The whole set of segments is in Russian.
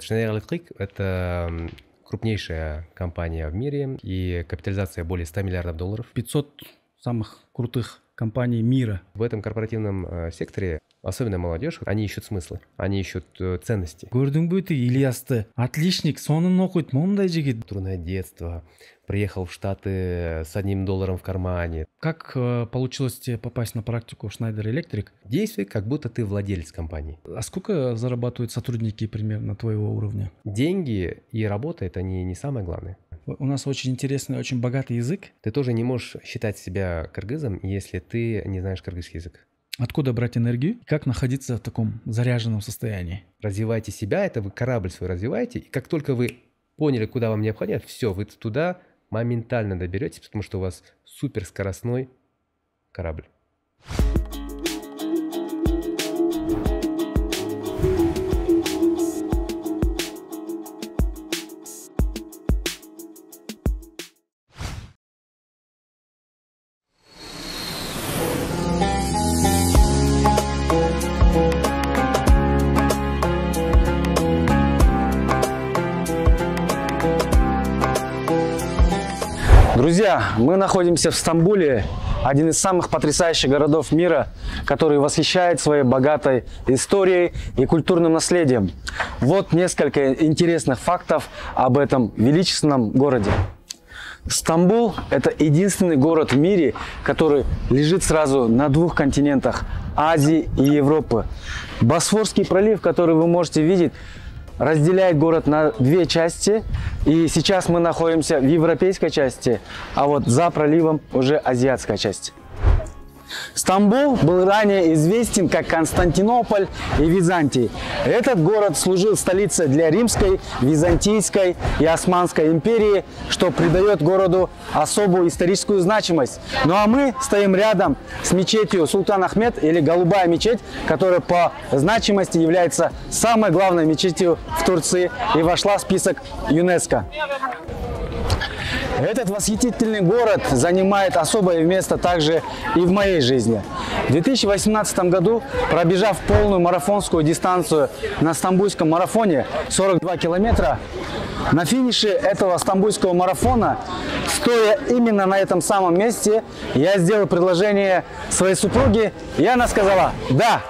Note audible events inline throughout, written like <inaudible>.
Schneider Electric – это крупнейшая компания в мире и капитализация более 100 миллиардов долларов. 500 самых крутых компаний мира. В этом корпоративном э, секторе особенно молодежь, они ищут смыслы, они ищут э, ценности. Көрдің бе ты, Ильясты? Отличник, соның оқиды, мындай жігіт. Трудное детство, приехал в Штаты э, с одним долларом в кармане. Как э, получилось тебе попасть на практику в Schneider Electric? Действие, как будто ты владелец компании. А сколько зарабатывают сотрудники примерно твоего уровня? Деньги и работа – это не, не самое главное. У нас очень интересный, очень богатый язык. Ты тоже не можешь считать себя кыргызом, если ты не знаешь кыргызский язык. Откуда брать энергию? Как находиться в таком заряженном состоянии? Развивайте себя, это вы корабль свой развиваете. И как только вы поняли, куда вам необходимо, все, вы туда моментально доберетесь, потому что у вас суперскоростной корабль. Мы находимся в Стамбуле, один из самых потрясающих городов мира, который восхищает своей богатой историей и культурным наследием. Вот несколько интересных фактов об этом величественном городе. Стамбул – это единственный город в мире, который лежит сразу на двух континентах – Азии и Европы. Босфорский пролив, который вы можете видеть – разделяет город на две части. И сейчас мы находимся в европейской части, а вот за проливом уже азиатская часть. Стамбул был ранее известен как Константинополь и Византий. Этот город служил столицей для Римской, Византийской и Османской империи, что придает городу особую историческую значимость. Ну а мы стоим рядом с мечетью Султан Ахмед или Голубая мечеть, которая по значимости является самой главной мечетью в Турции и вошла в список ЮНЕСКО. Этот восхитительный город занимает особое место также и в моей жизни. В 2018 году, пробежав полную марафонскую дистанцию на Стамбульском марафоне 42 километра, на финише этого стамбульского марафона, стоя именно на этом самом месте, я сделал предложение своей супруге, и она сказала «Да».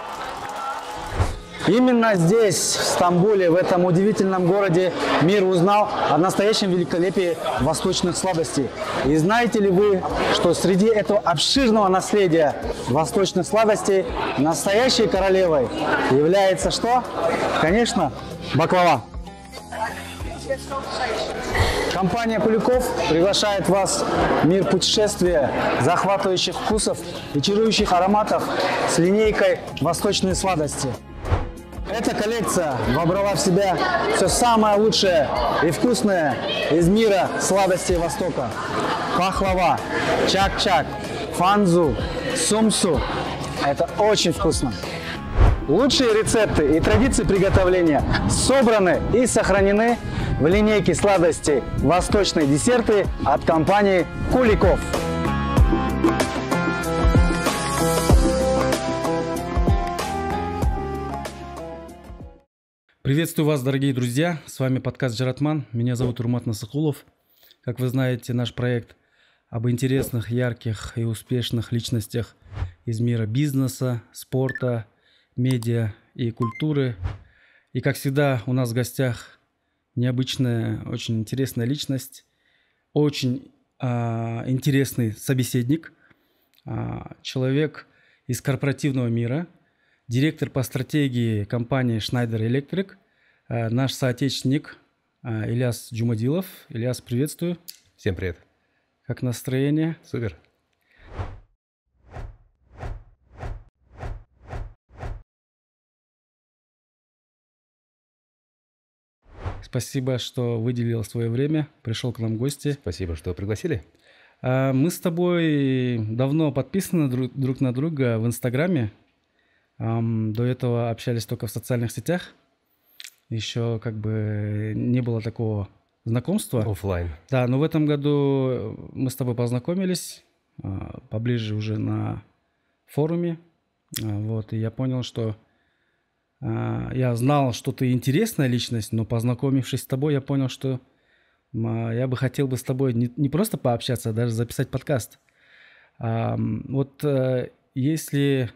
Именно здесь, в Стамбуле, в этом удивительном городе, мир узнал о настоящем великолепии восточных сладостей. И знаете ли вы, что среди этого обширного наследия восточных сладостей настоящей королевой является что? Конечно, баклава. Компания Куликов приглашает вас в мир путешествия, захватывающих вкусов и чарующих ароматов с линейкой «Восточные сладости». Эта коллекция вобрала в себя все самое лучшее и вкусное из мира сладостей Востока. Пахлава, чак-чак, фанзу, сумсу. Это очень вкусно. Лучшие рецепты и традиции приготовления собраны и сохранены в линейке сладостей «Восточные десерты» от компании «Куликов». Приветствую вас, дорогие друзья. С вами подкаст «Джаратман». Меня зовут Румат Насыкулов. Как вы знаете, наш проект об интересных, ярких и успешных личностях из мира бизнеса, спорта, медиа и культуры. И, как всегда, у нас в гостях необычная, очень интересная личность, очень а, интересный собеседник, а, человек из корпоративного мира – директор по стратегии компании Schneider Electric, э, наш соотечественник э, Ильяс Джумадилов. Ильяс, приветствую. Всем привет. Как настроение? Супер. Спасибо, что выделил свое время, пришел к нам в гости. Спасибо, что пригласили. Э, мы с тобой давно подписаны друг, друг на друга в Инстаграме. До этого общались только в социальных сетях. Еще как бы не было такого знакомства. Оффлайн. Да, но в этом году мы с тобой познакомились а, поближе уже на форуме. А, вот, и я понял, что а, я знал, что ты интересная личность, но познакомившись с тобой, я понял, что я бы хотел бы с тобой не, не просто пообщаться, а даже записать подкаст. Вот э, если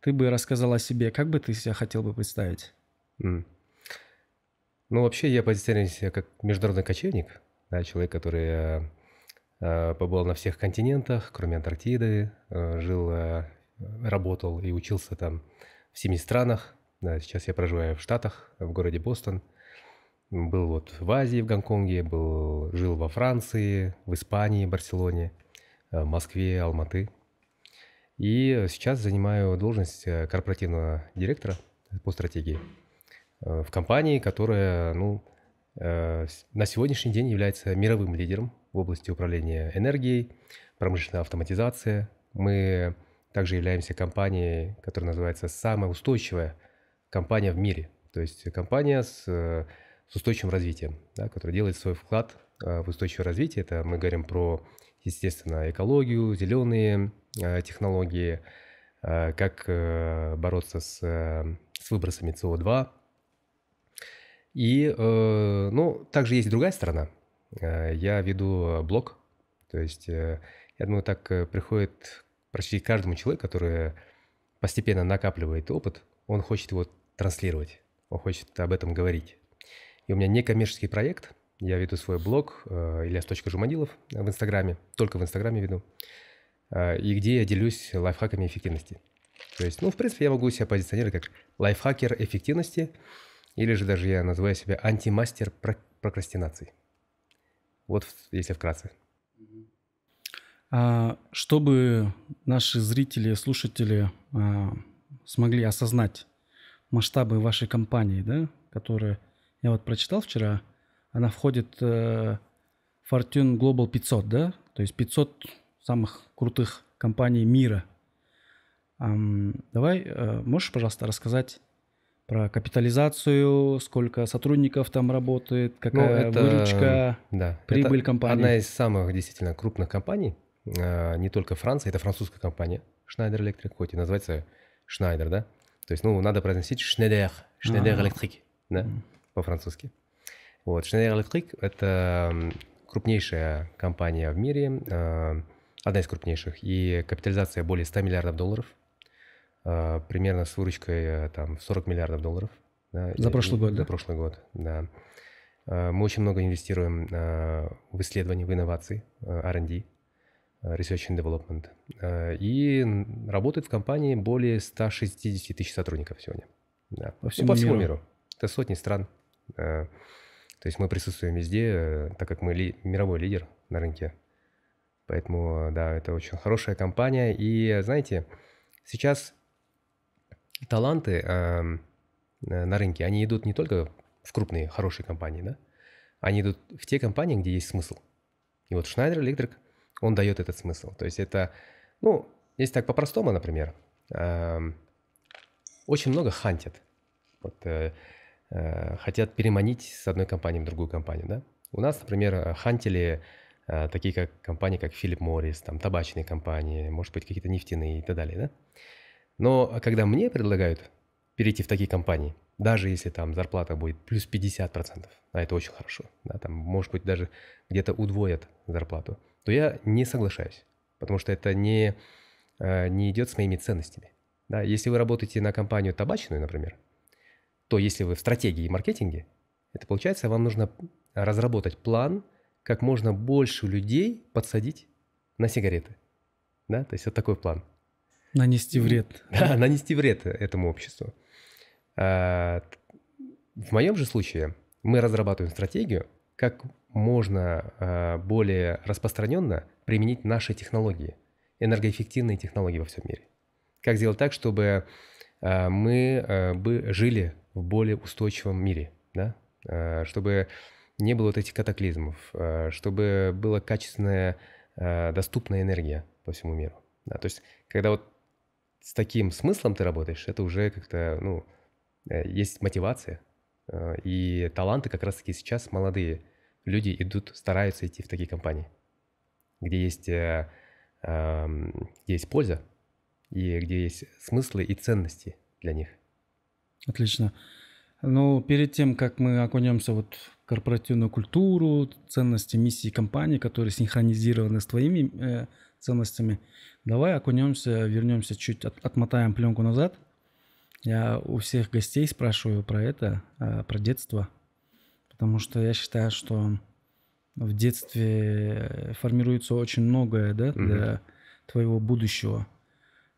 ты бы рассказал о себе, как бы ты себя хотел бы представить? Mm. Ну, вообще, я позиционирую себя как международный кочевник, да, человек, который э, э, побывал на всех континентах, кроме Антарктиды, э, жил, э, работал и учился там в семи странах. Да, сейчас я проживаю в Штатах, в городе Бостон. Был вот в Азии, в Гонконге, был, жил во Франции, в Испании, в Барселоне, э, в Москве, Алматы – и сейчас занимаю должность э, корпоративного директора по стратегии э, в компании, которая ну, э, на сегодняшний день является мировым лидером в области управления энергией, промышленная автоматизация. Мы также являемся компанией, которая называется самая устойчивая компания в мире. То есть компания с, с устойчивым развитием, да, которая делает свой вклад в устойчивое развитие. Это мы говорим про естественно, экологию, зеленые э, технологии, э, как э, бороться с, с выбросами СО2. И, ну, также есть другая сторона. Я веду блог, то есть, я думаю, так приходит почти каждому человеку, который постепенно накапливает опыт, он хочет его транслировать, он хочет об этом говорить. И у меня некоммерческий проект – я веду свой блог ilias.жумадилов э, э, в Инстаграме, только в Инстаграме веду, э, и где я делюсь лайфхаками эффективности. То есть, ну, в принципе, я могу себя позиционировать как лайфхакер эффективности, или же даже я называю себя антимастер прокрастинации. Вот если вкратце. А, чтобы наши зрители, слушатели а, смогли осознать масштабы вашей компании, да, которые я вот прочитал вчера, она входит э, Fortune Global 500, да, то есть 500 самых крутых компаний мира. Эм, давай, э, можешь, пожалуйста, рассказать про капитализацию, сколько сотрудников там работает, ну, какая это, выручка, да, прибыль это компании. Одна из самых действительно крупных компаний, э, не только Франция, это французская компания Schneider Electric, хоть и называется Schneider, да? То есть, ну, надо произносить Schneider, Schneider а. Electric, да, по-французски. Вот. Schneider Electric – это крупнейшая компания в мире, э, одна из крупнейших, и капитализация более 100 миллиардов долларов, э, примерно с выручкой э, там, 40 миллиардов долларов. Да, за прошлый год, за да? За прошлый год, да. Мы очень много инвестируем в исследования, в инновации, R&D, Research and Development. И работает в компании более 160 тысяч сотрудников сегодня. Да. По ну, всему, ну, по всему миру. миру. Это сотни стран. То есть мы присутствуем везде, э, так как мы ли, мировой лидер на рынке. Поэтому, да, это очень хорошая компания. И, э, знаете, сейчас таланты эм, э, на рынке, они идут не только в крупные, хорошие компании, да? Они идут в те компании, где есть смысл. И вот Schneider Electric, он дает этот смысл. То есть это, ну, если так по-простому, например, э, очень много хантят. Вот, э, Э, хотят переманить с одной компании в другую компанию, да? У нас, например, э, хантили э, такие как компании, как Philip Моррис, там табачные компании, может быть, какие-то нефтяные и так далее, да? Но когда мне предлагают перейти в такие компании, даже если там зарплата будет плюс 50%, а это очень хорошо, да, там, может быть, даже где-то удвоят зарплату, то я не соглашаюсь, потому что это не, не идет с моими ценностями. Да, если вы работаете на компанию табачную, например, то если вы в стратегии и маркетинге, это получается, вам нужно разработать план, как можно больше людей подсадить на сигареты. Да? То есть вот такой план. Нанести вред. <laughs> Да, нанести вред этому обществу. А, в моем же случае мы разрабатываем стратегию, как можно а, более распространенно применить наши технологии, энергоэффективные технологии во всем мире. Как сделать так, чтобы а, мы бы жили в более устойчивом мире, да, э, чтобы не было вот этих катаклизмов, э, чтобы была качественная, э, доступная энергия по всему миру. Да, то есть, когда вот с таким смыслом ты работаешь, это уже как-то, ну, есть мотивация, и таланты как раз-таки сейчас молодые люди идут, стараются идти в такие компании, где есть, эм, где есть польза и где есть смыслы и ценности для них. Отлично. Ну, перед тем, как мы окунемся вот в корпоративную культуру, ценности миссии компании, которые синхронизированы с твоими э, ценностями, давай окунемся, вернемся чуть, от, отмотаем пленку назад. Я у всех гостей спрашиваю про это, э, про детство, потому что я считаю, что в детстве э, формируется очень многое да, для mm-hmm. твоего будущего.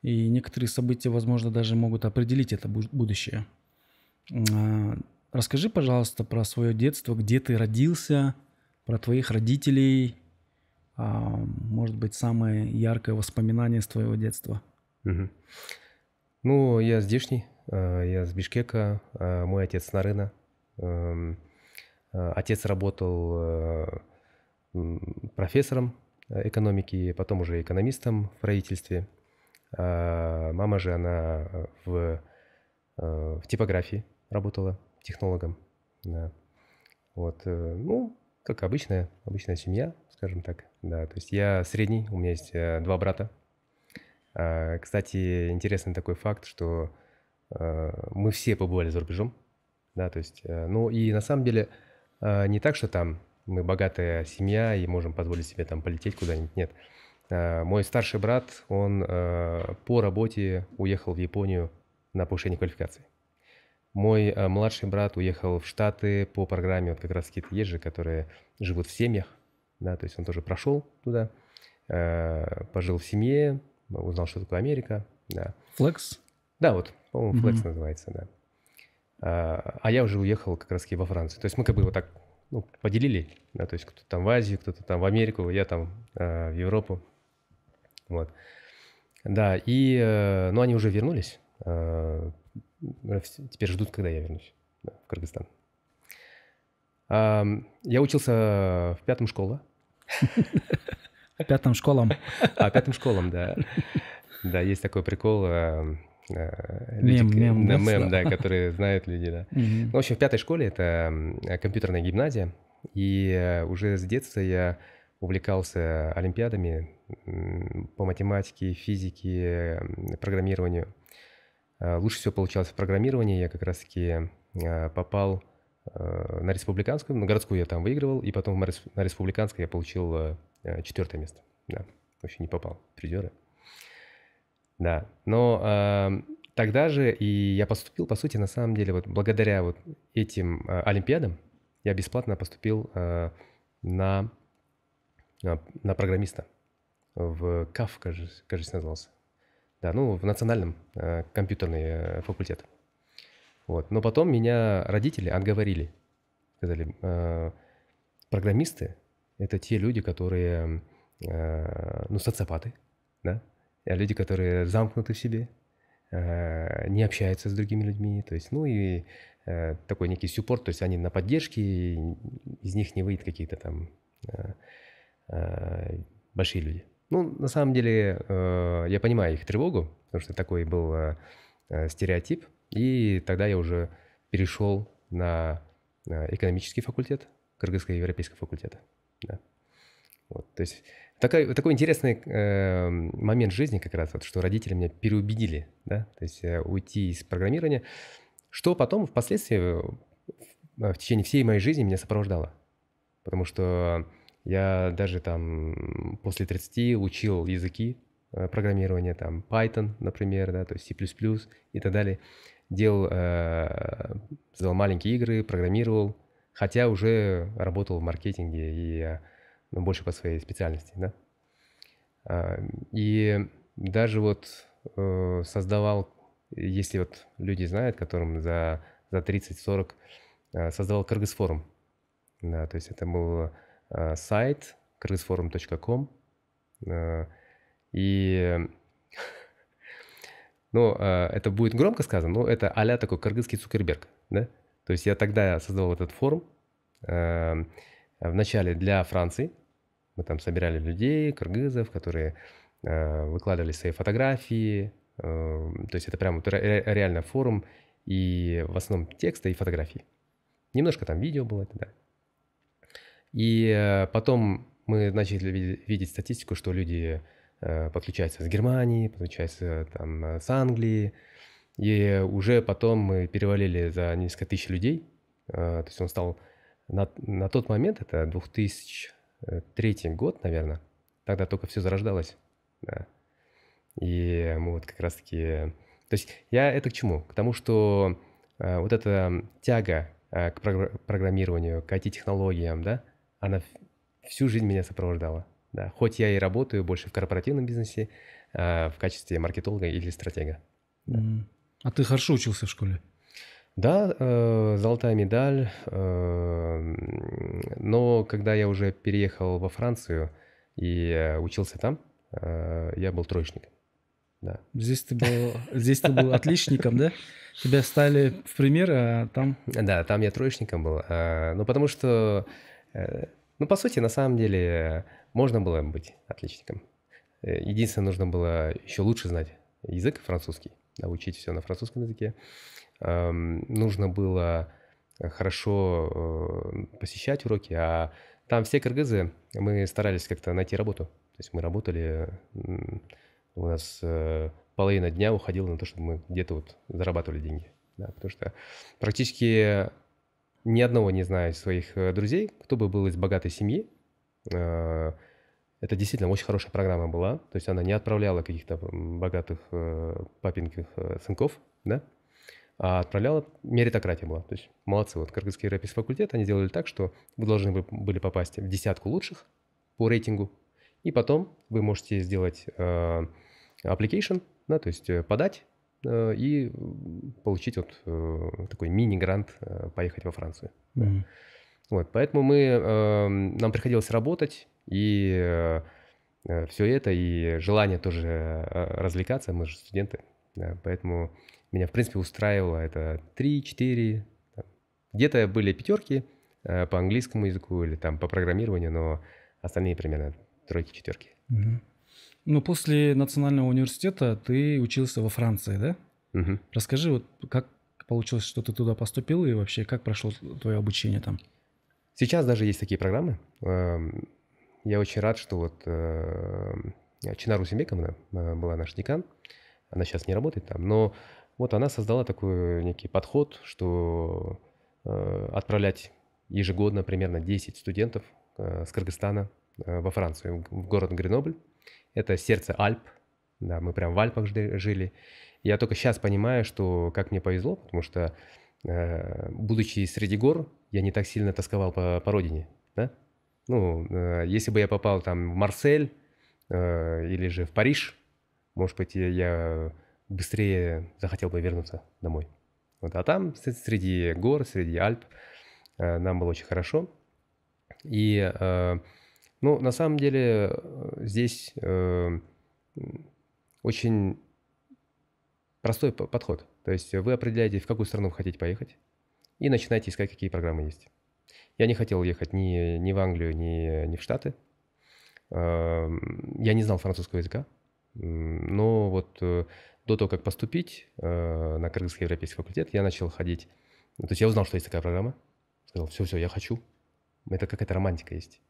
И некоторые события, возможно, даже могут определить это будущее. А, расскажи, пожалуйста, про свое детство, где ты родился, про твоих родителей, а, может быть, самое яркое воспоминание с твоего детства. Угу. Ну, я здешний, а, я с Бишкека, мой отец с Нарына. Эм, отец работал профессором э, экономики, потом уже экономистом в правительстве – Э, мама же, она э, в, э, в типографии работала технологом. Да. Вот, ну, как обычная, обычная семья, скажем так. Да, то есть я средний, у меня есть два брата. Кстати, интересный такой факт, что мы все побывали за рубежом, да, то есть, ну и на самом деле не так, что там мы богатая семья и можем позволить себе там полететь куда-нибудь, нет. Э, мой старший брат, он э, по работе уехал в Японию на повышение квалификации. Мой э, младший брат уехал в Штаты по программе, вот как раз какие-то есть же, которые живут в семьях, да, то есть он тоже прошел туда, пожил в семье, узнал, что такое Америка, да. Флекс? Да, вот, по-моему, флекс mm-hmm. называется, да. А, а я уже уехал как раз во Францию. То есть мы как бы вот так ну, поделили, да, то есть кто-то там в Азию, кто-то там в Америку, я там в Европу. Вот. Да, и, э, ну, они уже вернулись. А, э, теперь ждут, когда я вернусь в Кыргызстан. Я учился в пятом школе. Пятым школам. А, пятым школам, да. Да, есть такой прикол. Эм, э, люди, мем, мем, да, мем, да, которые знают люди, да. Ну, в общем, в пятой школе это компьютерная гимназия, и уже с детства я увлекался олимпиадами по математике, физике, программированию. Э, лучше всего получалось в программировании. Я как раз-таки э, попал э, на республиканскую, на ну, городскую я там выигрывал, и потом на республиканской я получил четвертое место. Да, вообще не попал в Да, но э, тогда же и я поступил, по сути, на самом деле, вот благодаря вот этим э, Олимпиадам я бесплатно поступил э, на а, на программиста в КАФ, кажется, кажется назывался. Да, ну, в национальном э, компьютерный э, факультет. Вот. Но потом меня родители отговорили. Сказали, э, программисты – это те люди, которые, э, ну, социопаты, да? А люди, которые замкнуты в себе, э, не общаются с другими людьми. То есть, ну, и э, такой некий суппорт, то есть они на поддержке, из них не выйдет какие-то там э, Э, большие люди. Ну, на самом деле, э, я понимаю их тревогу, потому что такой был э, стереотип. И тогда я уже перешел на экономический факультет Кыргызского европейского факультета. Да. Вот, то есть такой, такой интересный э, момент жизни как раз, вот, что родители меня переубедили, да, то есть уйти из программирования, что потом впоследствии в, в течение всей моей жизни меня сопровождало. Потому что я даже там после 30 учил языки э, программирования, там Python, например, да, то есть C++ и так далее. Делал, э, сделал маленькие игры, программировал, хотя уже работал в маркетинге и ну, больше по своей специальности, да. А, и даже вот э, создавал, если вот люди знают, которым за, за 30-40, э, создавал Кыргыз форум. Да, то есть это был Э, сайт крысфорум.ком. Э, и, <laughs> ну, э, это будет громко сказано, но это а такой кыргызский Цукерберг, да? То есть я тогда создал этот форум вначале для Франции. Мы там собирали людей, кыргызов, которые выкладывали свои фотографии. То есть это прям вот реально форум и в основном текста и фотографии. Немножко там видео было, да. И э, потом мы начали видеть статистику, что люди э, подключаются с Германии, подключаются там э, с Англии, и уже потом мы перевалили за несколько тысяч людей, то есть он стал на, на тот момент, это 2003 год, наверное, тогда только все зарождалось, да. И мы вот как раз-таки... То есть я это к чему? К тому, что вот эта тяга к программированию, к IT-технологиям, да, она всю жизнь меня сопровождала. Да. Хоть я и работаю больше в корпоративном бизнесе, а в качестве маркетолога или стратега. Да. А ты хорошо учился в школе? Да, э, золотая медаль. Э, но когда я уже переехал во Францию и э, учился там, э, я был троечником. Да. Здесь ты был, здесь ты был отличником, да? Тебя стали в пример, а там? Да, там я троечником был. А, ну, потому что Э, ну, по сути, на самом деле, можно было быть отличником. Э, единственное, нужно было еще лучше знать язык французский, да, учить все на французском языке. Эм, нужно было хорошо э, посещать уроки, а там все кыргызы, мы старались как-то найти работу. То есть мы работали, у нас половина дня уходила на то, чтобы мы где-то вот зарабатывали деньги. Да, потому что практически ни одного не знаю из своих э, друзей, кто бы был из богатой семьи. Э, это действительно очень хорошая программа была. То есть она не отправляла каких-то богатых э, папинких сынков, да, а отправляла меритократия была. То есть молодцы. Вот кыргызский рэпист факультет, они делали так, что вы должны были попасть в десятку лучших по рейтингу, и потом вы можете сделать application, да, то есть подать Э, и получить вот э, такой мини-грант э, поехать во Францию. Mm-hmm. Вот, поэтому мы, нам приходилось работать, и все это, и желание тоже развлекаться, мы же студенты, поэтому меня, в принципе, устраивало это 3-4, где-то были пятерки по английскому языку или там по программированию, но остальные примерно тройки-четверки. Mm-hmm. Ну, после национального университета ты учился во Франции, да? Угу. Расскажи, вот как получилось, что ты туда поступил и вообще как прошло твое обучение там? Сейчас даже есть такие программы. Эм, я очень рад, что вот э, Чинар Усимбековна э, была наш декан. Она сейчас не работает там, но вот она создала такой некий подход, что э, отправлять ежегодно примерно 10 студентов с Кыргызстана во Францию, в город Гренобль. Это сердце Альп. Да, мы прям в Альпах жили. Я только сейчас понимаю, что как мне повезло, потому что, э, будучи среди гор, я не так сильно тосковал по, по родине. Да? Ну, э, если бы я попал там в Марсель э, или же в Париж, может быть, я быстрее захотел бы вернуться домой. Вот, а там среди гор, среди Альп э, нам было очень хорошо. И э, ну, на самом деле, э, здесь э, очень простой подход. То есть вы определяете, в какую страну вы хотите поехать, и начинаете искать, какие программы есть. Я не хотел ехать ни, ни в Англию, ни, ни в Штаты. Э, я не знал французского языка. Но вот э, до того, как поступить э, на Кыргызский европейский факультет, я начал ходить. То есть я узнал, что есть такая программа. Сказал, все-все, я хочу. Это какая-то романтика есть.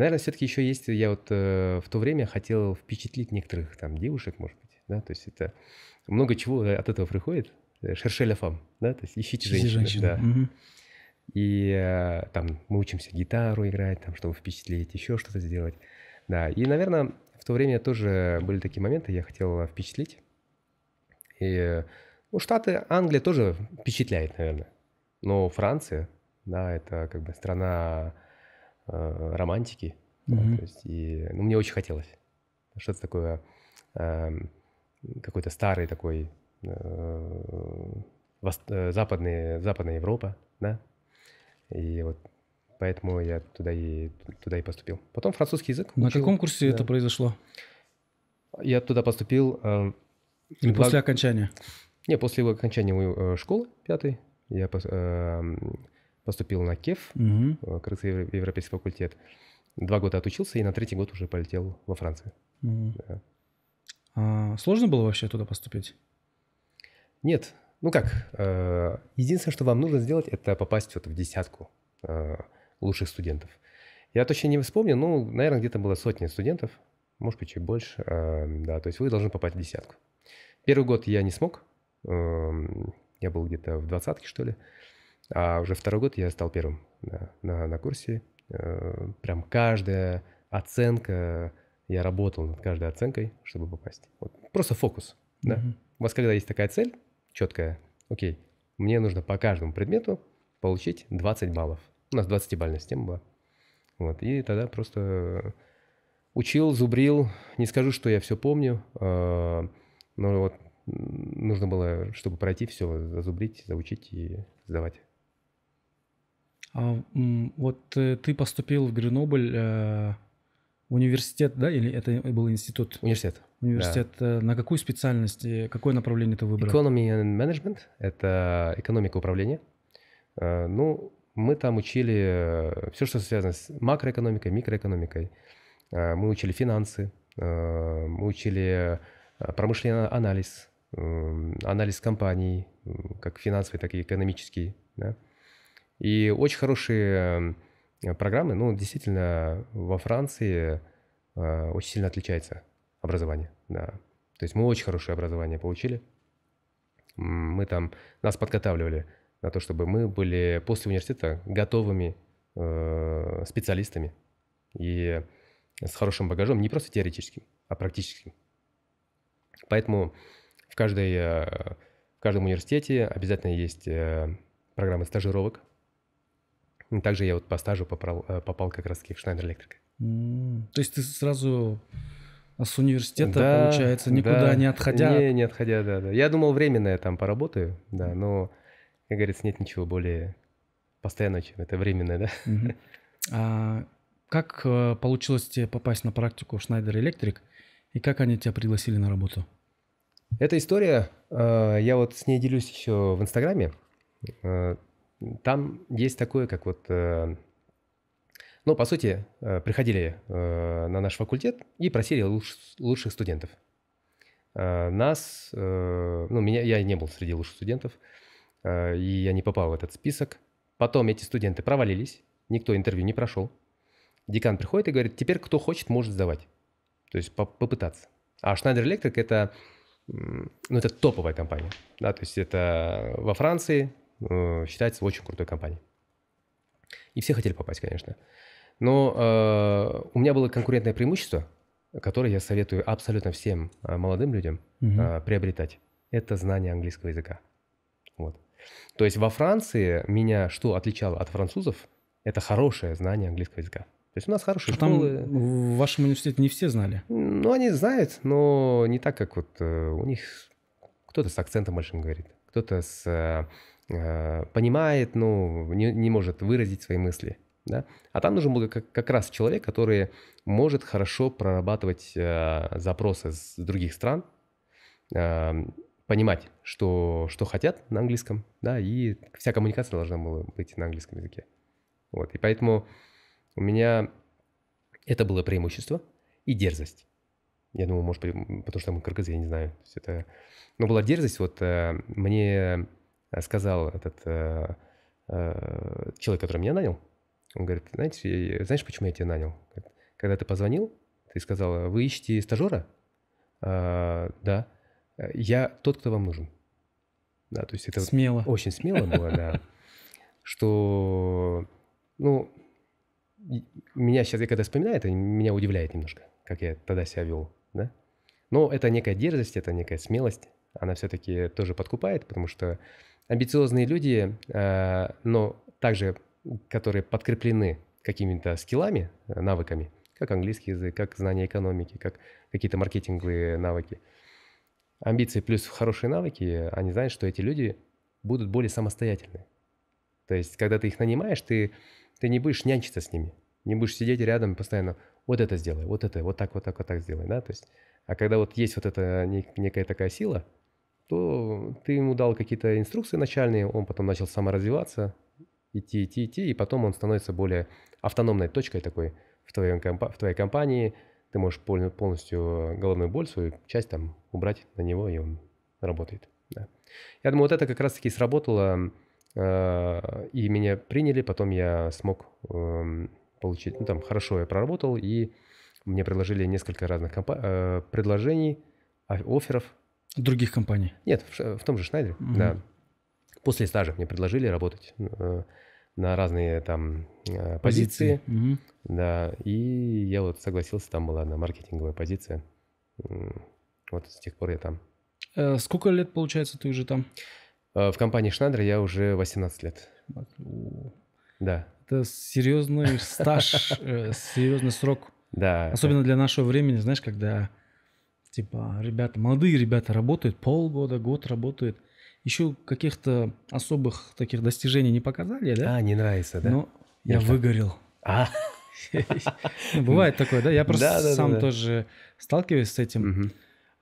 Наверное, все-таки еще есть, э, я вот э, в то время хотел впечатлить некоторых там девушек, может быть, да, то есть это много чего э, от этого приходит, э, шершеля да, то есть ищите женщин, женщину, да. Угу. И э, там мы учимся гитару играть, там, чтобы впечатлить, еще что-то сделать, да. И, наверное, в то время тоже были такие моменты, я хотел впечатлить. И, ну, Штаты, Англия тоже впечатляет, наверное. Но Франция, да, это как бы страна э, романтики. Mm-hmm. Да, то есть, и, ну, мне очень хотелось что-то такое, э, какой-то старый такой э, вост, э, западный, западная Европа, да. И вот поэтому я туда и туда и поступил. Потом французский язык. На учил, каком курсе да. это произошло? Я туда поступил. Э, Или два... после окончания? Не, после окончания э, школы пятой я э, поступил на КЕФ, угу. Э, Крымский европейский факультет. Два года отучился и на третий год уже полетел во Францию. Угу. Да. А, сложно было вообще туда поступить? Нет. Ну как, э, единственное, что вам нужно сделать, это попасть вот в десятку э, лучших студентов. Я точно не вспомню, ну, наверное, где-то было сотни студентов, может быть, чуть больше. Да, то есть вы должны попасть в десятку. Первый год я не смог. Я был где-то в двадцатке, что ли. А уже второй год я стал первым да, на, на курсе. Э, прям каждая оценка, я работал над каждой оценкой, чтобы попасть. Вот. Просто фокус. Да? Mm-hmm. У вас когда есть такая цель четкая, окей, мне нужно по каждому предмету получить 20 баллов. У нас 20-бальная система была. Вот. И тогда просто учил, зубрил. Не скажу, что я все помню, э, но вот нужно было, чтобы пройти все, зазубрить, заучить и сдавать. А, вот э, ты поступил в Гренобль, э, университет, да, или это был институт? Университет. Университет. Да. Э, на какую специальность, э, какое направление ты выбрал? Economy and Management – это экономика управления. Ну, мы там учили все, что связано с макроэкономикой, микроэкономикой. Мы учили финансы, мы учили промышленный анализ, анализ компаний, как финансовый, так и экономический. Да? И очень хорошие э, программы, ну, действительно, во Франции э, очень сильно отличается образование, да. То есть мы очень хорошее образование получили. Мы там, нас подготавливали на то, чтобы мы были после университета готовыми э, специалистами и с хорошим багажом, не просто теоретическим, а практическим. Поэтому в, каждой, э, в каждом университете обязательно есть программы стажировок, также я вот по стажу попал, э, попал как раз-таки в Шнайдер Электрик. Mm. То есть ты сразу а с университета, да, получается, никуда да. не отходя? Не, не отходя, да, да. Я думал, временно я там поработаю, да, но, как говорится, нет ничего более постоянного, чем это временное, да. Mm-hmm. А как э, получилось тебе попасть на практику в Шнайдер Электрик, и как они тебя пригласили на работу? Эта история, э, я вот с ней делюсь еще в Инстаграме. Там есть такое, как вот... Э, ну, по сути, э, приходили э, на наш факультет и просили лучших студентов. Нас, ну, меня, я не был среди лучших студентов, и я не попал в этот список. Потом эти студенты провалились, никто интервью не прошел. Декан приходит и говорит, теперь кто хочет, может сдавать. То есть попытаться. А Schneider Electric это, ну, это топовая компания. Да, то есть это во Франции Э, считается очень крутой компанией. И все хотели попасть, конечно. Но э, у меня было конкурентное преимущество, которое я советую абсолютно всем э, молодым людям угу. э, приобретать. Это знание английского языка. Вот. То есть во Франции меня что отличало от французов? Это хорошее знание английского языка. То есть у нас хорошие а школы. Там в вашем университете не все знали? Ну, они знают, но не так, как вот э, у них кто-то с акцентом большим говорит, кто-то с Э, понимает, но ну, не, не может выразить свои мысли. Да? А там нужен был как, как раз человек, который может хорошо прорабатывать э, запросы с других стран, э, понимать, что, что хотят на английском, да, и вся коммуникация должна была быть на английском языке. Вот, и поэтому у меня это было преимущество и дерзость. Я думаю, может быть, потому что мы кыргыз, я не знаю. это... Но ну, была дерзость, вот э, мне Э, сказал этот э, э, человек, который меня нанял, он говорит, знаете, знаешь, почему я тебя нанял? Когда ты позвонил, ты сказал, э, вы ищете стажера? А, «Э, да. Я тот, кто вам нужен. Да, то есть это смело. Вот очень смело было, да. Что, ну, меня сейчас, я когда вспоминаю, это меня удивляет немножко, как я тогда себя вел, да. Но это некая дерзость, это некая смелость. Она все-таки тоже подкупает, потому что амбициозные люди, э, но также которые подкреплены какими-то скиллами, э, навыками, как английский язык, как знание экономики, как какие-то маркетинговые навыки. Амбиции плюс хорошие навыки, они знают, что эти люди будут более самостоятельны. То есть, когда ты их нанимаешь, ты, ты не будешь нянчиться с ними, не будешь сидеть рядом постоянно, вот это сделай, вот это, вот так, вот так, вот так сделай, да, то есть, а когда вот есть вот эта некая такая сила – то ты ему дал какие-то инструкции начальные, он потом начал саморазвиваться, идти, идти, идти, и потом он становится более автономной точкой такой в, твоем, в твоей компании. Ты можешь полностью головную боль, свою часть там убрать на него, и он работает. Да. Я думаю, вот это как раз-таки сработало, э, и меня приняли, потом я смог эм, получить, ну там хорошо я проработал, и мне предложили несколько разных компа- э, предложений, а-, офферов, Других компаний? Нет, в, в том же Шнайдере, угу. да. После стажа мне предложили работать э, на разные там э, позиции. позиции. Угу. Да, и я вот согласился, там была одна маркетинговая позиция. Вот с тех пор я там. Э, сколько лет, получается, ты уже там? Э, в компании Шнайдер я уже 18 лет. Да. Это серьезный стаж, <laughs> э, серьезный срок. Да. Особенно для нашего времени, знаешь, когда Типа, ребята, молодые ребята работают, полгода, год работают. Еще каких-то особых таких достижений не показали, да? А, не нравится, да? Но я, я выгорел. А? <laughs> Ну, бывает такое, да? Я просто сам тоже сталкиваюсь с этим.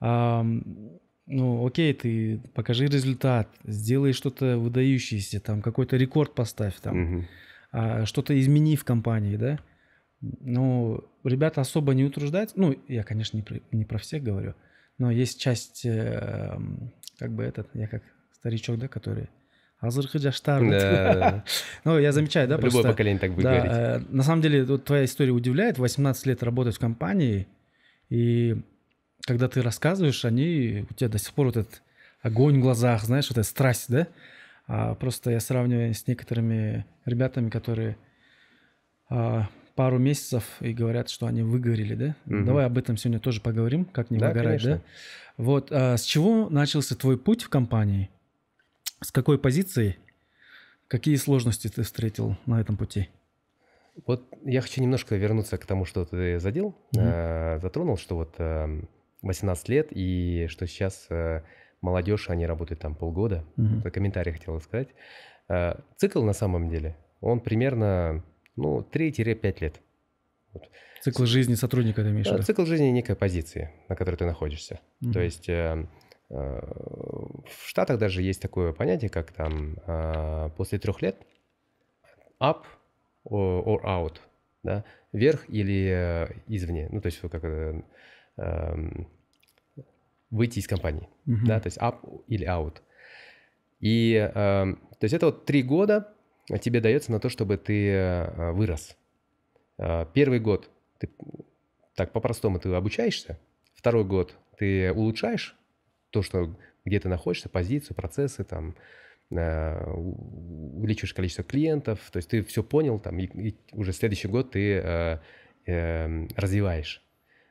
Ну, окей, ты покажи результат, сделай что-то выдающееся, там какой-то рекорд поставь, там а, что-то измени в компании, да? Ну, ребята особо не утруждаются. Ну, я, конечно, не про, не про всех говорю, но есть часть, э, как бы этот, я как старичок, да, который... Азырхы жаштар. Да. <laughs> ну, я замечаю, да, Любое просто... Любое поколение так будет да, говорить. Э, на самом деле, вот твоя история удивляет. 18 лет работать в компании, и когда ты рассказываешь, они... У тебя до сих пор вот этот огонь в глазах, знаешь, вот эта страсть, да? А просто я сравниваю с некоторыми ребятами, которые а, пару месяцев и говорят, что они выгорели, да? Угу. Давай об этом сегодня тоже поговорим, как не да, выгорать, конечно. да? Вот, а с чего начался твой путь в компании? С какой позиции? Какие сложности ты встретил на этом пути? Вот я хочу немножко вернуться к тому, что ты задел, угу. э, затронул, что вот э, эм, 18 лет и что сейчас э, молодежь, они работают там полгода. Угу. Это комментарий хотел сказать. Э, цикл на самом деле, он примерно ну, 3-5 лет. Вот. Цикл жизни сотрудника, ты имеешь в виду? Цикл жизни некой позиции, на которой ты находишься. Угу. То есть э, э, в Штатах даже есть такое понятие, как там э, после трех лет up or out, да, вверх или э, извне, ну, то есть как э, эм, выйти из компании, угу. да, то есть up или out. И, э, то есть это вот три года тебе дается на то, чтобы ты э, вырос. Э, первый год ты так по-простому ты обучаешься, второй год ты улучшаешь то, что где ты находишься, позицию, процессы, там, э, увеличиваешь количество клиентов, то есть ты все понял, там, и, и уже следующий год ты э, э, развиваешь.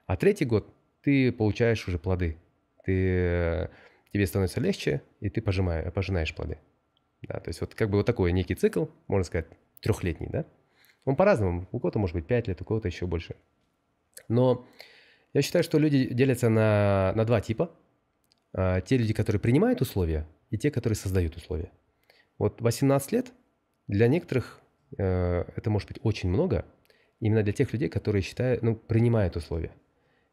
А третий год ты получаешь уже плоды. Ты, тебе становится легче, и ты пожимаешь, пожинаешь плоды. Да, то есть вот как бы вот такой некий цикл, можно сказать, трехлетний, да? Он по-разному, у кого-то может быть 5 лет, у кого-то еще больше. Но я считаю, что люди делятся на, на два типа. А, те люди, которые принимают условия, и те, которые создают условия. Вот 18 лет для некоторых э, это может быть очень много, именно для тех людей, которые считают, ну, принимают условия.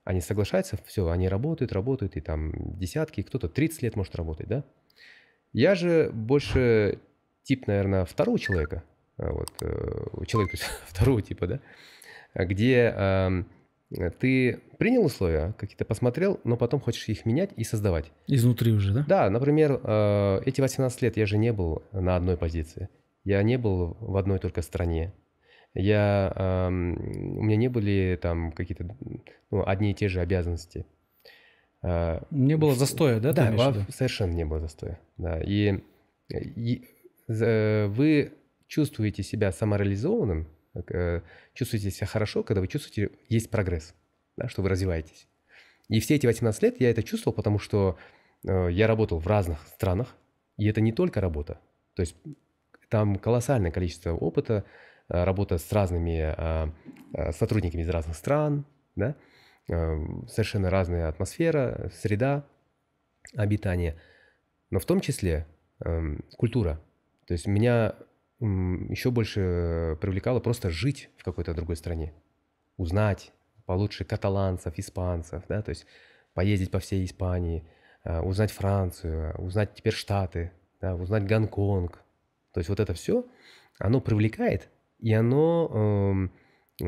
Они соглашаются, все, они работают, работают, и там десятки, кто-то 30 лет может работать, да? Я же больше тип, наверное, второго человека, а вот, э, человек то есть, <laughs> второго типа, да, где э, ты принял условия, какие-то посмотрел, но потом хочешь их менять и создавать. Изнутри уже, да? Да, например, э, эти 18 лет я же не был на одной позиции. Я не был в одной только стране. Я, э, у меня не были там какие-то ну, одни и те же обязанности. Не было застоя, да? Да, вам совершенно не было застоя. Да. И, и э, вы чувствуете себя самореализованным, э, чувствуете себя хорошо, когда вы чувствуете, есть прогресс, да, что вы развиваетесь. И все эти 18 лет я это чувствовал, потому что э, я работал в разных странах, и это не только работа. То есть там колоссальное количество опыта, работа с разными сотрудниками из разных стран, да, Эм, совершенно разная атмосфера, среда обитания, но в том числе эм, культура. То есть меня еще больше привлекало просто жить в какой-то другой стране, узнать получше каталанцев, испанцев, да, то есть поездить по всей Испании, э, узнать Францию, узнать теперь Штаты, да, узнать Гонконг. То есть вот это все, оно привлекает, и оно э,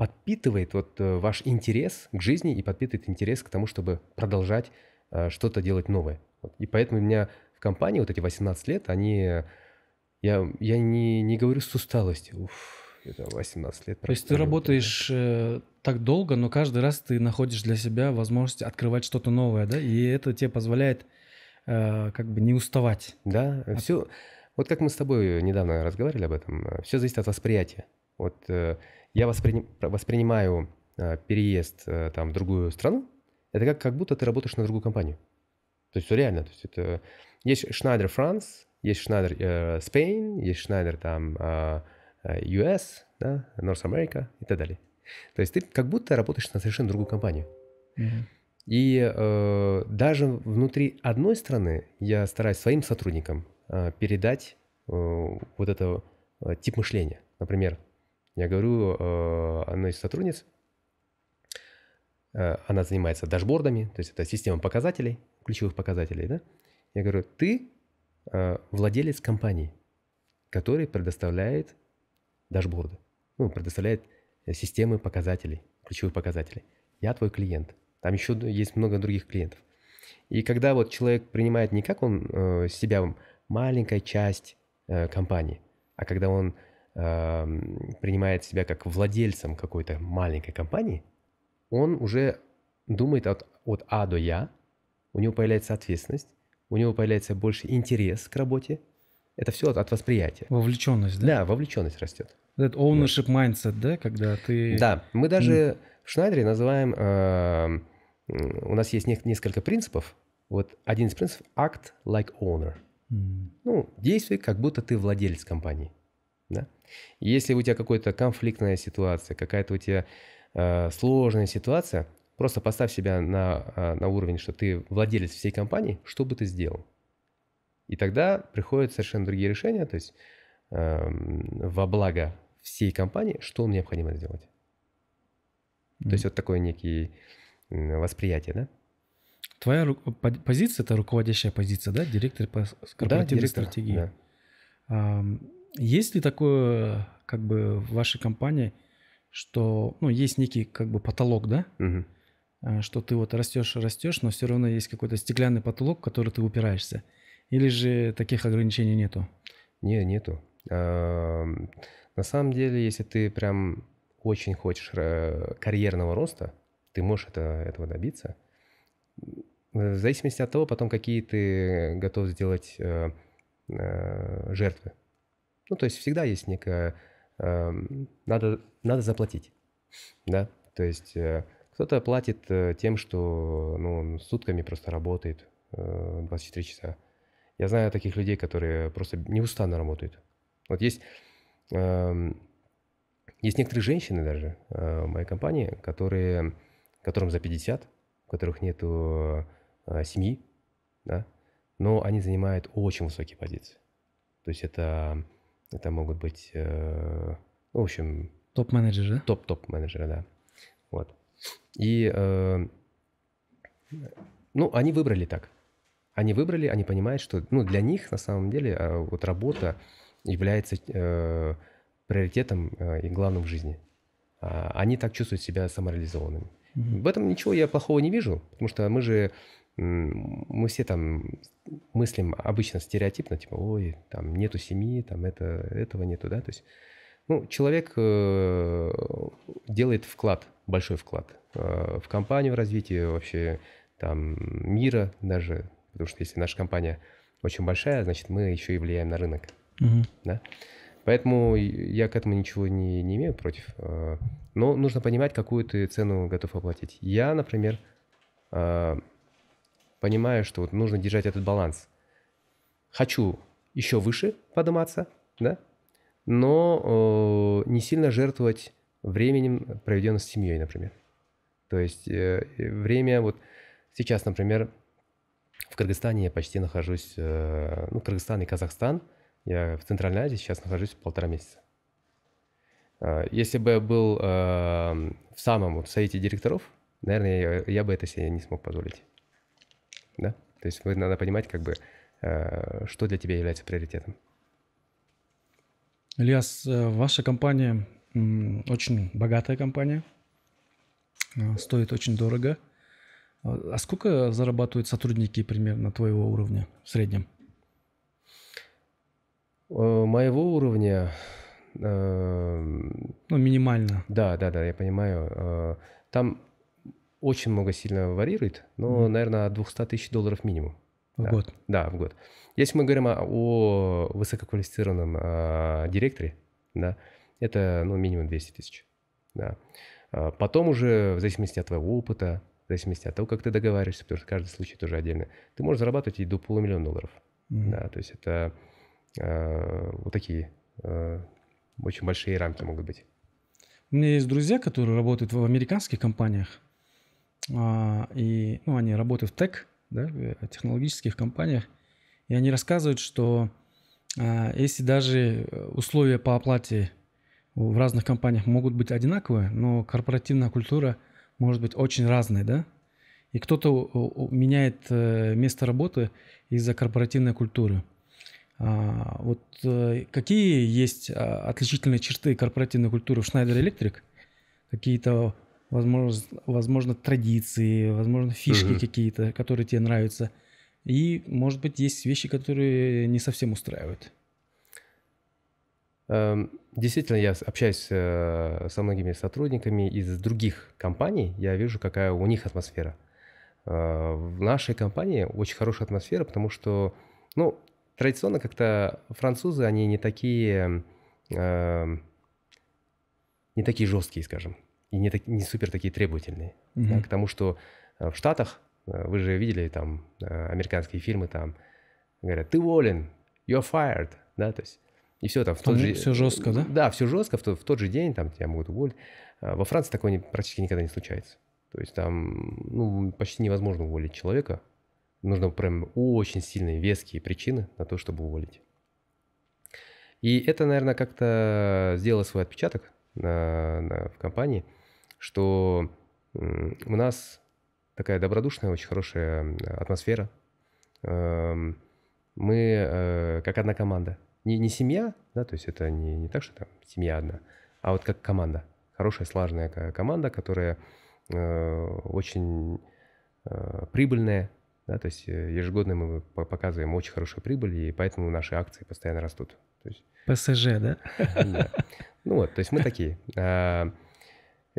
подпитывает вот э, ваш интерес к жизни и подпитывает интерес к тому, чтобы продолжать э, что-то делать новое. И поэтому у меня в компании вот эти 18 лет, они... Я, я не, не говорю с усталостью. Уф, это 18 лет. То есть ты работаешь э, так долго, но каждый раз ты находишь для себя возможность открывать что-то новое, да? И это тебе позволяет э, как бы не уставать. Да, от... все... Вот как мы с тобой недавно разговаривали об этом, все зависит от восприятия. Вот э, я воспри... воспринимаю э, переезд э, там, в другую страну, это как, как будто ты работаешь на другую компанию. То есть все реально. То есть это... Есть Schneider France, есть Schneider э, Spain, есть Schneider там, э, э US, да, North America и так далее. То есть ты как будто работаешь на совершенно другую компанию. Mm-hmm. И э, даже внутри одной страны я стараюсь своим сотрудникам э, передать э, вот это э, тип мышления. Например, я говорю э, одной из сотрудниц, э, она занимается дашбордами, то есть это система показателей, ключевых показателей, да? Я говорю, ты э, владелец компании, который предоставляет дашборды, ну, предоставляет системы показателей, ключевых показателей. Я твой клиент. Там еще есть много других клиентов. И когда вот человек принимает не как он э, себя маленькая часть э, компании, а когда он Эм, принимает себя как владельцем какой-то маленькой компании, он уже думает от, от А до Я, у него появляется ответственность, у него появляется больше интерес к работе. Это все от, от восприятия. Вовлеченность, да? Да, вовлеченность растет. Этот ownership да. mindset, да, когда ты... Да, мы даже mm. в Шнайдере называем... Э, у нас есть не, несколько принципов. Вот один из принципов – act like owner. Mm. Ну, действуй, как будто ты владелец компании. Если у тебя какая-то конфликтная ситуация, какая-то у тебя э, сложная ситуация, просто поставь себя на, э, на уровень, что ты владелец всей компании, что бы ты сделал? И тогда приходят совершенно другие решения, то есть э, во благо всей компании, что необходимо сделать. mm То есть вот такое некие восприятие, да? Твоя ру... Э, позиция – это руководящая позиция, да? Директор по корпоративной да, директор, стратегии. Да. Есть ли такое, как бы, в вашей компании, что, ну, есть некий, как бы, потолок, да? Угу. Что ты вот растешь, растешь, но все равно есть какой-то стеклянный потолок, в который ты упираешься. Или же таких ограничений нету? Не, нету. А, на самом деле, если ты прям очень хочешь э, карьерного роста, ты можешь это, этого добиться. В зависимости от того, потом какие ты готов сделать э, э, жертвы. Ну, то есть всегда есть некое... Э, надо, надо заплатить, да? То есть э, кто-то платит э, тем, что ну, он сутками просто работает э, 24 часа. Я знаю таких людей, которые просто неустанно работают. Вот есть... Э, есть некоторые женщины даже э, в моей компании, которые, которым за 50, у которых нет э, семьи, да, но они занимают очень высокие позиции. То есть это это могут быть, э, в общем... Топ-менеджеры? Топ-топ-менеджеры, да. Вот. И, э, ну, они выбрали так. Они выбрали, они понимают, что, ну, для них на самом деле а, вот работа является э, приоритетом и главным в жизни. А, они так чувствуют себя самореализованными. Mm-hmm. В этом ничего я плохого не вижу, потому что мы же мы все там мыслим обычно стереотипно, типа, ой, там нету семьи, там это, этого нету, да, то есть, ну, человек э, делает вклад, большой вклад э, в компанию, в развитие вообще там мира даже, потому что если наша компания очень большая, значит, мы еще и влияем на рынок, угу. да. Поэтому я к этому ничего не, не имею против. Э, но нужно понимать, какую ты цену готов оплатить. Я, например, понимаю, что вот нужно держать этот баланс. Хочу еще выше подниматься, да, но э, не сильно жертвовать временем, проведенным с семьей, например. То есть э, время, вот сейчас, например, в Кыргызстане я почти нахожусь, э, ну, Кыргызстан и Казахстан, я в Центральной Азии сейчас нахожусь полтора месяца. Э, если бы я был э, в самом вот, совете директоров, наверное, я, я бы это себе не смог позволить да? То есть вы надо понимать, как бы, э, что для тебя является приоритетом. Ильяс, э, ваша компания очень богатая компания, э, стоит очень дорого. А сколько зарабатывают сотрудники примерно твоего уровня в среднем? Моего уровня... Ну, минимально. Да, да, да, я понимаю. Там очень много сильно варьирует, но, mm. наверное, от 200 тысяч долларов минимум. В да. год? Да, в год. Если мы говорим о, о высококвалифицированном э, директоре, да, это ну, минимум 200 тысяч. Да. А, потом уже, в зависимости от твоего опыта, в зависимости от того, как ты договариваешься, потому что каждый случай тоже отдельный. ты можешь зарабатывать и до полумиллиона долларов. Mm. Да, то есть это э, вот такие э, очень большие рамки могут быть. У меня есть друзья, которые работают в американских компаниях, а, и ну, они работают в Тек, да, в технологических компаниях, и они рассказывают, что а, если даже э, условия по оплате в разных компаниях могут быть одинаковые, но корпоративная культура может быть очень разной, да? И кто-то меняет э, место работы из-за корпоративной культуры. А, вот э, какие есть отличительные черты корпоративной культуры в Schneider Electric? Какие-то возможно, возможно традиции, возможно, фишки угу. какие-то, которые тебе нравятся. И, может быть, есть вещи, которые не совсем устраивают. Эм, действительно, я общаюсь э, со многими сотрудниками из других компаний, я вижу, какая у них атмосфера. Э, в нашей компании очень хорошая атмосфера, потому что, ну, традиционно как-то французы, они не такие, эм, не такие жесткие, скажем и не, так, не супер такие требовательные угу. да, к тому, что э, в Штатах, э, вы же видели там э, американские фильмы, там говорят, ты уволен, you're fired, да, то есть и все там. В там тот же, все жестко, да? Да, все жестко, в, тот, в тот же день там тебя могут уволить. А во Франции такое практически никогда не случается. То есть там ну, почти невозможно уволить человека. Нужно прям очень сильные, веские причины на то, чтобы уволить. И это, наверное, как-то сделало свой отпечаток на, на, в компании – что у нас такая добродушная, очень хорошая атмосфера. Эм, мы э, как одна команда. Не, не семья, да, то есть это не, не так, что там семья одна, а вот как команда. Хорошая, слаженная команда, которая э, очень э, прибыльная, да, то есть ежегодно мы показываем очень хорошую прибыль, и поэтому наши акции постоянно растут. То есть... ПСЖ, <laughs> да? Ну вот, то есть мы такие. А,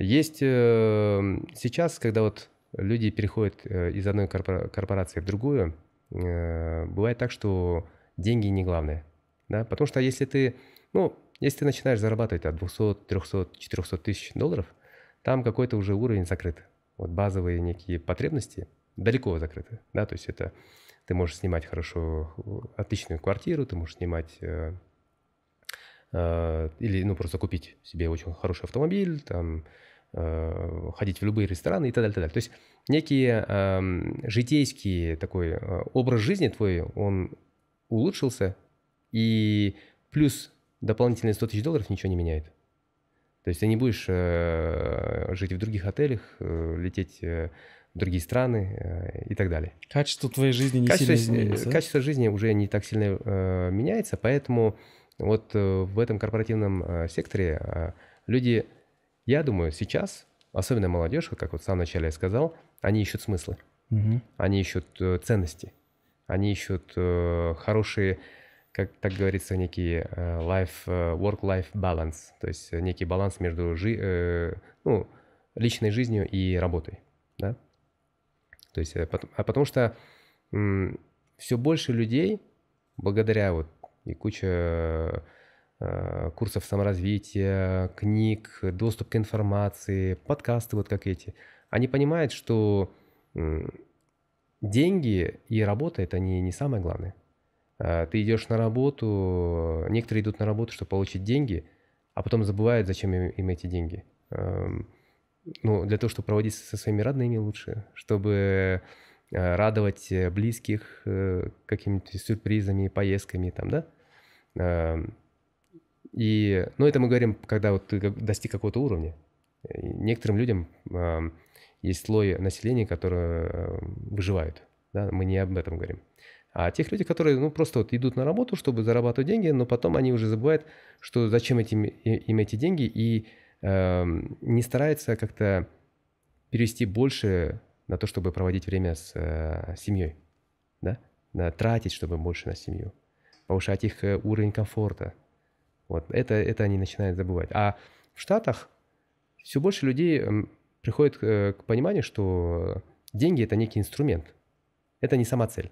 есть э, сейчас, когда вот люди переходят э, из одной корпорации в другую, э, бывает так, что деньги не главное. Да? Потому что если ты, ну, если ты начинаешь зарабатывать от 200, 300, 400 тысяч долларов, там какой-то уже уровень закрыт. Вот базовые некие потребности далеко закрыты. Да? То есть это ты можешь снимать хорошо, отличную квартиру, ты можешь снимать э, э, или ну, просто купить себе очень хороший автомобиль, там, Э, ходить в любые рестораны и так далее, так далее. То есть некий э, эм, житейский такой э, образ жизни твой, он улучшился, и плюс дополнительные 100 тысяч долларов ничего не меняет. То есть ты не будешь э, жить в других отелях, э, лететь э, в другие страны э, и так далее. Качество твоей жизни не качество, сильно э, изменится. качество жизни уже не так сильно э, меняется, поэтому вот э, в этом корпоративном э, секторе э, люди я думаю, сейчас, особенно молодежь, как вот в самом начале я сказал, они ищут смыслы, угу. они ищут э, ценности, они ищут э, хорошие, как так говорится, некий э, life, э, work-life balance, то есть некий баланс между жи- э, ну, личной жизнью и работой, да? То есть, э, а потому, потому что м, все больше людей, благодаря вот и куча Э, курсов саморазвития, книг, доступ к информации, подкасты вот как эти. Они понимают, что деньги и работа – это не, не самое главное. Э, ты идешь на работу, некоторые идут на работу, чтобы получить деньги, а потом забывают, зачем им, им эти деньги. Эм, ну, для того, чтобы проводить со своими родными лучше, чтобы э, радовать близких какими-то сюрпризами, поездками там, да? Эм, и, ну, это мы говорим, когда вот ты достиг какого-то уровня. И некоторым людям э, есть слой населения, которые э, выживают. Да? Мы не об этом говорим. А тех людей, которые ну, просто вот идут на работу, чтобы зарабатывать деньги, но потом они уже забывают, что зачем этим, им эти деньги, и э, не стараются как-то перевести больше на то, чтобы проводить время с э, семьей. Да? Да, тратить, чтобы больше на семью. Повышать их э, уровень комфорта – вот, это, это они начинают забывать. А в Штатах все больше людей эм, приходит э, к пониманию, что деньги – это некий инструмент, это не сама цель.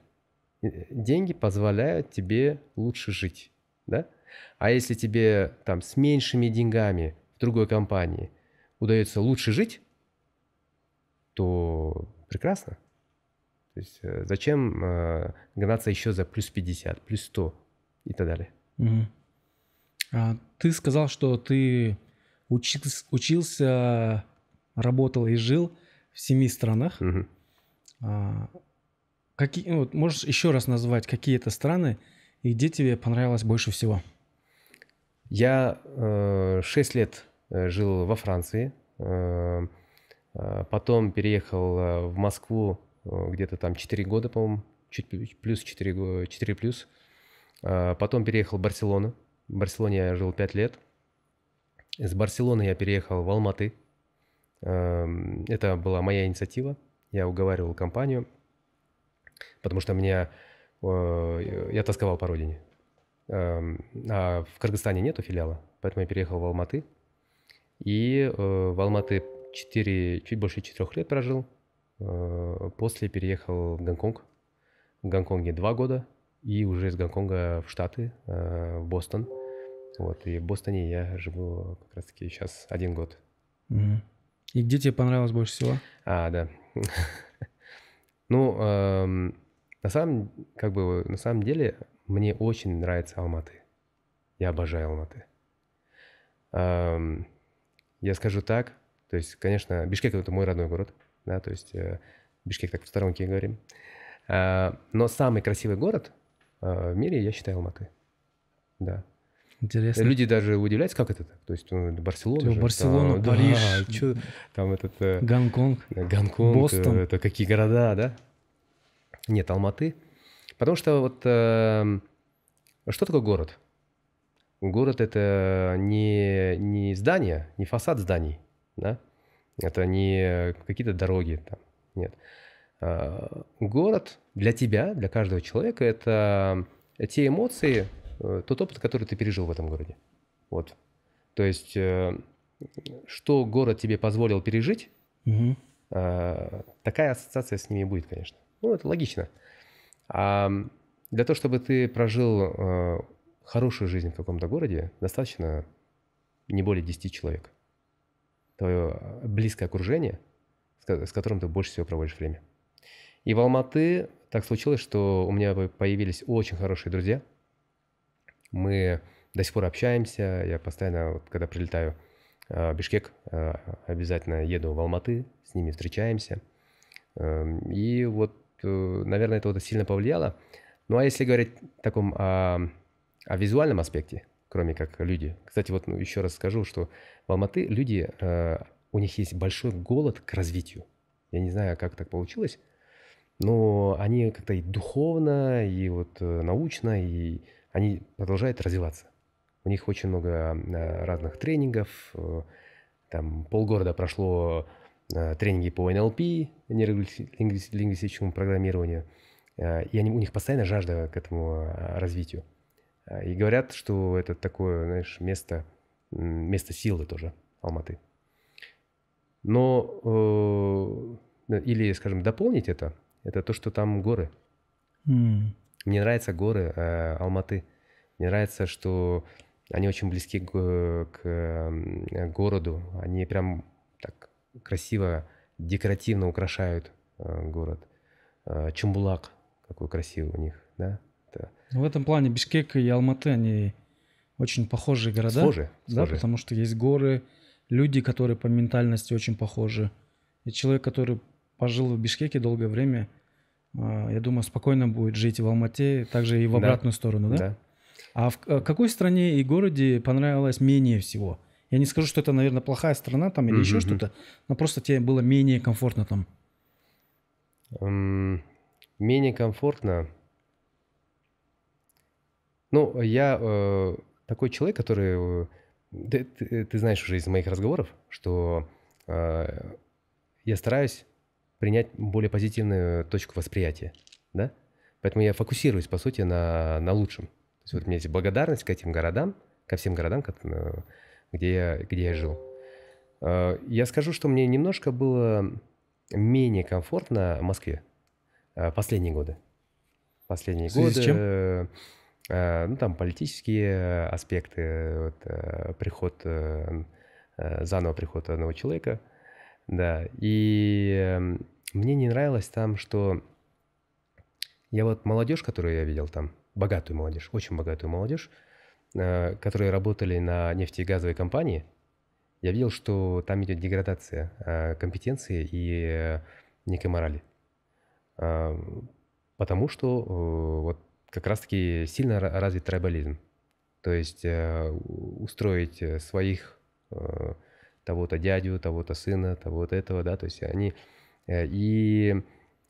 Э, деньги позволяют тебе лучше жить, да? А если тебе там с меньшими деньгами в другой компании удается лучше жить, то прекрасно. То есть э, зачем э, гнаться еще за плюс 50, плюс 100 и так далее. Угу. А ты сказал, что ты учился, учился работал и жил в семи странах. Угу. какие, ну, вот, можешь еще раз назвать, какие это страны и где тебе понравилось больше всего? Я э, 6 лет э, жил во Франции, э, э потом переехал э, в Москву где-то там 4 года, по-моему, чуть плюс 4, 4 плюс. Потом переехал в Барселону, в Барселоне я жил 5 лет. Из Барселоны я переехал в Алматы. Эм, это была моя инициатива. Я уговаривал компанию, потому что меня... Э, я тосковал по родине. Эм, а в Кыргызстане нету филиала, поэтому я переехал в Алматы. И э, в Алматы 4, чуть больше 4 лет прожил. Э, после переехал в Гонконг. В Гонконге 2 года. И уже из Гонконга в Штаты, в Бостон – вот, и в Бостоне я живу как раз-таки сейчас один год. Угу. И где тебе понравилось больше всего? А, да. <laughs> Ну, эм, на самом, как бы, на самом деле, мне очень нравится Алматы. Я обожаю Алматы. Эм, я скажу так, то есть, конечно, Бишкек это мой родной город, да, то есть э, Бишкек так в сторонке говорим. Э, но самый красивый город э, в мире, я считаю, Алматы. Да. Интересно. Люди даже удивляются, как это так. То есть ну, Барселона. Же, Барселона, там, Париж, да, что, там этот. Э, Гонконг. Э, Гонконг. Бостон. Э, это какие города, да? Нет, Алматы. Потому что вот э, что такое город? Город это не, не здание, не фасад зданий, да? Это не какие-то дороги там, нет. Э, город для тебя, для каждого человека это те эмоции, Э, тот опыт, который ты пережил в этом городе. Вот. То есть, э, что город тебе позволил пережить, угу. такая ассоциация с ними будет, конечно. Ну, это логично. А для того, чтобы ты прожил хорошую жизнь в каком-то городе, достаточно не более 10 человек. Твое близкое окружение, с которым ты больше всего проводишь время. И в Алматы так случилось, что у меня появились очень хорошие друзья – мы до сих пор общаемся. Я постоянно, вот, когда прилетаю а, в Бишкек, а, обязательно еду в Алматы, с ними встречаемся. Эм, и вот, э, наверное, это вот сильно повлияло. Ну а если говорить таком о, а, о визуальном аспекте, кроме как люди. Кстати, вот ну, еще раз скажу, что в Алматы люди, э, у них есть большой голод к развитию. Я не знаю, как так получилось, но они как-то и духовно, и вот э, научно, и они продолжают развиваться. У них очень много э, разных тренингов. Э, там полгорода прошло э, тренинги по НЛП, нейролингвистическому программированию. И они, у них постоянно жажда к этому развитию. И говорят, что это такое, знаешь, место, место силы тоже Алматы. Но, или, скажем, дополнить это, это то, что там горы. Mm. Мне нравятся горы э, Алматы. Мне нравится, что они очень близки к, к городу. Они прям так красиво, декоративно украшают э, город. Э, Чумбулак, какой красивый у них, да? Это... В этом плане Бишкек и Алматы, они очень похожие города. Схожи, да, схожи. потому что есть горы, люди, которые по ментальности очень похожи. И человек, который пожил в Бишкеке долгое время, а, я думаю, спокойно будет жить в Алмате, также и в обратную да. сторону, да? Да. А в э, какой стране и городе понравилось менее всего? Я не скажу, что это, наверное, плохая страна там или mm-hmm. еще что-то, но просто тебе было менее комфортно там. Um, менее комфортно. Ну, я э, такой человек, который... Э, ты, ты, ты знаешь уже из моих разговоров, что э, я стараюсь принять более позитивную точку восприятия, да? Поэтому я фокусируюсь, по сути, на, на лучшем. То есть вот у меня есть благодарность к этим городам, ко всем городам, э, где я, где я жил. Э, я скажу, что мне немножко было менее комфортно в Москве э, последние годы. Последние годы. С чем? Ну, там политические аспекты, вот, приход, заново приход одного человека. Да, и эм, мне не нравилось там, что я вот молодежь, которую я видел там, богатую молодежь, очень богатую молодежь, э, которые работали на нефти компании, я видел, что там идет деградация э, компетенции и э, некой морали. Потому что вот как раз-таки сильно развит трайбализм. То есть устроить своих того-то дядю, того-то сына, того-то этого, да, то есть они... Э, и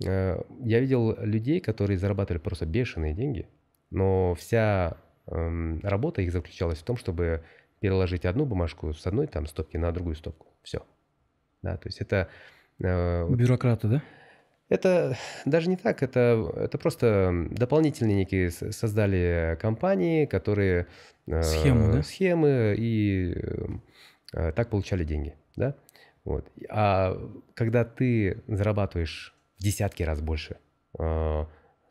э, я видел людей, которые зарабатывали просто бешеные деньги, но вся эм, работа их заключалась в том, чтобы переложить одну бумажку с одной там стопки на другую стопку. Все. Да, то есть это... Э, Бюрократы, да? Это даже не так, это, это просто дополнительные некие создали компании, которые... Схемы, э, да? Схемы и Э, так получали деньги, да? Вот. А когда ты зарабатываешь в десятки раз больше э,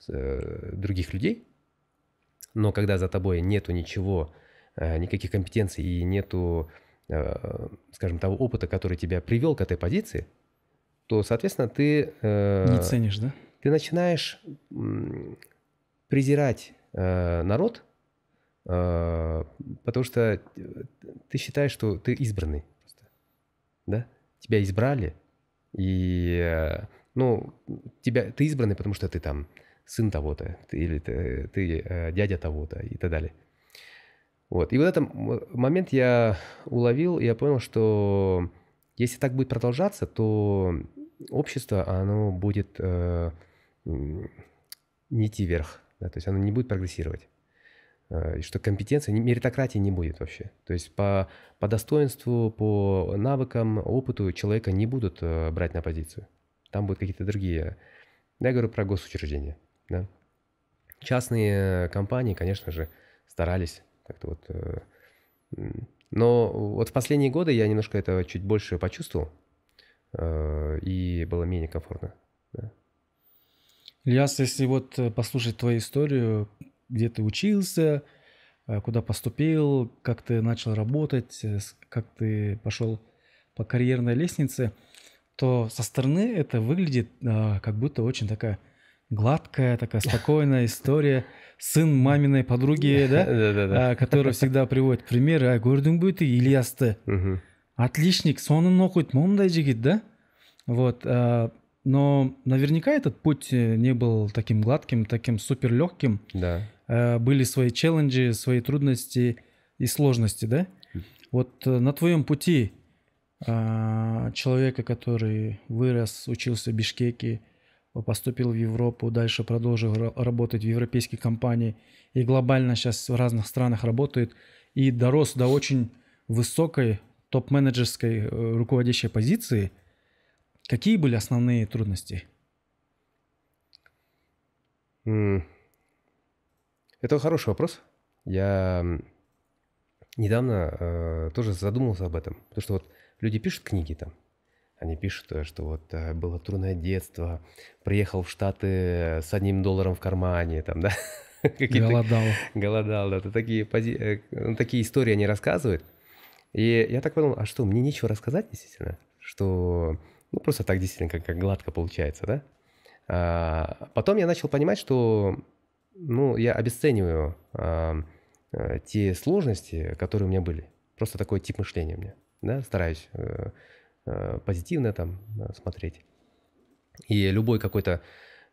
э, других людей, но когда за тобой нету ничего, никаких компетенций и нету, скажем, того опыта, который тебя привел к этой позиции, то, соответственно, ты... Не ценишь, да? Ты начинаешь презирать народ, а, потому что э, ты считаешь, что ты избранный. просто, Да? Тебя избрали, и э, ну, тебя, ты избранный, потому что ты там сын того-то, ты, или ты, ты э, дядя того-то и так далее. Вот. И вот этот момент я уловил, и я понял, что если так будет продолжаться, то общество, оно будет э, не идти вверх, да, то есть оно не будет прогрессировать. Э, и что компетенции, меритократии не будет вообще. То есть по, по достоинству, по навыкам, опыту человека не будут э, брать на позицию. Там будут какие-то другие. Я говорю про госучреждения. Да? Частные компании, конечно же, старались как-то вот... Э, но вот в последние годы я немножко это чуть больше почувствовал, и было менее комфортно. Да. Ильяс, если вот послушать твою историю, где ты учился, э, куда поступил, как ты начал работать, э, как ты пошел по карьерной лестнице, то со стороны это выглядит э, как будто очень такая гладкая, такая <laughs> спокойная история. Сын маминой подруги, <laughs> да? А, которая всегда приводит примеры. Ай, көрдің будет ты, Ильясты? Отличник, сонный оқиды, мондай жігіт, да? Вот. А, но наверняка этот путь не был таким гладким, таким супер легким. Да. Э, были свои челленджи, свои трудности и сложности, да? Вот э, на твоем пути а, человека, который вырос, учился в Бишкеке, поступил в Европу, дальше продолжил работать в европейской компании и глобально сейчас в разных странах работает и дорос до очень высокой топ-менеджерской э, руководящей позиции, какие были основные трудности? Это хороший вопрос. Я недавно э, тоже задумался об этом. Потому что вот люди пишут книги там. Они пишут, э, что вот э, было трудное детство, приехал в Штаты э, с одним долларом в кармане, там, <laughs> да? Голодал. Голодал, да. такие, ну, такие истории они рассказывают. И я так подумал, а что, мне нечего рассказать, действительно? Что, ну, просто так действительно как, как гладко получается, да? А потом я начал понимать, что ну, я обесцениваю э, э, те сложности, которые у меня были. Просто такой тип мышления у меня. Да? Стараюсь э, э, позитивно там э, смотреть. И любой какой-то,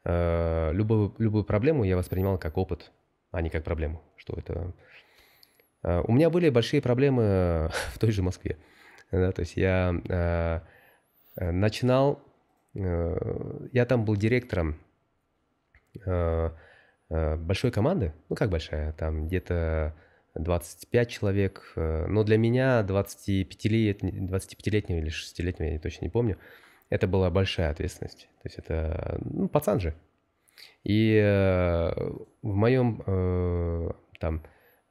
э, любой, любую проблему я воспринимал как опыт, а не как проблему. Что это... Э, у меня были большие проблемы <laughs> в той же Москве. Да? То есть я э, э начинал... Э, я там был директором э, Э, большой команды, ну как большая, там где-то 25 человек, э, но для меня 25-летнего 25 или 6-летнего, я точно не помню, это была большая ответственность. То есть это ну, пацан же. И э, в моем там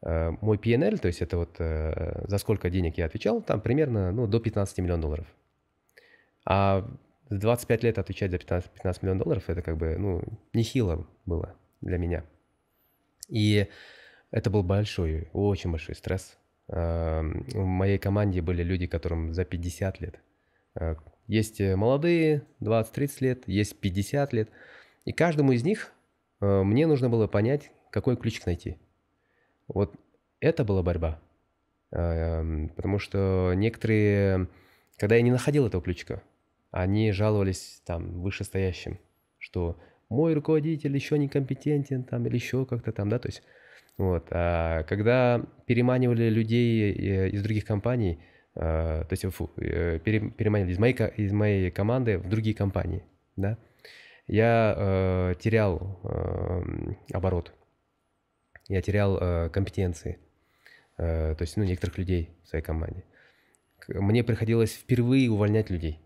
мой PNL, то есть это вот за сколько денег я отвечал, там примерно ну, до 15 миллионов долларов. А 25 лет отвечать за 15, 15 миллионов долларов, это как бы ну, нехило было для меня. И это был большой, очень большой стресс. А, в моей команде были люди, которым за 50 а, лет. Есть молодые, 20-30 лет, есть 50 лет. И каждому из них а, мне нужно было понять, какой ключик найти. Вот это была борьба. Потому что некоторые, когда я не находил этого ключика, они жаловались там вышестоящим, что мой руководитель еще некомпетентен там или еще как-то там, да, то есть вот. А когда переманивали людей э, из других компаний, э, то есть фу, э, переманивали из моей, из моей команды в другие компании, да, я терял оборот, я терял компетенции, то есть ну, некоторых людей в своей команде. Мне приходилось впервые увольнять людей.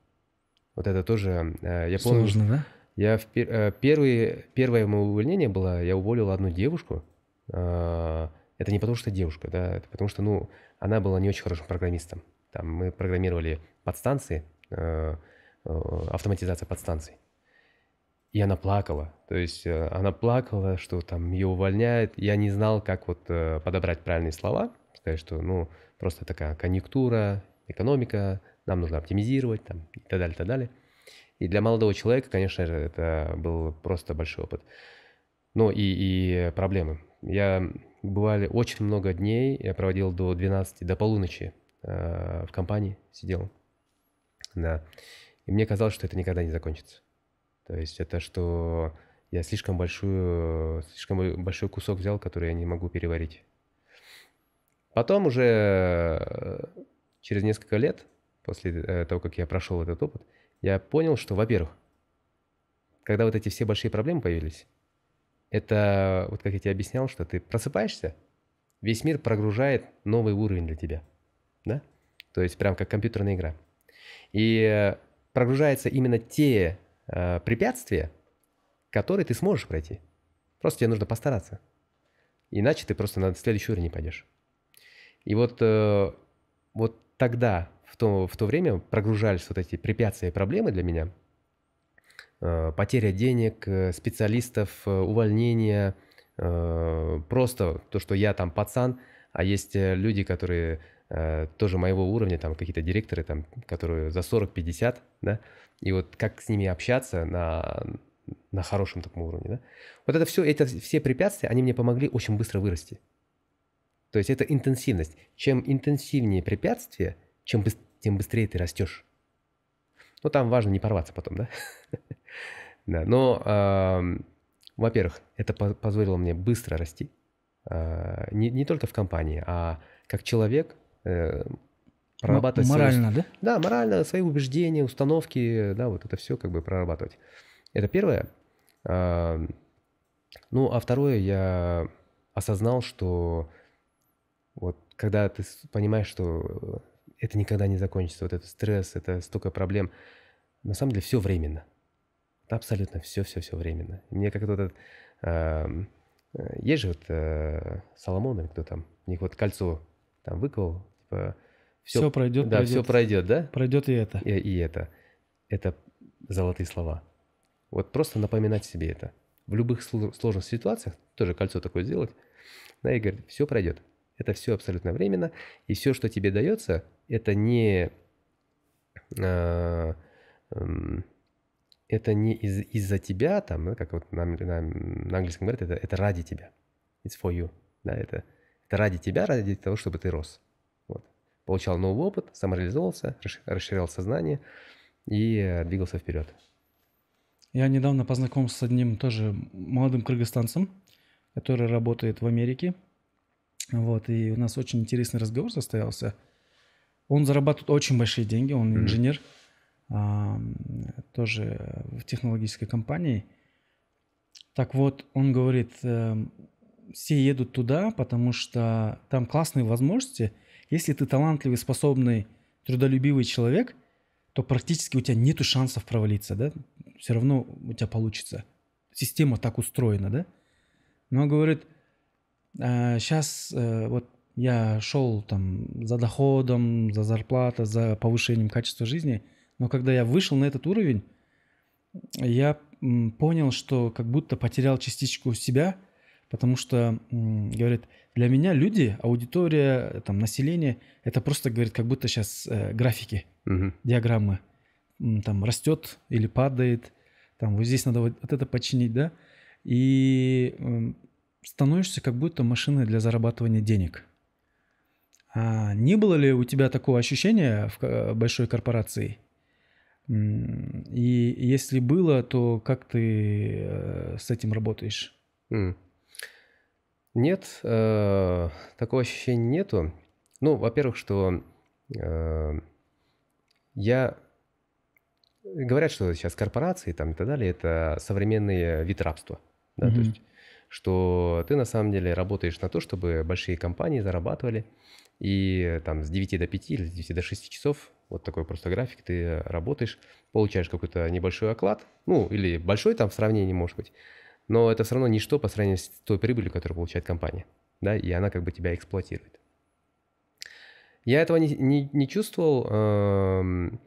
Вот это тоже, я Сложно, помню... Сложно, да? Я в пер... Э, первые... первое мое увольнение было, я уволил одну девушку. А, это не потому, что девушка, да, это потому что, ну, она была не очень хорошим программистом. Там мы программировали подстанции, э, э, автоматизация подстанций. И она плакала. То есть она плакала, что там ее увольняют. Я не знал, как вот подобрать правильные слова. Сказать, что ну просто такая конъюнктура, экономика, нам нужно оптимизировать там, и так далее, и так далее. И для молодого человека, конечно же, это был просто большой опыт. Ну и, и проблемы. Я бывали очень много дней, я проводил до 12, до полуночи э, в компании сидел. Да. И мне казалось, что это никогда не закончится. То есть это что я слишком большую, слишком большой кусок взял, который я не могу переварить. Потом уже э, через несколько лет, после э, того, как я прошел этот опыт, я понял, что, во-первых, когда вот эти все большие проблемы появились, это, вот как я тебе объяснял, что ты просыпаешься, весь мир прогружает новый уровень для тебя, да? То есть прям как компьютерная игра. И э, прогружаются именно те э, препятствия, которые ты сможешь пройти. Просто тебе нужно постараться. Иначе ты просто на следующий уровень не пойдешь. И вот, э, вот тогда то, в то время прогружались вот эти препятствия и проблемы для меня. Э, потеря денег, э, специалистов, э, увольнение, просто то, что я там пацан, а есть люди, которые тоже моего уровня, там какие-то директоры, там, которые за 40-50, да, и вот как с ними общаться на, на хорошем таком уровне, да. Вот это все, это все препятствия, они мне помогли очень быстро вырасти. То есть это интенсивность. Чем интенсивнее препятствие, чем, тем быстрее ты растешь. Ну, там важно не порваться потом, да? <laughs> Да, но, во-первых, это позволило мне быстро расти. А, не, не только в компании, а как человек э, прорабатывать... Морально, да? Да, морально, свои убеждения, установки, да, вот это все как бы прорабатывать. Это первое. А, ну, а второе, я осознал, что вот когда ты понимаешь, что э, это никогда не закончится, вот этот стресс, это столько проблем. На самом деле все временно. Абсолютно все-все-все временно. Мне как-то вот этот... Эм, э, есть же вот э, Соломон или кто там, у них вот кольцо там выковал, типа... Все, все пройдет, да, пройдет. все пройдет, да? Пройдет и это. И, и это. Это золотые слова. Вот просто напоминать себе это. В любых сложных ситуациях тоже кольцо такое сделать, да, и говорит, все пройдет. Это все абсолютно временно, и все, что тебе дается, это не а, эм, это не из, из-за тебя, там, как вот на, на, на английском говорят, это, это ради тебя. It's for you. Да, это, это ради тебя, ради того, чтобы ты рос. Вот. Получал новый опыт, самореализовался, расширял сознание и двигался вперед. Я недавно познакомился с одним тоже молодым кыргызстанцем, который работает в Америке. Вот, и у нас очень интересный разговор состоялся – он зарабатывает очень большие деньги, он инженер, mm-hmm. тоже в технологической компании. Так вот, он говорит, эм, все едут туда, потому что там классные возможности. Если ты талантливый, способный, трудолюбивый человек, то практически у тебя нету шансов провалиться, да? Все равно у тебя получится. Система так устроена, да? Но говорит, сейчас «А, э, вот я шел там за доходом, за зарплатой, за повышением качества жизни. Но когда я вышел на этот уровень, я понял, что как будто потерял частичку себя, потому что, говорит, для меня люди, аудитория, э, там, население, это просто, говорит, как будто сейчас э, графики, угу. диаграммы. Там растет или падает, там вот здесь надо вот это починить, да? И становишься как будто машиной для зарабатывания денег. А, не было ли у тебя такого ощущения в большой корпорации? И если было, то как ты э, с этим работаешь? Нет, э, такого ощущения нету. Ну, во-первых, что э, я говорят, что сейчас корпорации там и так далее это современный вид рабства, да, mm то есть что ты на самом деле работаешь на то, чтобы большие компании зарабатывали, и там с 9 до 5 или с 9 до 6 часов, вот такой просто график, ты работаешь, получаешь какой-то небольшой оклад, ну или большой там в сравнении может быть, но это все равно ничто по сравнению с той прибылью, которую получает компания, да, и она как бы тебя эксплуатирует. Я этого не, не, не чувствовал, эм,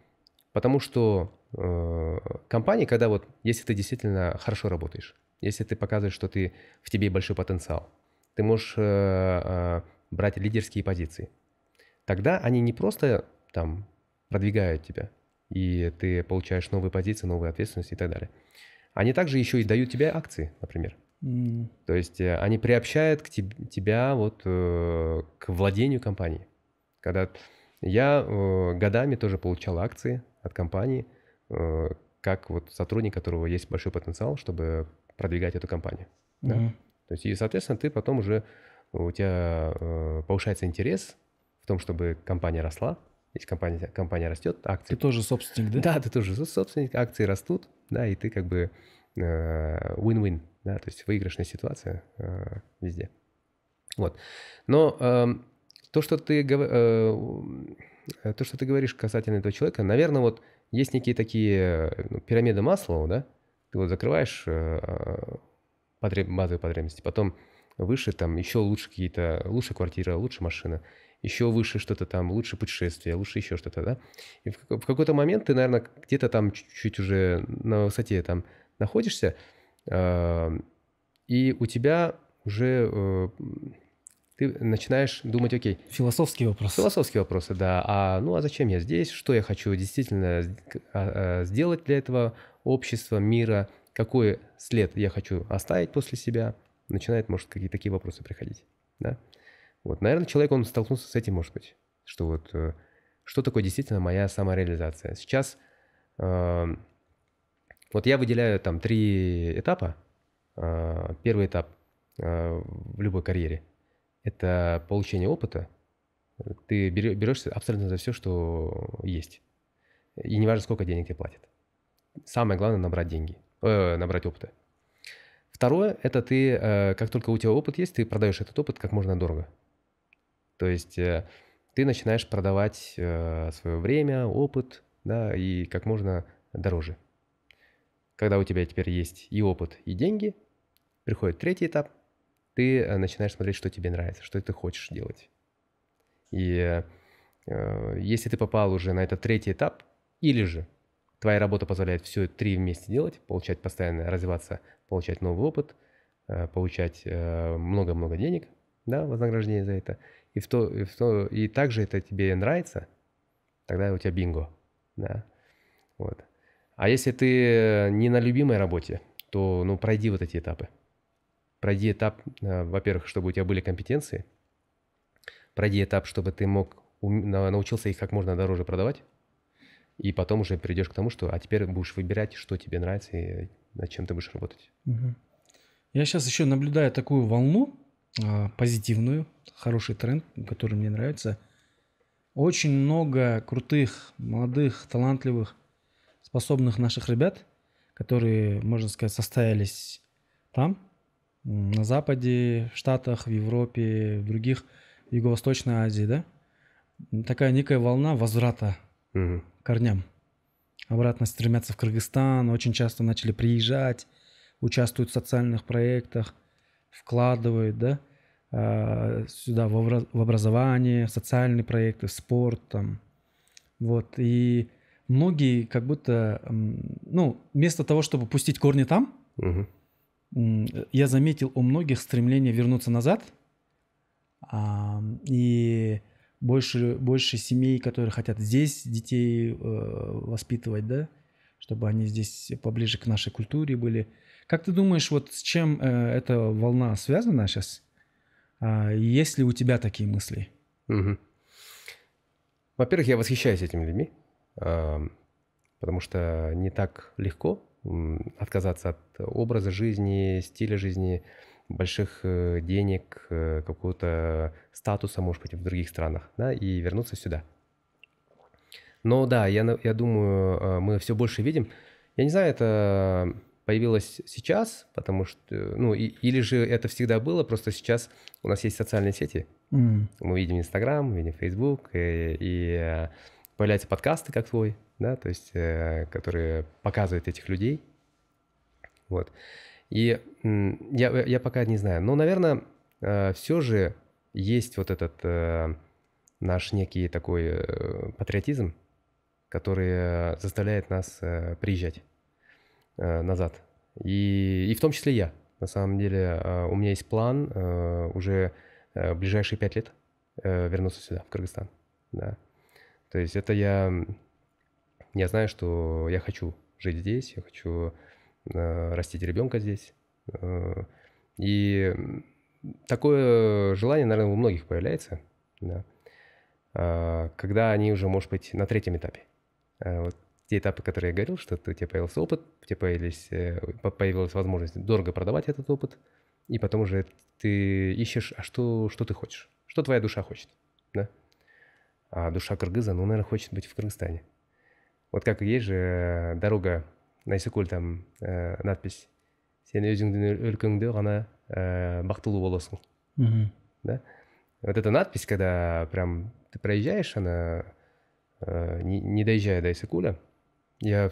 потому что э, компании, когда вот, если ты действительно хорошо работаешь, если ты показываешь, что ты в тебе большой потенциал, ты можешь э, э брать лидерские позиции. Тогда они не просто там продвигают тебя, и ты получаешь новые позиции, новые ответственности и так далее. Они также еще и дают тебе акции, например. Mm. То есть э, они приобщают к тебе, тебя вот э, к владению компанией. Когда я э, годами тоже получал акции от компании, э, как вот сотрудник, которого есть большой потенциал, чтобы продвигать эту компанию. Mm. Да? То есть и, соответственно, ты потом уже у тебя э, повышается интерес в том, чтобы компания росла. Если компания, компания растет, акции... Ты тоже собственник, да? Да, ты тоже собственник, акции растут, да, и ты как бы э, win-win, э, да, то есть выигрышная ситуация э, везде. Вот. Но э, то, что ты, э, то, что ты говоришь касательно этого человека, наверное, вот есть некие такие ну, пирамиды масла да? Ты вот закрываешь э, потреб, базовые потребности, потом выше там еще лучше какие-то, лучше квартира, лучше машина, еще выше что-то там, лучше путешествие, лучше еще что-то, да. И в, в какой-то момент ты, наверное, где-то там чуть-чуть уже на высоте там находишься, э, и у тебя уже э, ты начинаешь думать, окей. Философские вопросы. Философские вопросы, да. А ну а зачем я здесь? Что я хочу действительно а, а, сделать для этого общества, мира? Какой след я хочу оставить после себя? начинает может, какие-то такие вопросы приходить, да. Вот, наверное, человек, он столкнулся с этим, может быть, что вот, э, что такое действительно моя самореализация. Сейчас эм, вот я выделяю там три этапа. Э, первый этап э, в любой карьере – это получение опыта. Ты берешься абсолютно за все, что есть. И неважно, сколько денег тебе платят. Самое главное – набрать деньги, э, набрать опыта. Второе, это ты, э, как только у тебя опыт есть, ты продаешь этот опыт как можно дорого. То есть э, ты начинаешь продавать э, свое время, опыт, да, и как можно дороже. Когда у тебя теперь есть и опыт, и деньги, приходит третий этап, ты начинаешь смотреть, что тебе нравится, что ты хочешь делать. И э, если ты попал уже на этот третий этап, или же твоя работа позволяет все три вместе делать, получать постоянно, развиваться получать новый опыт, э, получать э, много-много денег, да, вознаграждение за это. И, в то, и, в то, и также это тебе нравится, тогда у тебя бинго, да. Вот. А если ты э, не на любимой работе, то ну, пройди вот эти этапы. Пройди этап, во-первых, чтобы у тебя были компетенции, пройди этап, чтобы ты мог научился их как можно дороже продавать, и потом уже придешь к тому, что а теперь будешь выбирать, что тебе нравится и э, над чем ты будешь работать. Угу. Я сейчас еще наблюдаю такую волну а, позитивную, хороший тренд, который мне нравится. Очень много крутых, молодых, талантливых, способных наших ребят, которые, можно сказать, состоялись там, на Западе, в Штатах, в Европе, в других Юго-Восточной Азии, да? Такая некая волна возврата угу корням. Обратно стремятся в Кыргызстан, очень часто начали приезжать, участвуют в социальных проектах, вкладывают, да, а, сюда в образование, в социальные проекты, в спорт, там, вот, и многие как будто, ну, вместо того, чтобы пустить корни там, угу. я заметил у многих стремление вернуться назад, и больше, больше семей, которые хотят здесь детей э, воспитывать, да, чтобы они здесь поближе к нашей культуре были. Как ты думаешь, вот с чем э, эта волна связана сейчас? А, есть ли у тебя такие мысли? Угу. Во-первых, я восхищаюсь этими людьми, э, потому что не так легко отказаться от образа жизни, стиля жизни, э, больших э, денег, э, какого-то статуса, может быть, в других странах, да, и вернуться сюда. Но да, я, я думаю, э, мы все больше видим. Я не знаю, это появилось сейчас, потому что, ну, и, или же это всегда было, просто сейчас у нас есть социальные сети. Mm. Мы видим Инстаграм, видим Фейсбук, и, и появляются подкасты, как твой, да, то есть, которые показывают этих людей. Вот. И я, э, я пока не знаю. Но, наверное, э, все же есть вот этот э, наш некий такой патриотизм, который заставляет нас приезжать назад. И, и в том числе я. На самом деле у меня есть план уже в ближайшие пять лет вернуться сюда, в Кыргызстан. Да. То есть это я... Я знаю, что я хочу жить здесь, я хочу Э, растить ребенка здесь. Э, и такое желание, наверное, у многих появляется, да, э, когда они уже, может быть, на третьем этапе. Вот те этапы, которые я говорил, что у тебя появился опыт, у тебя появились, появилась возможность дорого продавать этот опыт, и потом уже ты ищешь, а что, что ты хочешь, что твоя душа хочет, да? А душа кыргыза, ну, наверное, хочет быть в Кыргызстане. Вот как есть же дорога найсекул там э, надпись сен өзіңдің өлкөңдө гана э, бактылуу болосуң да вот эта надпись когда прям ты проезжаешь она э, не, не доезжая до Исакуля, я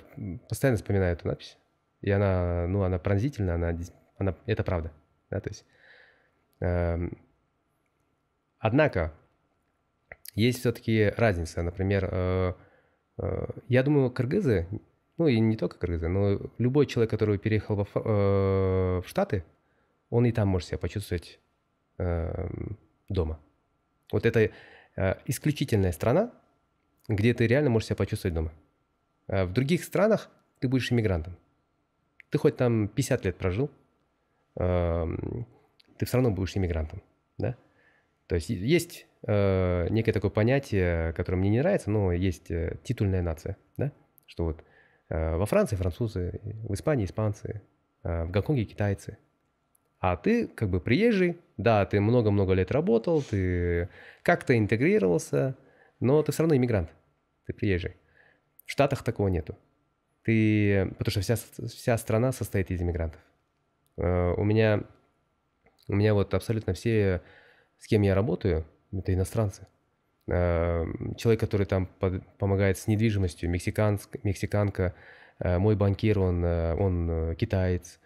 постоянно вспоминаю эту надпись. И она, ну, она пронзительна, она, она, это правда. Да, то есть, э, однако, есть все-таки разница. Например, э, э, я думаю, кыргызы ну и не только кыргызы, но любой человек, который переехал во, э, в Штаты, он и там может себя почувствовать э, дома. Вот это э, исключительная страна, где ты реально можешь себя почувствовать дома. А в других странах ты будешь иммигрантом. Ты хоть там 50 лет прожил, э, ты все равно будешь иммигрантом, да? То есть есть э, некое такое понятие, которое мне не нравится, но есть э, титульная нация, да? Что вот Э, во Франции французы, в Испании испанцы, э, в Гонконге китайцы. А ты как бы приезжий, да, ты много-много лет работал, ты как-то интегрировался, но ты все равно иммигрант, ты приезжий. В Штатах такого нету. Ты, потому что вся, вся страна состоит из иммигрантов. Э, у меня, у меня вот абсолютно все, с кем я работаю, это иностранцы. Э, человек, который там под, помогает с недвижимостью, мексиканск, мексиканка, э, мой банкир, он, э, он китаец.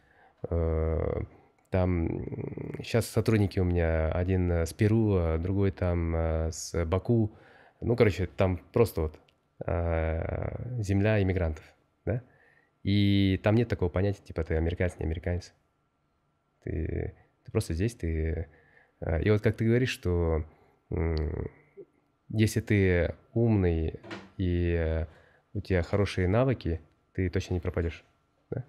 Там сейчас сотрудники у меня, один с Перу, а другой там с Баку. Ну, короче, там просто вот земля иммигрантов, да? И там нет такого понятия, типа, ты американец, не американец. Ты, ты просто здесь, ты... И вот как ты говоришь, что если ты умный и у тебя хорошие навыки, ты точно не пропадешь. Да?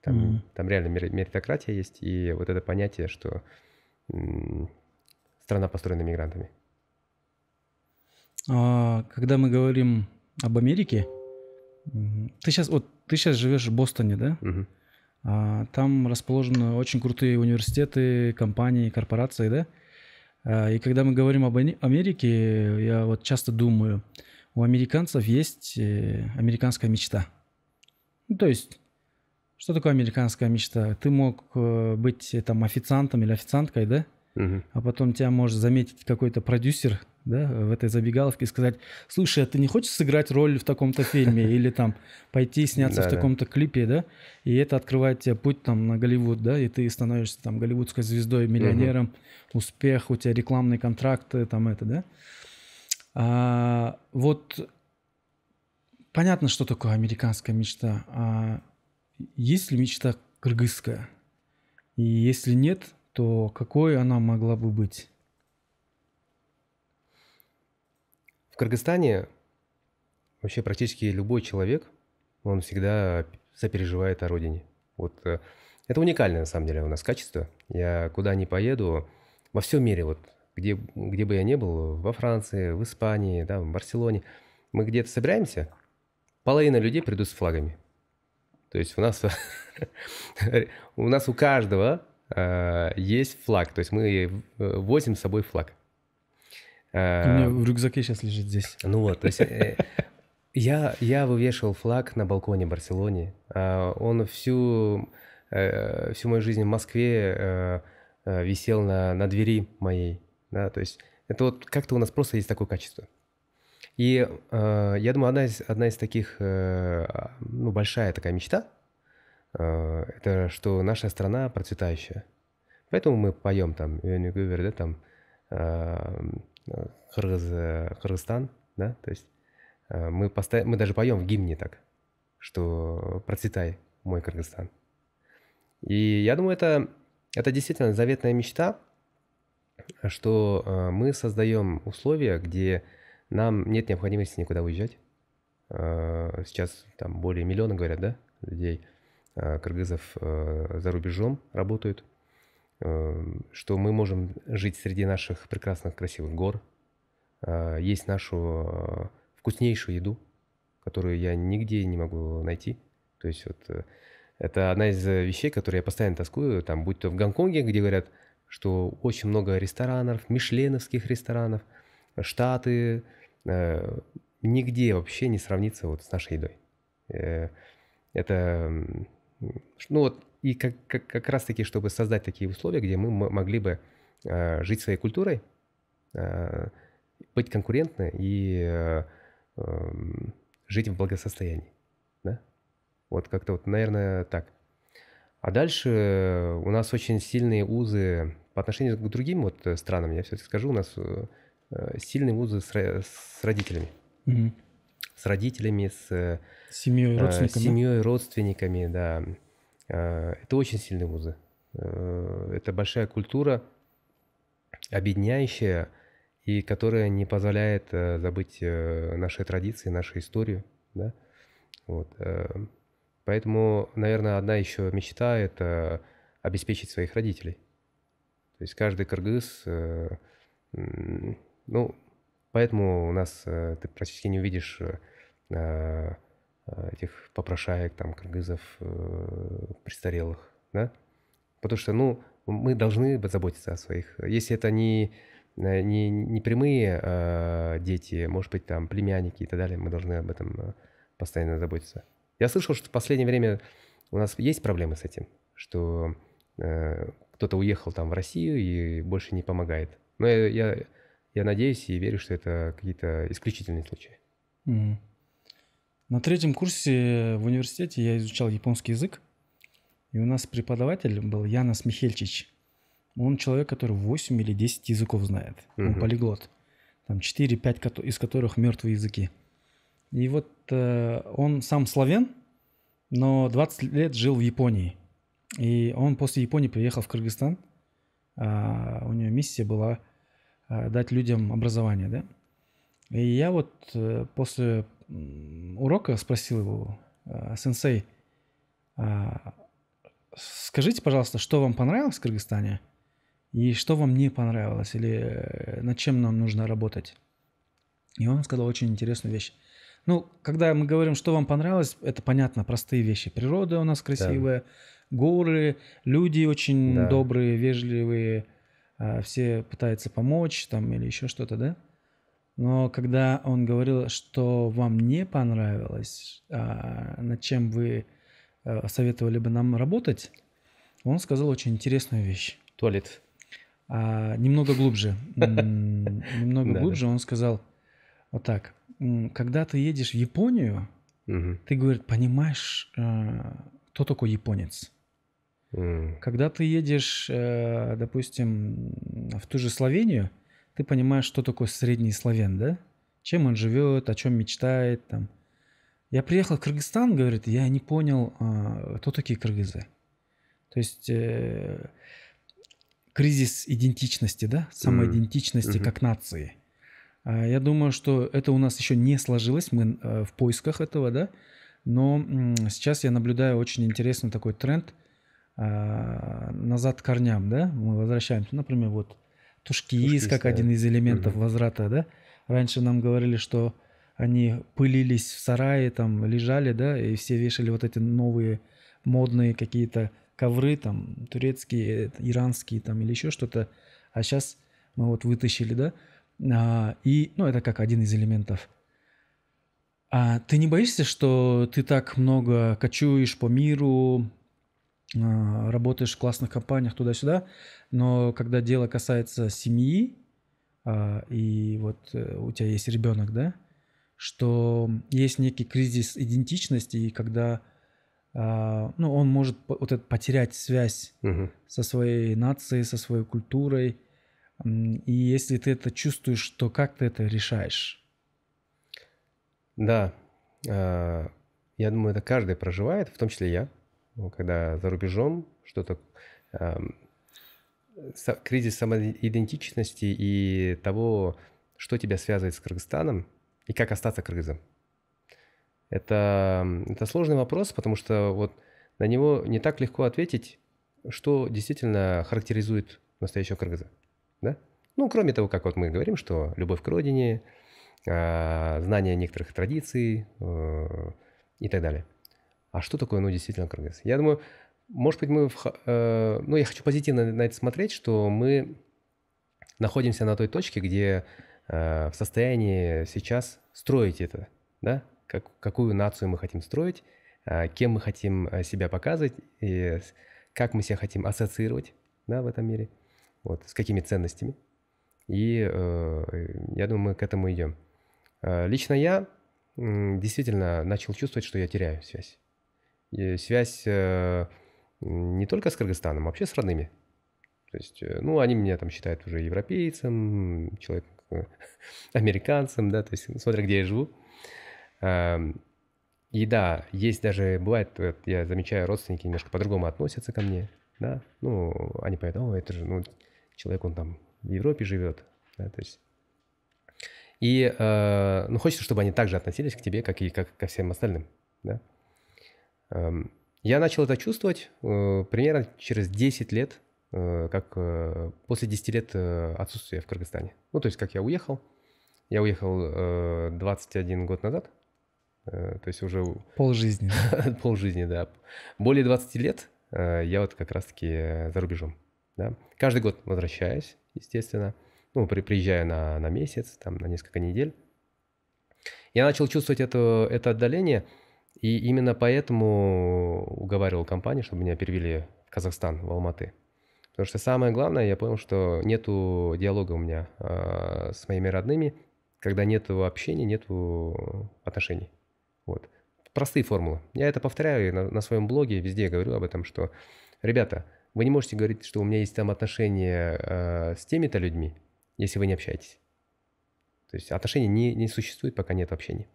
Там, mm-hmm. там реально меритократия есть, и вот это понятие, что страна построена мигрантами. А, когда мы говорим об Америке, ты сейчас, вот, ты сейчас живешь в Бостоне, да? Угу. А, там расположены очень крутые университеты, компании, корпорации, да? А, и когда мы говорим об Америке, я вот часто думаю, у американцев есть э, американская мечта. Ну, то есть, что такое американская мечта? Ты мог э, быть э, там официантом или официанткой, да? Угу. А потом тебя может заметить какой-то продюсер да, в этой забегаловке и сказать, слушай, а ты не хочешь сыграть роль в таком-то фильме или там пойти сняться в таком-то клипе, да? И это открывает тебе путь там на Голливуд, да, и ты становишься там голливудской звездой, миллионером, успех, у тебя рекламные контракты, там это, да? А, вот понятно, что такое американская мечта. А есть ли мечта кыргызская? И если нет, то какой она могла бы быть? Кыргызстане вообще практически любой человек, он всегда сопереживает о родине. Вот э, это уникальное, на самом деле, у нас качество. Я куда ни поеду, во всем мире, вот где, где бы я ни был, во Франции, в Испании, да, в Барселоне, мы где-то собираемся, половина людей придут с флагами. То есть у нас, <laughs> у нас у каждого э, есть флаг. То есть мы э, возим с собой флаг. Э, у меня в рюкзаке сейчас лежит здесь. Ну вот, то есть э, я, я вывешивал флаг на балконе Барселоне. Э, он всю, всю мою жизнь в Москве висел на, на двери моей. Да, то есть это вот как-то у нас просто есть такое качество. И э, я думаю, одна из, одна из таких, э, ну, большая такая мечта, э, это что наша страна процветающая. Поэтому мы поем там, Юэнни Гувер, да, там, Кыргыз, э, Кыргызстан, да, то есть э, мы, постав... мы даже поем в гимне так, что «Процветай, мой Кыргызстан». И я думаю, это, это действительно заветная мечта, что э, мы создаем условия, где нам нет необходимости никуда уезжать. Сейчас там более миллиона, говорят, да, людей, кыргызов за рубежом работают. Эм, что мы можем жить среди наших прекрасных, красивых гор, а, есть нашу э, вкуснейшую еду, которую я нигде не могу найти. То есть вот э, это одна из э, вещей, которые я постоянно тоскую, там, будь то в Гонконге, где говорят, что очень много ресторанов, мишленовских ресторанов, Штаты, э, нигде вообще не сравнится вот с нашей едой. Э, это, ну вот, и как, как, как раз-таки, чтобы создать такие условия, где мы могли бы э, жить своей культурой, э, быть конкурентны и э, э, жить в благосостоянии. Да? Вот как-то вот, наверное, так. А дальше у нас очень сильные узы по отношению к другим вот странам, я все-таки скажу, у нас э, э, сильные узы с, с родителями. Угу. С родителями, с семьей, э, родственниками. Э, семьей, родственниками, да. Э, это очень сильные вузы. Э, это большая культура, объединяющая, и которая не позволяет э, забыть наши традиции, нашу историю. Да? Вот. Эм, поэтому, наверное, одна еще мечта – это обеспечить своих родителей. То есть каждый кыргыз, ну, поэтому у нас ты практически не увидишь Э, этих попрошаек, там, кыргызов, э, престарелых, да? Потому что, ну, мы должны заботиться о своих. Если это не, э, не, не прямые э, дети, может быть, там, племянники и так далее, мы должны об этом постоянно заботиться. Я слышал, что в последнее время у нас есть проблемы с этим, что э, кто-то уехал там в Россию и больше не помогает. Но я, я, я надеюсь и верю, что это какие-то исключительные случаи. Mm-hmm. На третьем курсе в университете я изучал японский язык. И у нас преподаватель был Янас Михельчич. Он человек, который 8 или 10 языков знает. Угу. Он полиглот. Там 4-5 из которых мертвые языки. И вот э, он сам славен, но 20 лет жил в Японии. И он после Японии приехал в Кыргызстан. А, у него миссия была а, дать людям образование, да. И я вот э, после урока спросил его э, сенсей, «А, скажите, пожалуйста, что вам понравилось в Кыргызстане и что вам не понравилось или э, над чем нам нужно работать. И он сказал очень интересную вещь. Ну, когда мы говорим, что вам понравилось, это понятно, простые вещи. Природа у нас красивая, да. горы, люди очень да. добрые, вежливые, э, все пытаются помочь там или еще что-то, да? Но когда он говорил, что вам не понравилось, а над чем вы э, советовали бы нам работать, он сказал очень интересную вещь. Туалет. А, немного глубже. <laughs> Немного глубже он сказал вот так. Когда ты едешь в Японию, ты, говорит, понимаешь, э, кто такой японец. Когда ты едешь, э, допустим, в ту же Словению, ты понимаешь, что такое средний славян, да? Чем он живет, о чем мечтает, там. Я приехал в Кыргызстан, говорит, я не понял, а, кто такие кыргызы. То есть э, кризис идентичности, да, самоидентичности mm-hmm. как нации. А, я думаю, что это у нас еще не сложилось, мы э, в поисках этого, да, но сейчас я наблюдаю очень интересный такой тренд а, назад к корням, да, мы возвращаемся, например, вот тушки Тушкииз, как один из элементов угу. возврата, да? Раньше нам говорили, что они пылились в сарае, там лежали, да, и все вешали вот эти новые модные какие-то ковры, там, турецкие, э, иранские, там, или еще что-то. А сейчас мы вот вытащили, да, а, и, ну, это как один из элементов. А ты не боишься, что ты так много кочуешь по миру, а, работаешь в классных компаниях туда-сюда, но когда дело касается семьи, а, и вот э, у тебя есть ребенок, да, что есть некий кризис идентичности, и когда а, ну, он может вот это, потерять связь угу. со своей нацией, со своей культурой. И если ты это чувствуешь, то как ты это решаешь? Да, я думаю, это каждый проживает, в том числе я. Ну, когда за рубежом что-то э, эм, со, кризис самоидентичности и того, что тебя связывает с Кыргызстаном и как остаться кыргызом. Это, эм, это сложный вопрос, потому что вот на него не так легко ответить, что действительно характеризует настоящего кыргыза. Да? Ну, кроме того, как вот мы говорим, что любовь к родине, а, знание некоторых традиций э, и так далее а что такое, ну, действительно, Кыргыз? Я думаю, может быть, мы... В, э, ну, я хочу позитивно на это смотреть, что мы находимся на той точке, где э, в состоянии сейчас строить это, да? Как, какую нацию мы хотим строить, э, кем мы хотим э, себя показывать, и как мы себя хотим ассоциировать да, в этом мире, вот, с какими ценностями. И э, я думаю, мы к этому идем. Э, лично я действительно начал чувствовать, что я теряю связь. Э, связь э, не только с Кыргызстаном, а вообще с родными. То есть, э, ну, они меня там считают уже европейцем, человеком, <laughs> американцем, да, то есть, ну, смотря где я живу. Эм, и да, есть даже, бывает, вот я замечаю, родственники немножко по-другому относятся ко мне, да, ну, они поэтому, это же, ну, человек, он там в Европе живет, да, то есть. И, э, ну, хочется, чтобы они также относились к тебе, как и как, ко всем остальным, да. Эм, я начал это чувствовать э, примерно через 10 лет, э, как э, после 10 лет отсутствия в Кыргызстане. Ну, то есть, как я уехал. Я уехал 21 год назад, то есть уже... Пол жизни. <laughs> Пол жизни, да. Более 20 лет я вот как раз-таки за рубежом. Да? Каждый год возвращаюсь, естественно. Ну, при, приезжаю на, на месяц, там, на несколько недель. Я начал чувствовать это, это отдаление – и именно поэтому уговаривал компанию, чтобы меня перевели в Казахстан, в Алматы. Потому что самое главное, я понял, что нету диалога у меня э, с моими родными, когда нету общения, нету отношений. Вот. Простые формулы. Я это повторяю на, на своем блоге, везде говорю об этом, что, ребята, вы не можете говорить, что у меня есть там отношения э, с теми-то людьми, если вы не общаетесь. То есть отношения не, не существует, пока нет общения.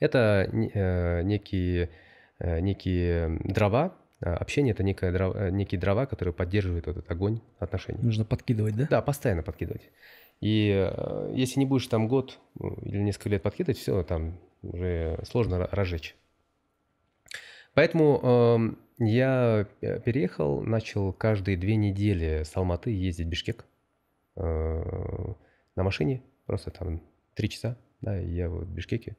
Это э, некие, э, некие дрова, а, Общение — это некая дрова, э, некие дрова, которые поддерживают этот огонь отношений. Нужно подкидывать, да? Да, постоянно подкидывать. И если не будешь там год ну, или несколько лет подкидывать, все, там уже сложно разжечь. Поэтому эм, э, я переехал, начал каждые две недели с Алматы ездить в Бишкек э, на машине, просто там три часа, да, и я вот в Бишкеке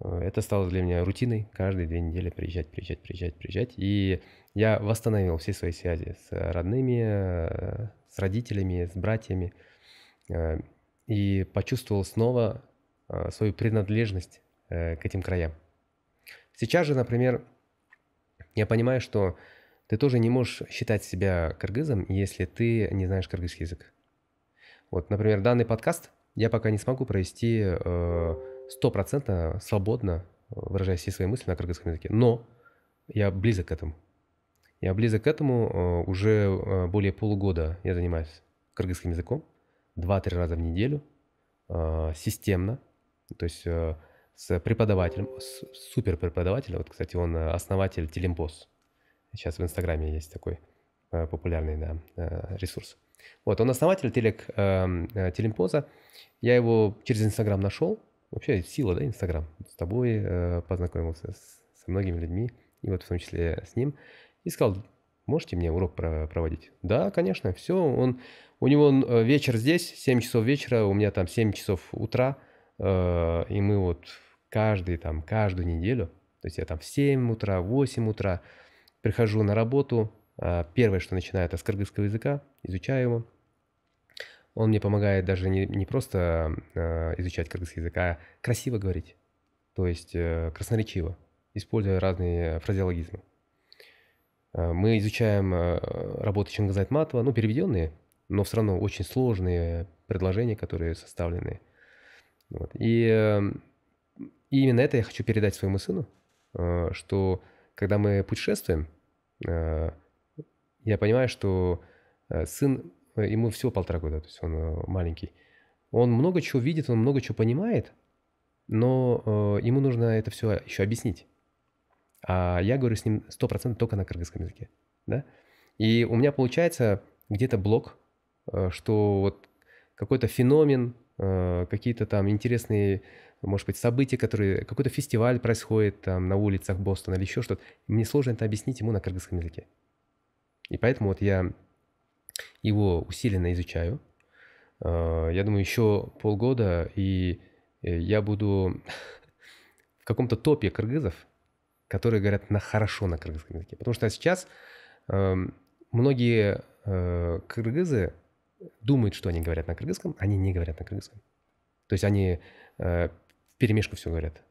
Э, это стало для меня рутиной, каждые две недели приезжать, приезжать, приезжать, приезжать. И я восстановил все свои связи с родными, э, с родителями, с братьями. Э, и почувствовал снова свою принадлежность к этим краям. Сейчас же, например, я понимаю, что ты тоже не можешь считать себя кыргызом, если ты не знаешь кыргызский язык. Вот, например, данный подкаст я пока не смогу провести э, стопроцентно свободно э, выражая все свои мысли на кыргызском языке. Но я близок к этому. Я близок к этому э, уже э, более полугода. Я занимаюсь кыргызским языком два-три раза в неделю, системно, то есть с преподавателем, с супер преподавателем. Вот, кстати, он основатель Телемпос. Сейчас в Инстаграме есть такой популярный да, ресурс. Вот, он основатель телек, эм, Телемпоза. Я его через Инстаграм нашел, Вообще сила, да, Инстаграм. С тобой э, познакомился, с, со многими людьми, и вот в том числе с ним. И сказал, можете мне урок про проводить? Да, конечно, все. Он, у него э, вечер здесь, 7 часов вечера, у меня там 7 часов утра, э, и мы вот каждый там, каждую неделю, то есть я там в 7 утра, 8 утра прихожу на работу, э, первое, что начинаю, это с кыргызского языка, изучаю его, он мне помогает даже не, не просто э, изучать кыргызский язык, а красиво говорить. То есть э, красноречиво, используя разные фразеологизмы. Э, мы изучаем э, работы Чингаза Айтматова, ну, переведенные, но все равно очень сложные предложения, которые составлены. Вот. И, э, и именно это я хочу передать своему сыну, что когда мы путешествуем, я понимаю, что сын Э, ему всего полтора года, то есть он э, маленький. Он много чего видит, он много чего понимает, но э, ему нужно это все еще объяснить. А я говорю с ним 100% только на кыргызском языке. Да? И у меня получается где-то блок, э, что вот какой-то феномен, э, какие-то там интересные, может быть, события, которые... Какой-то фестиваль происходит там на улицах Бостона или еще что-то. Мне сложно это объяснить ему на кыргызском языке. И поэтому вот я его усиленно изучаю. А, я думаю, еще полгода, и э, я буду <laughs> в каком-то топе кыргызов, которые говорят на хорошо на кыргызском языке. Потому что сейчас эм, многие э, кыргызы думают, что они говорят на кыргызском, они не говорят на кыргызском. То есть они э, в перемешку все говорят.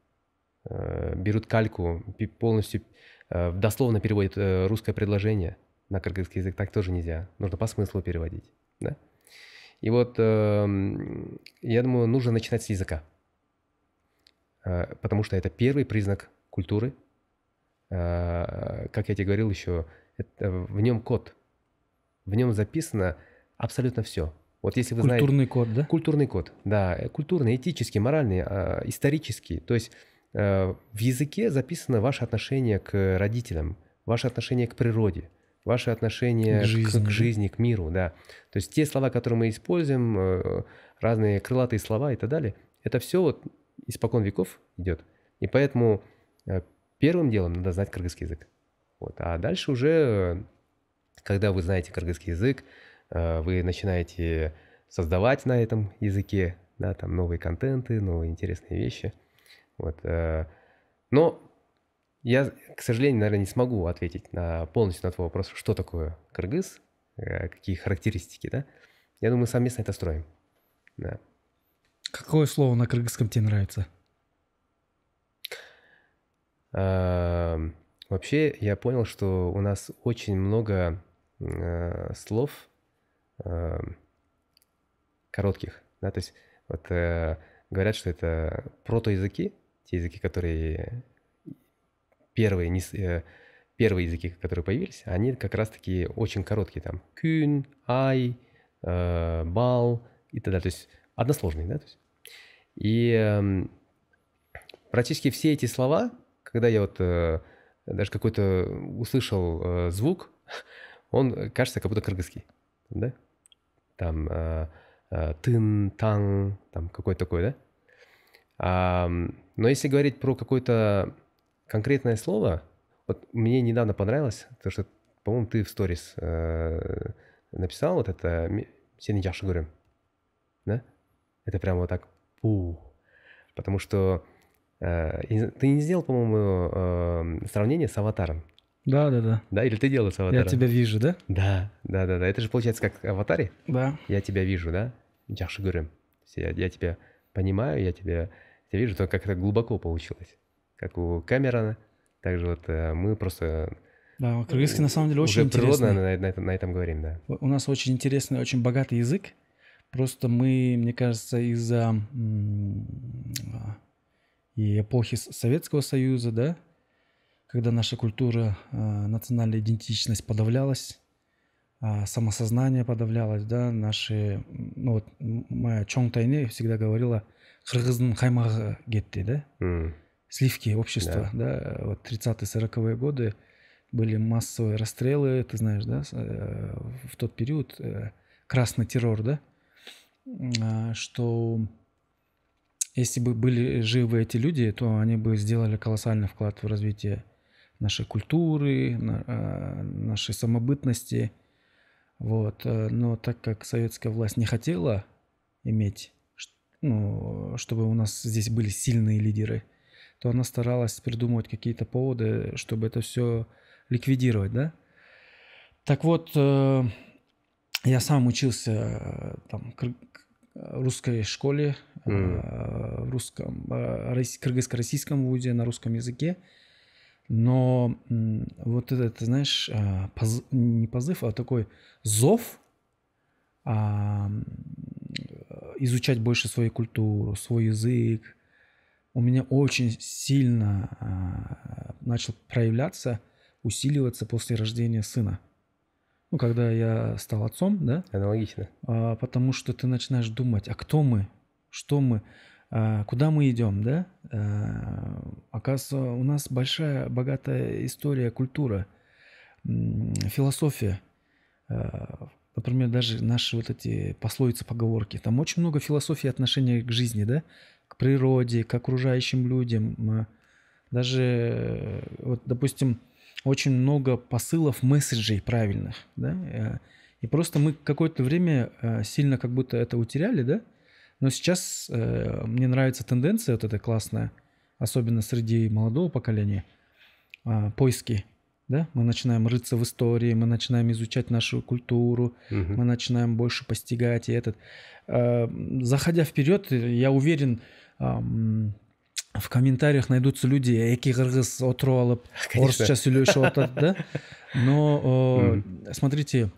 Берут кальку, полностью дословно переводят русское предложение – на кыргызский язык так тоже нельзя. Нужно по смыслу переводить. Да? И вот эм, я думаю, нужно начинать с языка. Э, потому что это первый признак культуры. Э, как я тебе говорил еще, это, в нем код. В нем записано абсолютно все. Вот если вы культурный знаете, код, да? Культурный код, да. Э, культурный, этический, моральный, а, исторический. То есть в языке записано ваше отношение к родителям, ваше отношение к природе – ваше отношение к жизни, к, к, жизни, к миру, да. То есть те слова, которые мы используем, э, разные крылатые слова и так далее, это все вот испокон веков идет. И поэтому э, первым делом надо знать кыргызский язык. Вот. А дальше уже, э, когда вы знаете кыргызский язык, вы начинаете создавать на этом языке, да, там новые контенты, новые интересные вещи. Вот. Но я, к сожалению, наверное, не смогу ответить на, полностью на твой вопрос, что такое Кыргыз, э, какие характеристики, да. Я думаю, совместно это строим. Да. Какое слово на кыргызском тебе нравится? А, вообще, я понял, что у нас очень много а, слов а, коротких, да, то есть вот э, говорят, что это протоязыки, те языки, которые первые, не, э, первые языки, которые появились, они как раз-таки очень короткие, там, кюн, ай, э, бал и так далее, То есть односложные, да, то есть. И эм, практически все эти слова, когда я вот э, даже какой-то услышал звук, <laughs> он кажется как будто кыргызский, да? Там э, тын, танг, там какой-то такой, да? но если говорить про какой-то конкретное слово, вот мне недавно понравилось, то что, по-моему, ты в сторис э, написал вот это «Сен яши говорю», да? Это прямо вот так «пу». Потому что э, ты не сделал, по-моему, э, сравнение с «Аватаром». Да, да, да. Да, или ты делал с аватаром? Я тебя вижу, да? Да, да, да, да. Это же получается как аватаре? Да. Я тебя вижу, да? Я говорю. Я, я тебя понимаю, я тебя, я вижу, то как это глубоко получилось как у Кэмерона. Также вот э, мы просто... Да, кыргызский на самом деле очень уже интересный. природно на, на, на этом говорим, да. У нас очень интересный, очень богатый язык. Просто мы, мне кажется, из-за эпохи Советского Союза, да, когда наша культура, э, национальная идентичность подавлялась, а, самосознание подавлялось, да, наши, ну вот моя Чонг Тайне всегда говорила, «Кыргыздын хаймағы кетті», да, сливки общества, да, да э, вот 30-40-е годы были массовые расстрелы, ты знаешь, да, э, в тот период э, красный террор, да, а, что если бы были живы эти люди, то они бы сделали колоссальный вклад в развитие нашей культуры, а, нашей самобытности. Вот. Но так как советская власть не хотела иметь, ну, чтобы у нас здесь были сильные лидеры – то она старалась придумывать какие-то поводы, чтобы это все ликвидировать, да? Так вот, э, я сам учился э, там, русской школе, mm. в русском, кыргызско-российском вузе на русском языке. Но вот этот, знаешь, поз, не позыв, а такой зов а, изучать больше свою культуру, свой язык, у меня очень сильно э, начал проявляться, усиливаться после рождения сына. Ну, когда я стал отцом, да? Аналогично. А, потому что ты начинаешь думать, а кто мы, что мы, а, куда мы идем, да? Э, оказывается, у нас большая, богатая история, культура, философия. Э, например, даже наши вот эти пословицы, поговорки. Там очень много философии отношения к жизни, да? природе, к окружающим людям. Даже, э, вот, допустим, очень много посылов, месседжей правильных, да, э, и просто мы какое-то время э, сильно как будто это утеряли, да, но сейчас мне нравится тенденция вот эта классная, особенно среди молодого поколения, а, поиски, да, мы начинаем рыться в истории, мы начинаем изучать нашу культуру, угу. мы начинаем больше постигать и этот. Заходя вперед, я уверен, в комментариях найдутся люди эки қырғыз отырып алып орысша сөйлеуші отырады да но смотрите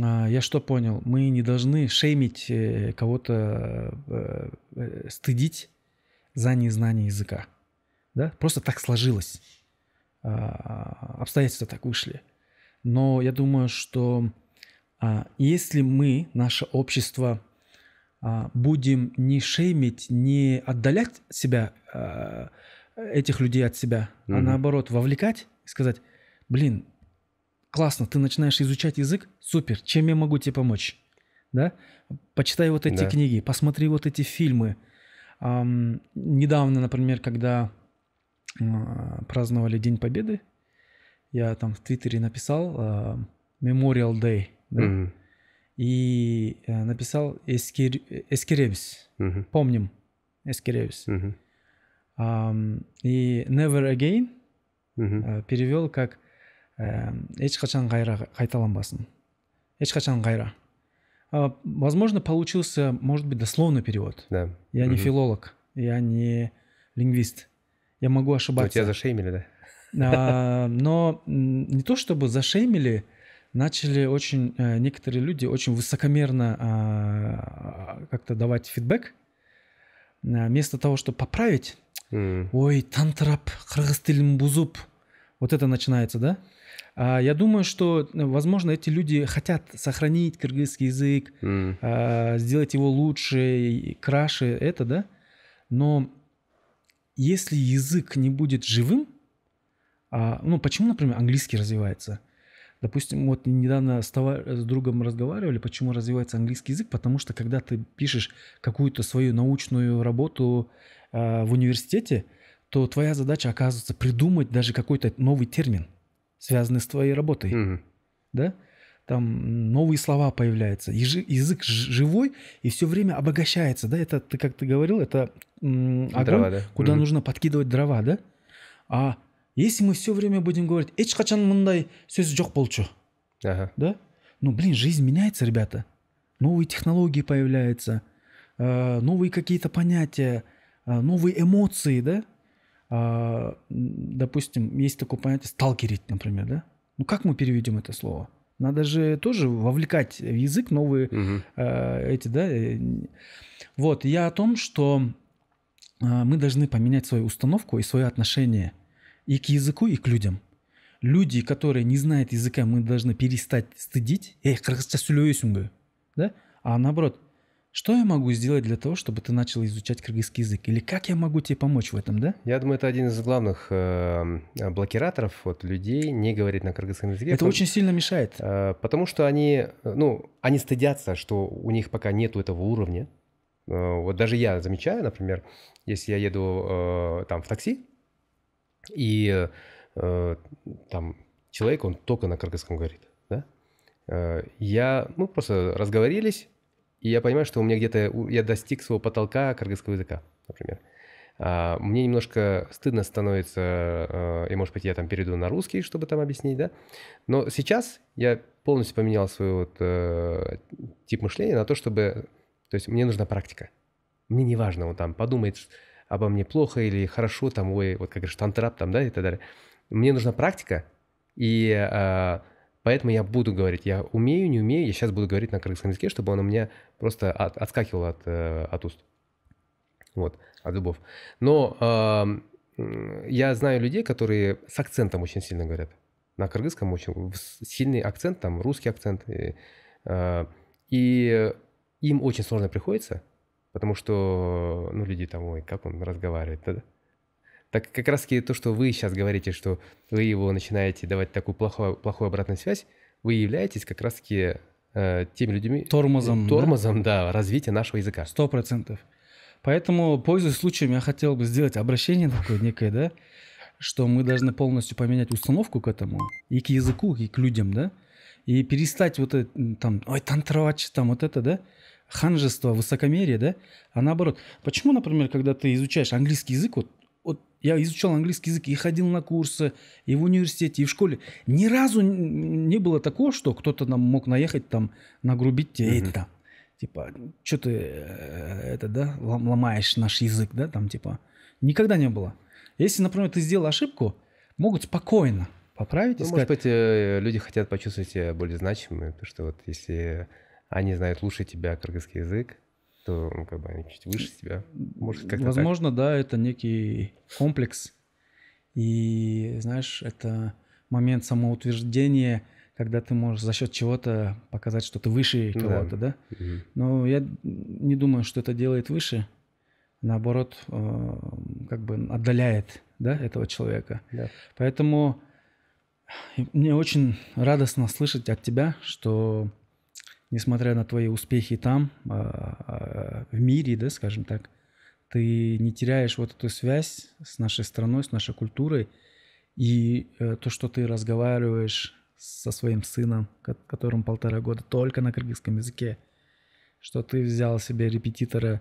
а, я что понял мы не должны шеймить э, кого-то э, э, стыдить за незнание языка да просто так сложилось а, обстоятельства так вышли но я думаю что а, если мы наше общество а, будем не шеймить, не отдалять себя, а, этих людей от себя, mm-hmm. а наоборот вовлекать и сказать, блин, классно, ты начинаешь изучать язык, супер, чем я могу тебе помочь? Да? Почитай вот эти да. книги, посмотри вот эти фильмы. Um, недавно, например, когда uh, праздновали День Победы, я там в Твиттере написал uh, Memorial Day. Да? Mm-hmm и э, написал эскер, эскереміз мхм помним эскереміз мхм um, и never again мхм э, перевел как ешқашан қайра қайталанбасын ешқашан гайра». А, возможно получился может быть дословный перевод да я не филолог я не лингвист я могу ошибаться тебя зашеймили да а, но не то чтобы зашеймили начали очень, э, некоторые люди очень высокомерно а, как-то давать фидбэк, а, вместо того, чтобы поправить, mm. ой, тантрап, храгастыльм бузуб, вот это начинается, да? А, я думаю, что, э, возможно, эти люди хотят сохранить кыргызский язык, mm. сделать его лучше, краше, это, да? Но если язык не будет живым, ну почему, например, английский развивается? Допустим, вот недавно с, товар... с другом разговаривали, почему развивается английский язык, потому что когда ты пишешь какую-то свою научную работу э, в университете, то твоя задача оказывается придумать даже какой-то новый термин, связанный с твоей работой, mm-hmm. да? Там новые слова появляются, Ежи... язык живой и все время обогащается, да? Это ты как ты говорил, это м- огонь, дрова, да? куда mm-hmm. нужно подкидывать дрова, да? А если мы все время будем говорить эч качан мындай сөз жоқ болчу ага. да ну блин жизнь меняется ребята новые технологии появляются э, новые какие-то понятия э, новые эмоции да э, допустим есть такое понятие сталкерить например да ну как мы переведем это слово надо же тоже вовлекать в язык новые угу. эти, да. Вот, я о том, что мы должны поменять свою установку и свое отношение и к языку, и к людям. Люди, которые не знают языка, мы должны перестать стыдить. Эй, кыргызча сүйлөйсүңбү? Да? А наоборот, что я могу сделать для того, чтобы ты начал изучать кыргызский язык? Или как я могу тебе помочь в этом, да? Я думаю, это один из главных э, блокираторов вот, людей не говорить на кыргызском языке. Это потому, очень сильно мешает. Э, потому что они, ну, они стыдятся, что у них пока нет этого уровня. Э, вот даже я замечаю, например, если я еду э, там в такси, и э, там человек, он только на кыргызском говорит, да? Э, я, мы просто разговорились, и я понимаю, что у меня где-то, я достиг своего потолка кыргызского языка, например. А, мне немножко стыдно становится, э, и, может быть, я там перейду на русский, чтобы там объяснить, да? Но сейчас я полностью поменял свой вот э, тип мышления на то, чтобы... То есть мне нужна практика. Мне не важно, он там подумает, обо мне плохо или хорошо, там, ой, вот как говоришь, тантрап там, да, и так далее. Мне нужна практика, и э, поэтому я буду говорить, я умею, не умею, я сейчас буду говорить на кыргызском языке, чтобы он у меня просто от, отскакивал от, э, от уст, вот, от зубов. Но э, я знаю людей, которые с акцентом очень сильно говорят, на кыргызском очень сильный акцент, там русский акцент, и, э, и им очень сложно приходится, Потому что, ну, люди там, ой, как он разговаривает. Да? Так как раз то, что вы сейчас говорите, что вы его начинаете давать такую плохую, плохую обратную связь, вы являетесь как раз-таки э, теми людьми... Тормозом. тормозом, да? да, развития нашего языка. Сто процентов. Поэтому, пользуясь случаем, я хотел бы сделать обращение такое некое, да, что мы должны полностью поменять установку к этому, и к языку, и к людям, да, и перестать вот это, там, ой, тантровать, там вот это, да, ханжество, высокомерие, да, а наоборот. Почему, например, когда ты изучаешь английский язык, вот, вот я изучал английский язык и ходил на курсы, и в университете, и в школе, ни разу не было такого, что кто-то нам мог наехать там, нагрубить тебе, mm-hmm. там, типа, что ты э, это, да, ломаешь наш язык, да, там, типа, никогда не было. Если, например, ты сделал ошибку, могут спокойно поправить ну, сказать... Может быть, э, люди хотят почувствовать себя более значимыми, потому что вот если они знают лучше тебя кыргызский язык, то ну, как бы они чуть выше тебя. Может, как Возможно, так. да, это некий комплекс. И, знаешь, это момент самоутверждения, когда ты можешь за счет чего-то показать, что ты выше кого-то, да? да? Угу. Но я не думаю, что это делает выше. Наоборот, э, как бы отдаляет да, этого человека. Да. Поэтому мне очень радостно слышать от тебя, что несмотря на твои успехи там, а, а, в мире, да, скажем так, ты не теряешь вот эту связь с нашей страной, с нашей культурой. И э, то, что ты разговариваешь со своим сыном, которому полтора года, только на кыргызском языке, что ты взял себе репетитора,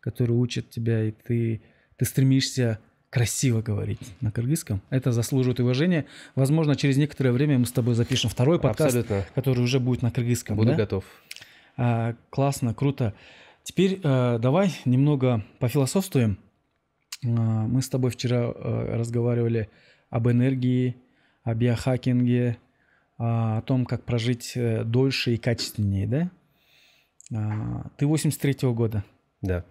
который учит тебя, и ты, ты стремишься красиво говорить на кыргызском. Это заслуживает уважения. Возможно, через некоторое время мы с тобой запишем второй подкаст, Абсолютно. который уже будет на кыргызском. Буду да? готов. А, классно, круто. Теперь а, давай немного пофилософствуем. А, мы с тобой вчера а, разговаривали об энергии, о биохакинге, а, о том, как прожить э, дольше и качественнее, да? А, ты 83-го года. Да.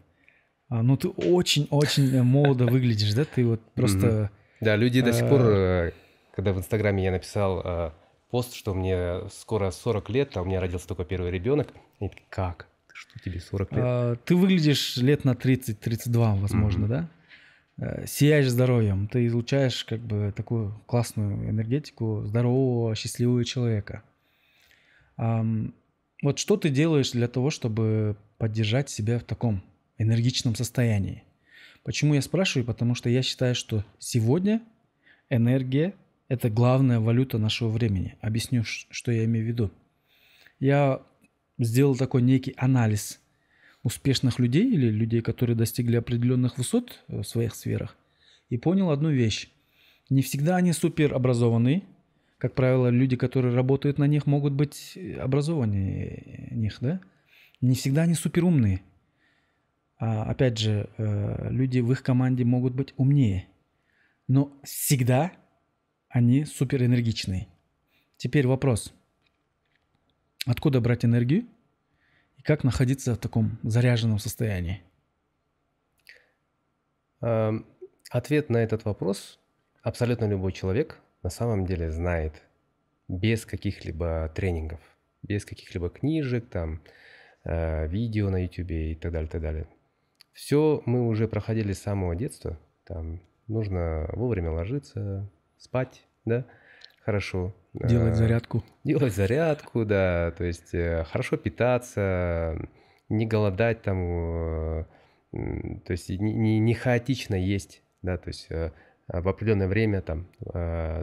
А, ну, ты очень-очень молодо выглядишь, да? Ты вот просто... Да, люди до сих пор, э, э, когда в Инстаграме я написал э, пост, что мне скоро 40 лет, а у меня родился только первый ребенок, они такие, как? Что тебе 40 лет? А, ты выглядишь лет на 30-32, возможно, да? сияешь здоровьем, ты излучаешь как бы такую классную энергетику здорового, счастливого человека. Вот что ты делаешь для того, чтобы поддержать себя в таком энергичном состоянии. Почему я спрашиваю? Потому что я считаю, что сегодня энергия – это главная валюта нашего времени. Объясню, что я имею в виду. Я сделал такой некий анализ успешных людей или людей, которые достигли определенных высот э, в своих сферах, и понял одну вещь. Не всегда они супер образованные. Как правило, люди, которые работают на них, могут быть э, образованнее э, них, да? Не всегда они супер умные – а, опять же, э, люди в их команде могут быть умнее, но всегда они суперэнергичные. Теперь вопрос. Откуда брать энергию и как находиться в таком заряженном состоянии? Эм, ответ на этот вопрос абсолютно любой человек на самом деле знает без каких-либо тренингов, без каких-либо книжек, там, э, видео на YouTube и так далее, так далее. Все мы уже проходили с самого детства. Там нужно вовремя ложиться, спать, да, хорошо. Делать а, зарядку. Делать зарядку, да, то есть э, хорошо питаться, не голодать там, э, то есть не, не хаотично есть, да, то есть э, в определенное время там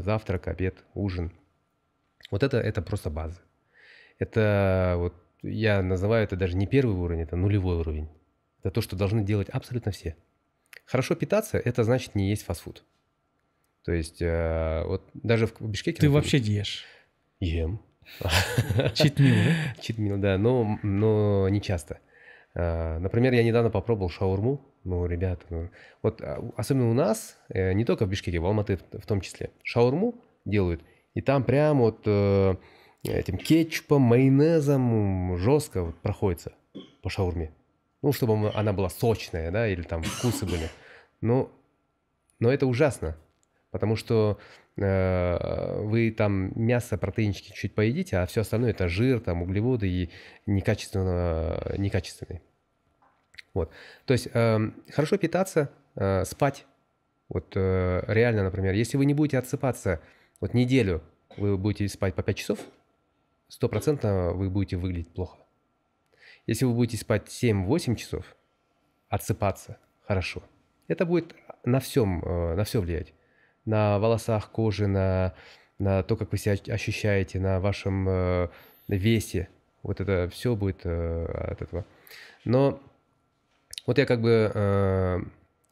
завтрак, обед, ужин. Вот это, это просто база. Это вот я называю это даже не первый уровень, это нулевой уровень. Это то, что должны делать абсолютно все. Хорошо питаться – это значит не есть фастфуд. То есть э, вот даже в Бишкеке... Ты вообще ешь? Ем. Читмил, да? <laughs> Читмил, да, но, но не часто. Э, например, я недавно попробовал шаурму. Ну, ребята, ну, вот а, особенно у нас, э, не только в Бишкеке, в Алматы в том числе, шаурму делают, и там прям вот этим кетчупом, майонезом жестко вот проходится по шаурме. Ну, чтобы она была сочная, да, или там вкусы были. Но, ну, но это ужасно, потому что э, вы там мясо, протеинчики чуть поедите, а все остальное это жир, там углеводы и некачественно, некачественные Вот. То есть э, хорошо питаться, э, спать. Вот э, реально, например, если вы не будете отсыпаться вот неделю, вы будете спать по 5 часов, стопроцентно вы будете выглядеть плохо. Если вы будете спать 7-8 часов, отсыпаться хорошо. Это будет на всем, э, на все влиять. На волосах кожи, на, на то, как вы себя ощущаете, на вашем э, весе. Вот это все будет э, от этого. Но вот я как бы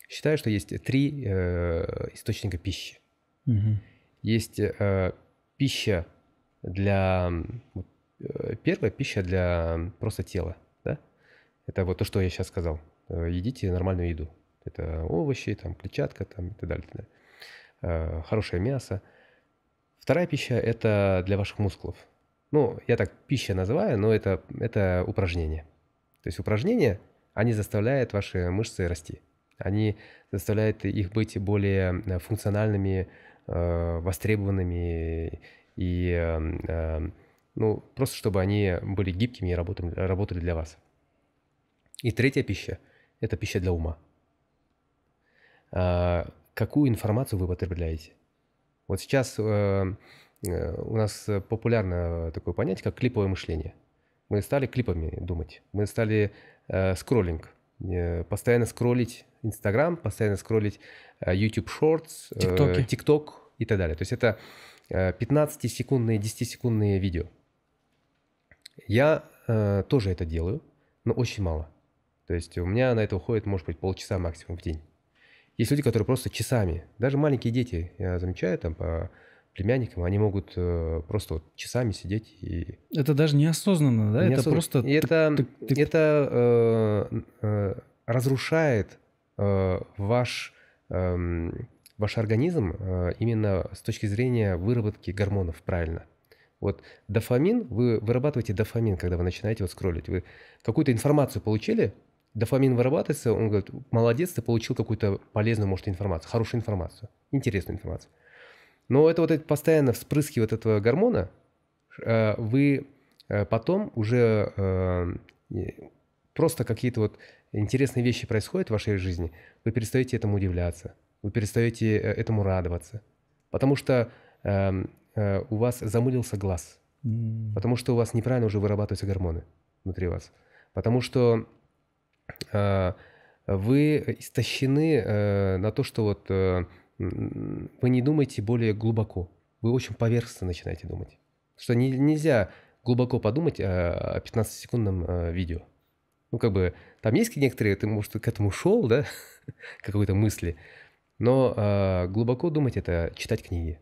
считаю, что есть три источника пищи. Угу. Есть э, пища для Э, первая пища для просто тела. Да? Это вот то, что я сейчас сказал. Э, едите нормальную еду. Это овощи, там, клетчатка там, и так далее. Так далее. Э, хорошее мясо. Вторая пища – это для ваших мускулов. Ну, я так пища называю, но это, это упражнение. То есть упражнения, они заставляют ваши мышцы расти. Они заставляют их быть более функциональными, востребованными и ну, просто чтобы они были гибкими и работали, работали для вас. И третья пища – это пища для ума. А, какую информацию вы потребляете? Вот сейчас э, э у нас популярно такое понятие, как клиповое мышление. Мы стали клипами думать, мы стали э, скроллинг, э, постоянно скроллить Инстаграм, постоянно скроллить э, YouTube Shorts, э, и так далее. То есть это 15-секундные, э, 10-секундные видео – я э, тоже это делаю, но очень мало. То есть у меня на это уходит, может быть, полчаса максимум в день. Есть люди, которые просто часами, даже маленькие дети, я замечаю там по племянникам, они могут э, просто вот часами сидеть и... Это даже неосознанно, да? Неосознанно. Это просто... Это, это э, э, разрушает э, ваш, э, ваш организм э, именно с точки зрения выработки гормонов правильно. Вот дофамин, вы вырабатываете дофамин, когда вы начинаете вот скроллить. Вы какую-то информацию получили, дофамин вырабатывается, он говорит, молодец, ты получил какую-то полезную, может, информацию, хорошую информацию, интересную информацию. Но это вот это постоянно вспрыски вот этого гормона, э, вы э, потом уже э, просто какие-то вот интересные вещи происходят в вашей жизни, вы перестаете этому удивляться, вы перестаете этому радоваться. Потому что эм, Э, у вас замылился глаз, потому что у вас неправильно уже вырабатываются гормоны внутри вас, потому что э, вы истощены э, на то, что вот вы не думаете более глубоко, вы очень поверхностно начинаете думать, что не, нельзя глубоко подумать о 15-секундном видео. Ну, как бы, там есть некоторые, ты, может, к этому шел, да, <laughs> какой-то мысли, но глубоко думать – это читать книги.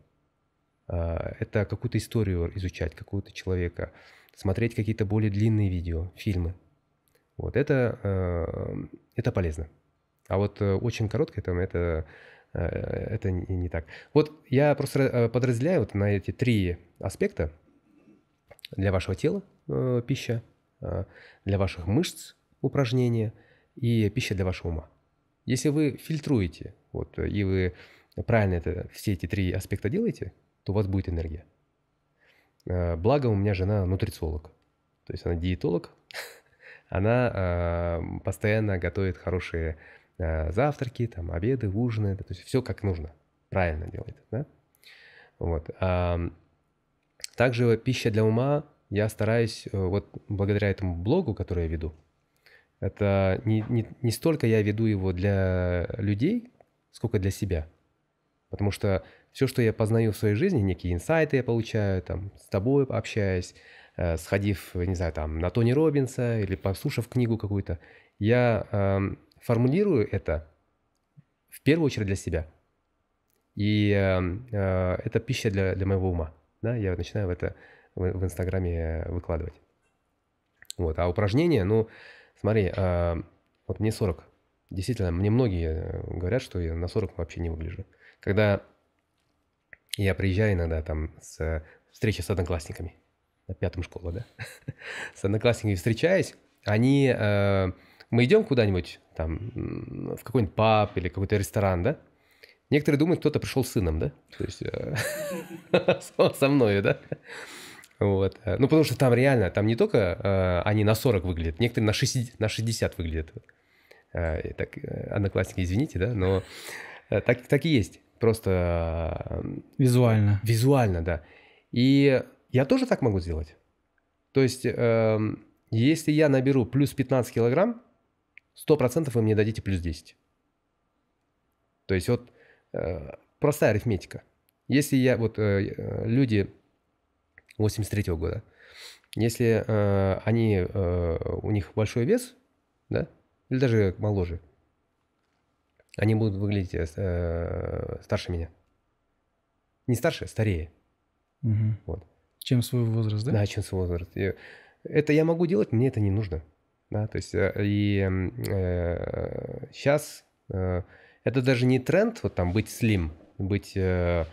А, это какую-то историю изучать, какого-то человека, смотреть какие-то более длинные видео, фильмы. Вот это, а, это полезно. А вот э, очень короткое там это, э, это не так. Вот я просто э, подразделяю вот на эти три аспекта для вашего тела пища, а, для ваших мышц упражнения и пища для вашего ума. Если вы фильтруете, вот, и вы правильно это, все эти три аспекта делаете, то у вас будет энергия. Э, благо у меня жена нутрициолог. То есть она диетолог. <laughs> Она э, постоянно готовит хорошие э, завтраки, там, обеды, ужины. То есть все как нужно. Правильно делает. Да? Вот. Также пища для ума я стараюсь, вот благодаря этому блогу, который я веду, это не, не, не столько я веду его для людей, сколько для себя. Потому что все, что я познаю в своей жизни, некие инсайты я получаю, там, с тобой общаясь, э, сходив, не знаю, там, на Тони Робинса или послушав книгу какую-то, я э, формулирую это в первую очередь для себя. И э, э, это пища для, для моего ума. Да? Я начинаю это в, в Инстаграме выкладывать. Вот. А упражнения, ну, смотри, э, вот мне 40. Действительно, мне многие э, говорят, что я на 40 вообще не выгляжу. Когда я приезжаю иногда там с э, встречи с одноклассниками. На пятом школу, да? <laughs> С одноклассниками встречаясь, Они... Э, мы идем куда-нибудь, там, в какой-нибудь паб или какой-то ресторан, да? Некоторые думают, кто-то пришел с сыном, да? То есть э, <laughs> со мной, да? Вот. Ну, потому что там реально, там не только они на 40 выглядят, некоторые на 60, на 60 выглядят. Так, одноклассники, извините, да, но так, так и есть. Просто... Э, визуально. Визуально, да. И я тоже так могу сделать. То есть, э, если я наберу плюс 15 килограмм, 100% вы мне дадите плюс 10. То есть вот э, простая арифметика. Если я, вот э, э люди 83 -го года, если э, они, э, у них большой вес, да, или даже моложе, они будут выглядеть э, э, старше меня. Не старше, старее. Угу. Вот. Чем свой возраст, да? Да, чем свой возраст. И это я могу делать, мне это не нужно. Да, то есть э, и э, сейчас э, это даже не тренд, вот там быть слим, быть э,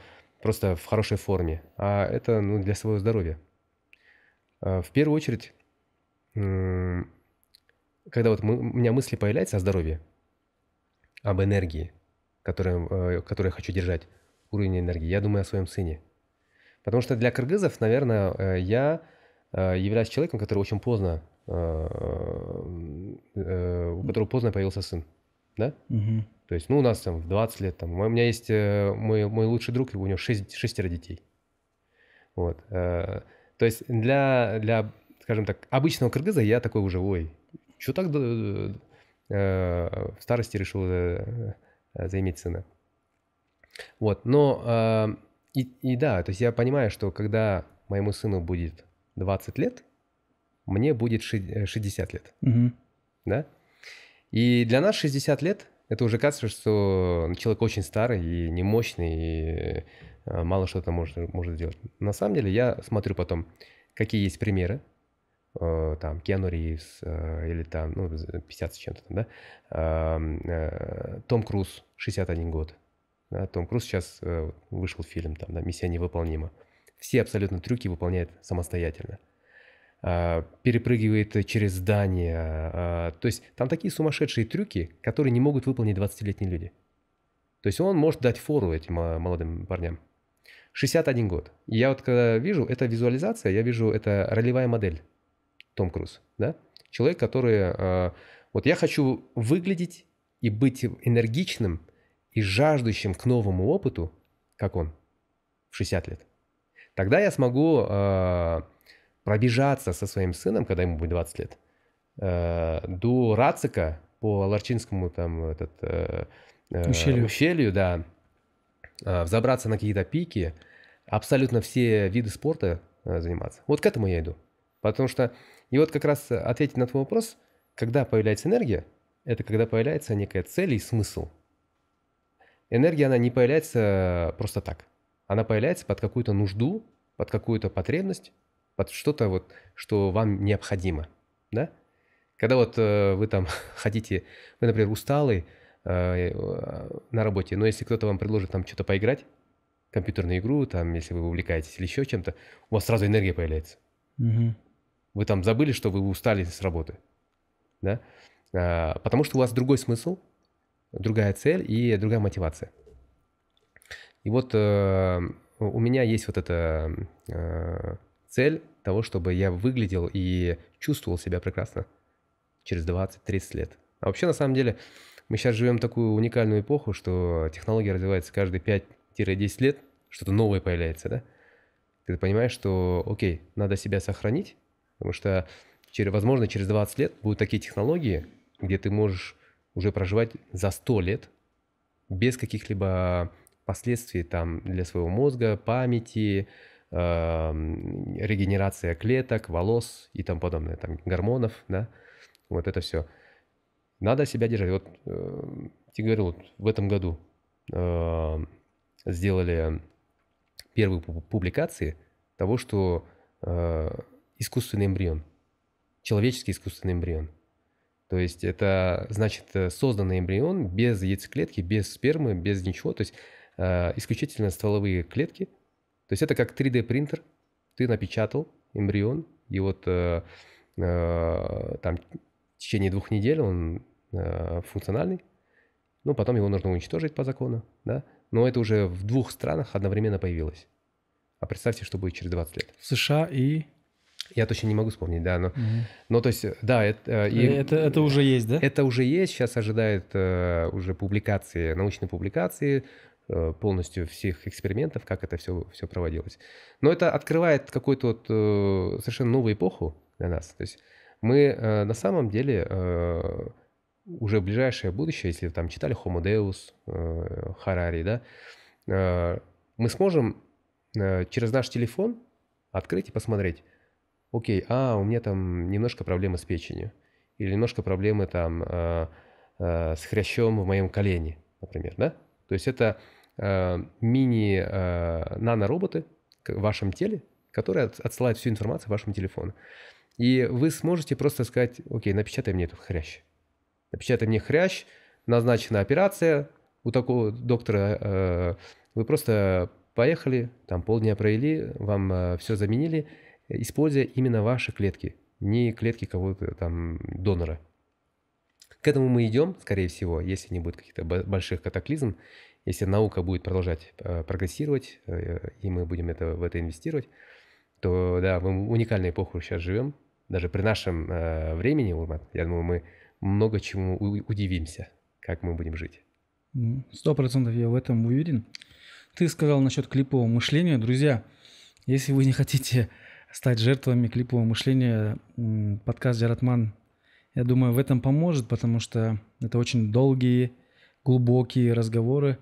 просто в хорошей форме, а это ну, для своего здоровья. Э, в первую очередь, э, когда вот мы, у меня мысли появляются о здоровье, об энергии, которую, э, которую я хочу держать, уровень энергии. Я думаю о своем сыне. Потому что для кыргызов, наверное, э, я э, являюсь человеком, который очень поздно, у которого поздно появился сын. Да? Угу. То есть, ну, у нас там в 20 лет, там, у меня есть мой, мой лучший друг, у него 6, шестеро детей. Вот. То есть для, для, скажем так, обычного кыргыза я такой уже, ой, что так Э, в старости решил э, э, заиметь сына. Вот, но и, и да, то есть я понимаю, что когда моему сыну будет 20 лет, мне будет 60 лет, угу. да? И для нас 60 лет это уже кажется, что человек очень старый и немощный, и мало что-то может, может сделать. На самом деле я смотрю потом, какие есть примеры Э, там Кену Ривз э, или там, ну, 50 с чем-то, да, э, Том Круз, 61 год. Да, Том Круз сейчас вышел фильм, там, да, «Миссия невыполнима». Все абсолютно трюки выполняет самостоятельно. А, перепрыгивает через здание. А, то есть там такие сумасшедшие трюки, которые не могут выполнить 20-летние люди. То есть он может дать фору этим а, молодым парням. 61 год. Я вот когда вижу, это визуализация, я вижу, это ролевая модель. Том Круз, да? Человек, который... А, вот я хочу выглядеть и быть энергичным и жаждущим к новому опыту, как он, в 60 лет. Тогда я смогу а, пробежаться со своим сыном, когда ему будет 20 лет, а, до Рацика по Ларчинскому там этот, э, э, ущелью. ущелью, да, взобраться на какие-то пики, абсолютно все виды спорта э, заниматься. Вот к этому я иду. Потому что и вот как раз э, ответить на твой вопрос, когда появляется энергия, это когда появляется некая цель и смысл. Энергия, она не появляется э, просто так. Она появляется под какую-то нужду, под какую-то потребность, под что-то вот, что вам необходимо, да? Когда вот э, вы там <laughs> хотите, вы, например, усталый э, э, на работе, но если кто-то вам предложит там что-то поиграть, компьютерную игру, там, если вы увлекаетесь или еще чем-то, у вас сразу энергия появляется. Угу. Вы там забыли, что вы устали с работы. Да? А, потому что у вас другой смысл, другая цель и другая мотивация. И вот э, у меня есть вот эта э, цель того, чтобы я выглядел и чувствовал себя прекрасно через 20-30 лет. А вообще, на самом деле, мы сейчас живем такую уникальную эпоху, что технология развивается каждые 5-10 лет, что-то новое появляется, да? Ты понимаешь, что, окей, надо себя сохранить, Потому что, через, возможно, через 20 лет будут такие технологии, где ты можешь уже проживать за 100 лет без каких-либо последствий там, для своего мозга, памяти, э, регенерация клеток, волос и тому подобное, там, гормонов, да, вот это все. Надо себя держать. Вот э, эм, ты говорил, вот в этом году э, сделали первые публикации того, что э, искусственный эмбрион. Человеческий искусственный эмбрион. То есть это значит э, созданный эмбрион без яйцеклетки, без спермы, без ничего. То есть э, исключительно стволовые клетки. То есть это как 3D принтер. Ты напечатал эмбрион, и вот э, э, там в течение двух недель он э, функциональный. Ну, потом его нужно уничтожить по закону, да. Но это уже в двух странах одновременно появилось. А представьте, что будет через 20 лет. В США и... Я точно не могу вспомнить, да, но, угу. но то есть, э, да, это, э, и, э, это это уже есть, да? Это уже есть, сейчас ожидает э, уже публикации, научные публикации э, полностью всех экспериментов, как это все все проводилось. Но это открывает какую-то вот э, совершенно новую эпоху для нас. То есть мы э, на самом деле э, уже в ближайшее будущее, если там читали Homo Deus, э, Харари, да, э, мы сможем э, через наш телефон открыть и посмотреть окей, а, у меня там немножко проблемы с печенью, или немножко проблемы там э, э, с хрящом в моем колене, например, да? То есть это э, а, мини-нанороботы э, в вашем теле, которые отсылают всю информацию вашему телефону. И вы сможете просто сказать, окей, напечатай мне этот хрящ. Напечатай мне хрящ, назначена операция у такого доктора, э, вы просто поехали, там полдня провели, вам э, все заменили – используя именно ваши клетки, не клетки кого-то там донора. К этому мы идем, скорее всего, если не будет каких-то больших катаклизм, если наука будет продолжать э, прогрессировать, э, и мы будем это, в это инвестировать, то да, мы в уникальной эпоху сейчас живем. Даже при нашем э, времени, Урмат, я думаю, мы много чему удивимся, как мы будем жить. Сто процентов я в этом уверен. Ты сказал насчет клипового мышления. Друзья, если вы не хотите стать жертвами клипового мышления, подкаст «Диаратман», я думаю, в этом поможет, потому что это очень долгие, глубокие разговоры,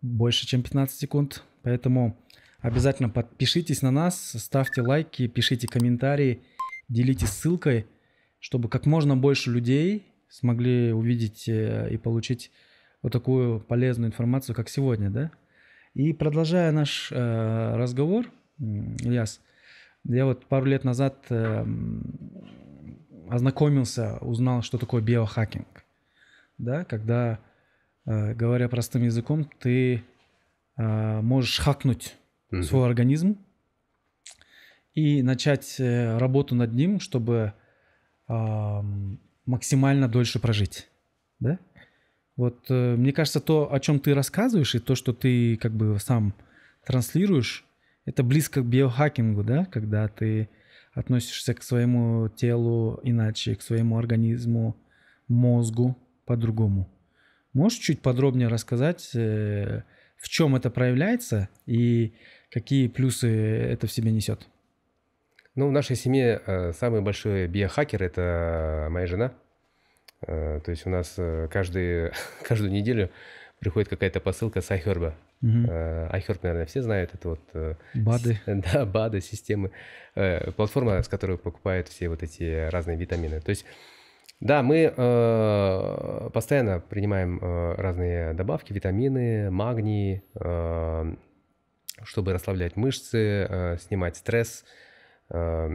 больше, чем 15 секунд. Поэтому обязательно подпишитесь на нас, ставьте лайки, пишите комментарии, делитесь ссылкой, чтобы как можно больше людей смогли увидеть э, и получить вот такую полезную информацию, как сегодня, да? И продолжая наш э, разговор, Ильяс, э, я вот пару лет назад э, ознакомился, узнал, что такое биохакинг. Да, когда, э, говоря простым языком, ты э, можешь хакнуть mm свой организм и начать э, работу над ним, чтобы э, максимально дольше прожить. Да? Вот э, мне кажется, то, о чем ты рассказываешь, и то, что ты как бы сам транслируешь, это близко к биохакингу, да, когда ты относишься к своему телу иначе, к своему организму, мозгу по-другому. Можешь чуть подробнее рассказать, э, в чем это проявляется и какие плюсы это в себе несет? Ну, в нашей семье э, самый большой биохакер – это моя жена. Э, то есть у нас каждый, <laughs> каждую неделю приходит какая-то посылка с Айхерба. Угу. iHerb, наверное, все знают. Это вот... Э, БАДы. <laughs> Да, БАДы, системы. Э, платформа, с которой покупают все вот эти разные витамины. То есть, да, мы э, постоянно принимаем э, разные добавки, витамины, магний, э, чтобы расслаблять мышцы, э, снимать стресс. Э,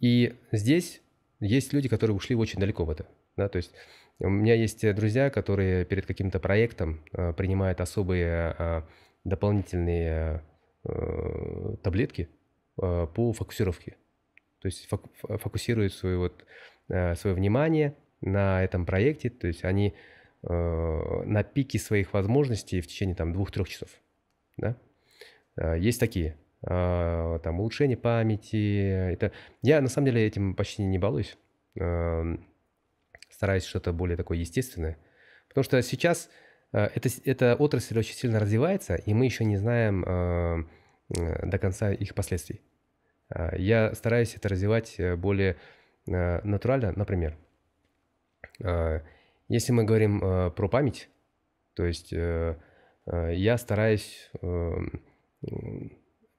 и здесь есть люди, которые ушли очень далеко в это. Да, то есть у меня есть э, друзья, которые перед каким-то проектом э, принимают особые э, дополнительные э, таблетки э, по фокусировке. То есть фок, фокусируют свое, вот, э, свое внимание на этом проекте. То есть они э, на пике своих возможностей в течение там, двух-трех часов. Да? Э, есть такие. Э, там улучшение памяти. Э, это... Я на самом деле этим почти не балуюсь. Э, стараюсь что-то более такое естественное. Потому что сейчас э, эта, эта отрасль очень сильно развивается, и мы еще не знаем э, до конца их последствий. Э, я стараюсь это развивать более натурально. Например, если мы говорим про память, то есть я стараюсь... Эм,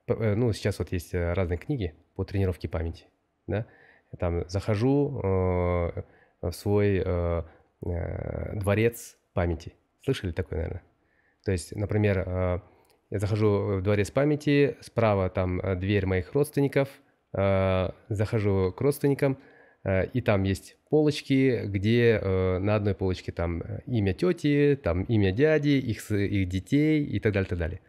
ну, сейчас вот есть разные книги по тренировке памяти, да? Там захожу, Э, в свой э, э, дворец памяти. Слышали такое, наверное? То есть, например, э, я захожу в дворец памяти, справа там э, дверь моих родственников, э, захожу к родственникам, э, и там есть полочки, где э, на одной полочке там э, имя тети, там имя дяди, их, их детей и так далее, так далее.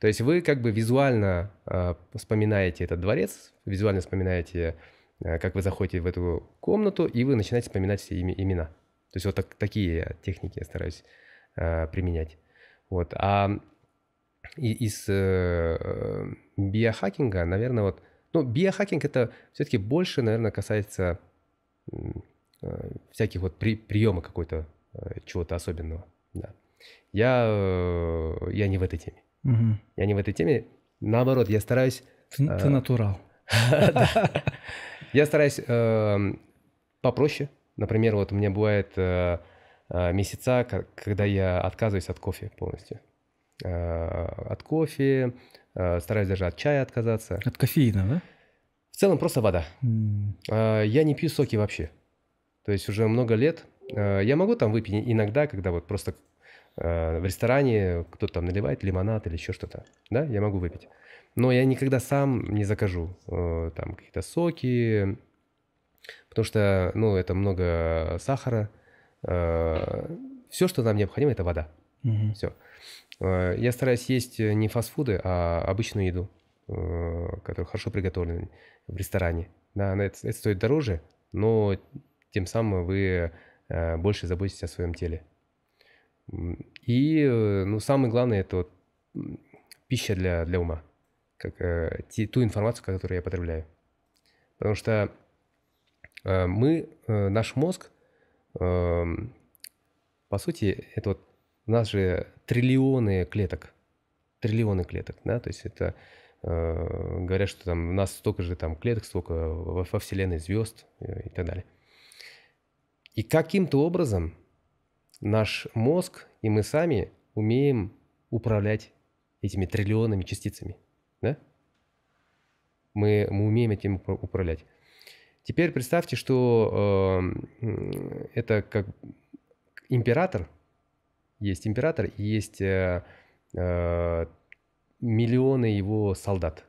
То есть вы как бы визуально э, вспоминаете этот дворец, визуально вспоминаете э, Э, как вы заходите в эту комнату, и вы начинаете вспоминать все имена. То есть вот так, такие техники я стараюсь э, применять. Вот. А из э, биохакинга, наверное, вот... Ну, биохакинг это все-таки больше, наверное, касается э, всяких вот при, приема какой-то, э, чего-то особенного. Да. Я, э, я не в этой теме. Угу. Я не в этой теме. Наоборот, я стараюсь... Ты, э, ты натурал. <laughs> Я стараюсь э, попроще. Например, вот у меня бывает э, э месяца, когда я отказываюсь от кофе полностью. Э, от кофе, э, стараюсь даже от чая отказаться. От кофеина, да? В целом просто вода. Mm. Э, я не пью соки вообще. То есть уже много лет. Э, я могу там выпить иногда, когда вот просто э, в ресторане кто-то там наливает лимонад или еще что-то, да, я могу выпить. Но я никогда сам не закажу э, там какие-то соки, потому что, ну, это много сахара. Э, Все, что нам необходимо, это вода. Угу. Все. Э, я стараюсь есть не фастфуды, а обычную еду, которая хорошо приготовлена в ресторане. Да, это, это стоит дороже, но тем самым вы больше заботитесь о своем теле. И ну, самое главное это вот пища для, для ума как, э, ту информацию, которую я потребляю. Потому что э, мы, э, наш мозг, э, по сути, это вот у нас же триллионы клеток, триллионы клеток, да, то есть это э, говорят, что там у нас столько же там клеток, столько во, во Вселенной звезд э, и так далее. И каким-то образом наш мозг и мы сами умеем управлять этими триллионами частицами мы, мы умеем этим управлять. Теперь представьте, что э, это как император, есть император и есть э, э, миллионы его солдат.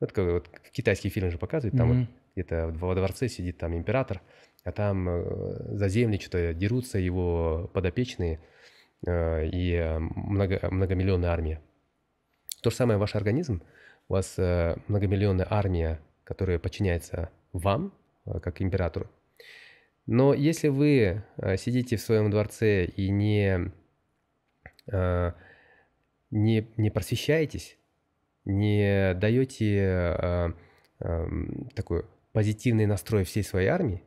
Вот как вот китайский фильм же показывает, там mm-hmm. вот где-то во дворце сидит там император, а там э, за земли что-то дерутся его подопечные э, и э, много, многомиллионная армия. То же самое ваш организм, у вас э, многомиллионная армия, которая подчиняется вам, э, как императору. Но если вы э, сидите в своем дворце и не, не, не просвещаетесь, не даете такой позитивный настрой всей своей армии,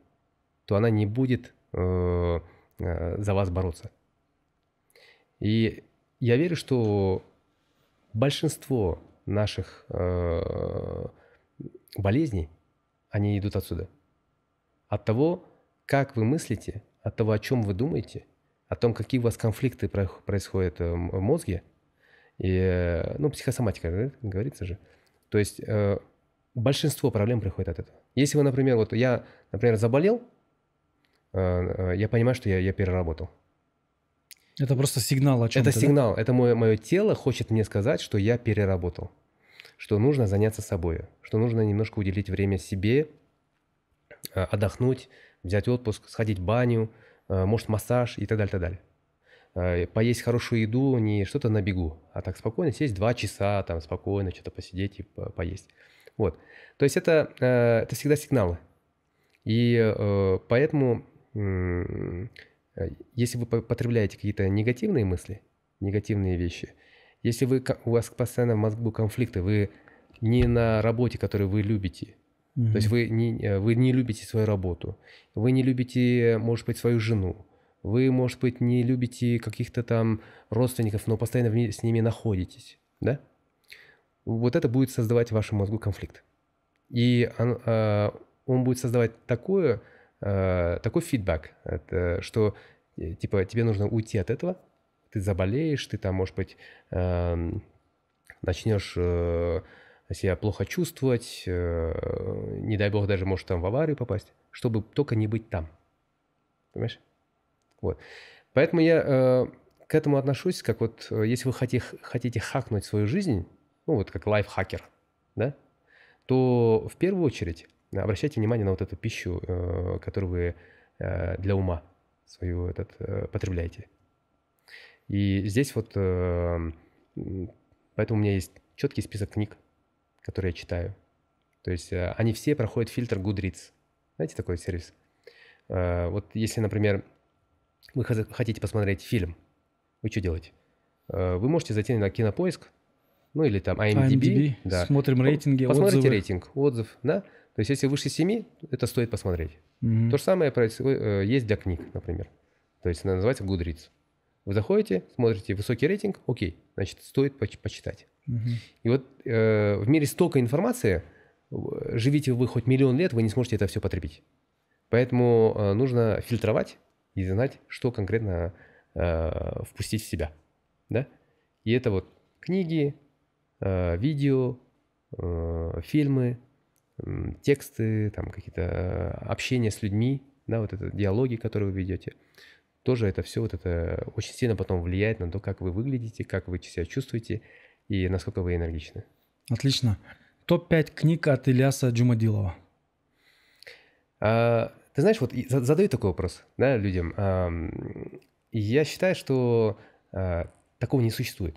то она не будет за вас бороться. И я верю, что большинство наших э, болезней, они идут отсюда. От того, как вы мыслите, от того, о чем вы думаете, о том, какие у вас конфликты происходят э, в мозге, и, э, ну, психосоматика, да, говорится же. То есть э, большинство проблем приходит от этого. Если вы, например, вот я, например, заболел, э, э я понимаю, что я, я переработал. Это просто сигнал о чем-то. Это сигнал. Да? Это мое, мое тело хочет мне сказать, что я переработал, что нужно заняться собой, что нужно немножко уделить время себе, а, отдохнуть, взять отпуск, сходить в баню, а, может, массаж и так далее, так далее. А, поесть хорошую еду, не что-то на бегу, а так спокойно сесть два часа, там спокойно что-то посидеть и поесть. Вот. То есть это, э, это всегда сигналы. И э, поэтому Э, если вы потребляете какие-то негативные мысли, негативные вещи, если вы, у вас постоянно в мозгу конфликты, вы не на работе, которую вы любите, mm-hmm. то есть вы не, э, вы не любите свою работу, вы не любите, может быть, свою жену, вы, может быть, не любите каких-то там родственников, но постоянно с ними находитесь, да? Вот это будет создавать в вашем мозгу конфликт. И он, э, он будет создавать такое Э, такой фидбэк, это, что э, типа тебе нужно уйти от этого, ты заболеешь, ты там, может быть, э, начнешь э, себя плохо чувствовать, э, не дай бог даже может там в аварию попасть, чтобы только не быть там. Понимаешь? Вот. Поэтому я э, к этому отношусь, как вот, э, если вы хотите, хотите хакнуть свою жизнь, ну вот как лайфхакер, да, то в первую очередь обращайте внимание на вот эту пищу, э, которую вы э, для ума свою этот, э, потребляете. И здесь вот, эм, поэтому у меня есть четкий список книг, которые я читаю. То есть они все проходят фильтр Goodreads. Знаете, такой сервис? Вот если, например, вы хотите посмотреть фильм, вы что делаете? Вы можете зайти на кинопоиск, ну или там IMDb. А IMDb а да. Смотрим рейтинги, Посмотрите отзывы. рейтинг, отзыв, да? То есть, если выше 7, это стоит посмотреть. Mm-hmm. То же самое э, есть для книг, например. То есть, она называется Goodreads. Вы заходите, смотрите высокий рейтинг, окей, значит, стоит поч- почитать. Угу. И вот э, в мире столько информации, живите вы хоть миллион лет, вы не сможете это все потребить. Поэтому э, нужно фильтровать и знать, что конкретно э, впустить в себя. Да? И это вот книги, э, видео, э, фильмы, тексты, там какие-то а, общения с людьми, да, вот это диалоги, которые вы ведете, тоже это все вот это очень сильно потом влияет на то, как вы выглядите, как вы себя чувствуете и насколько вы энергичны. Отлично. Топ-5 книг от Ильяса Джумадилова. А, ты знаешь, вот задаю такой вопрос да, людям. А, я считаю, что а, такого не существует.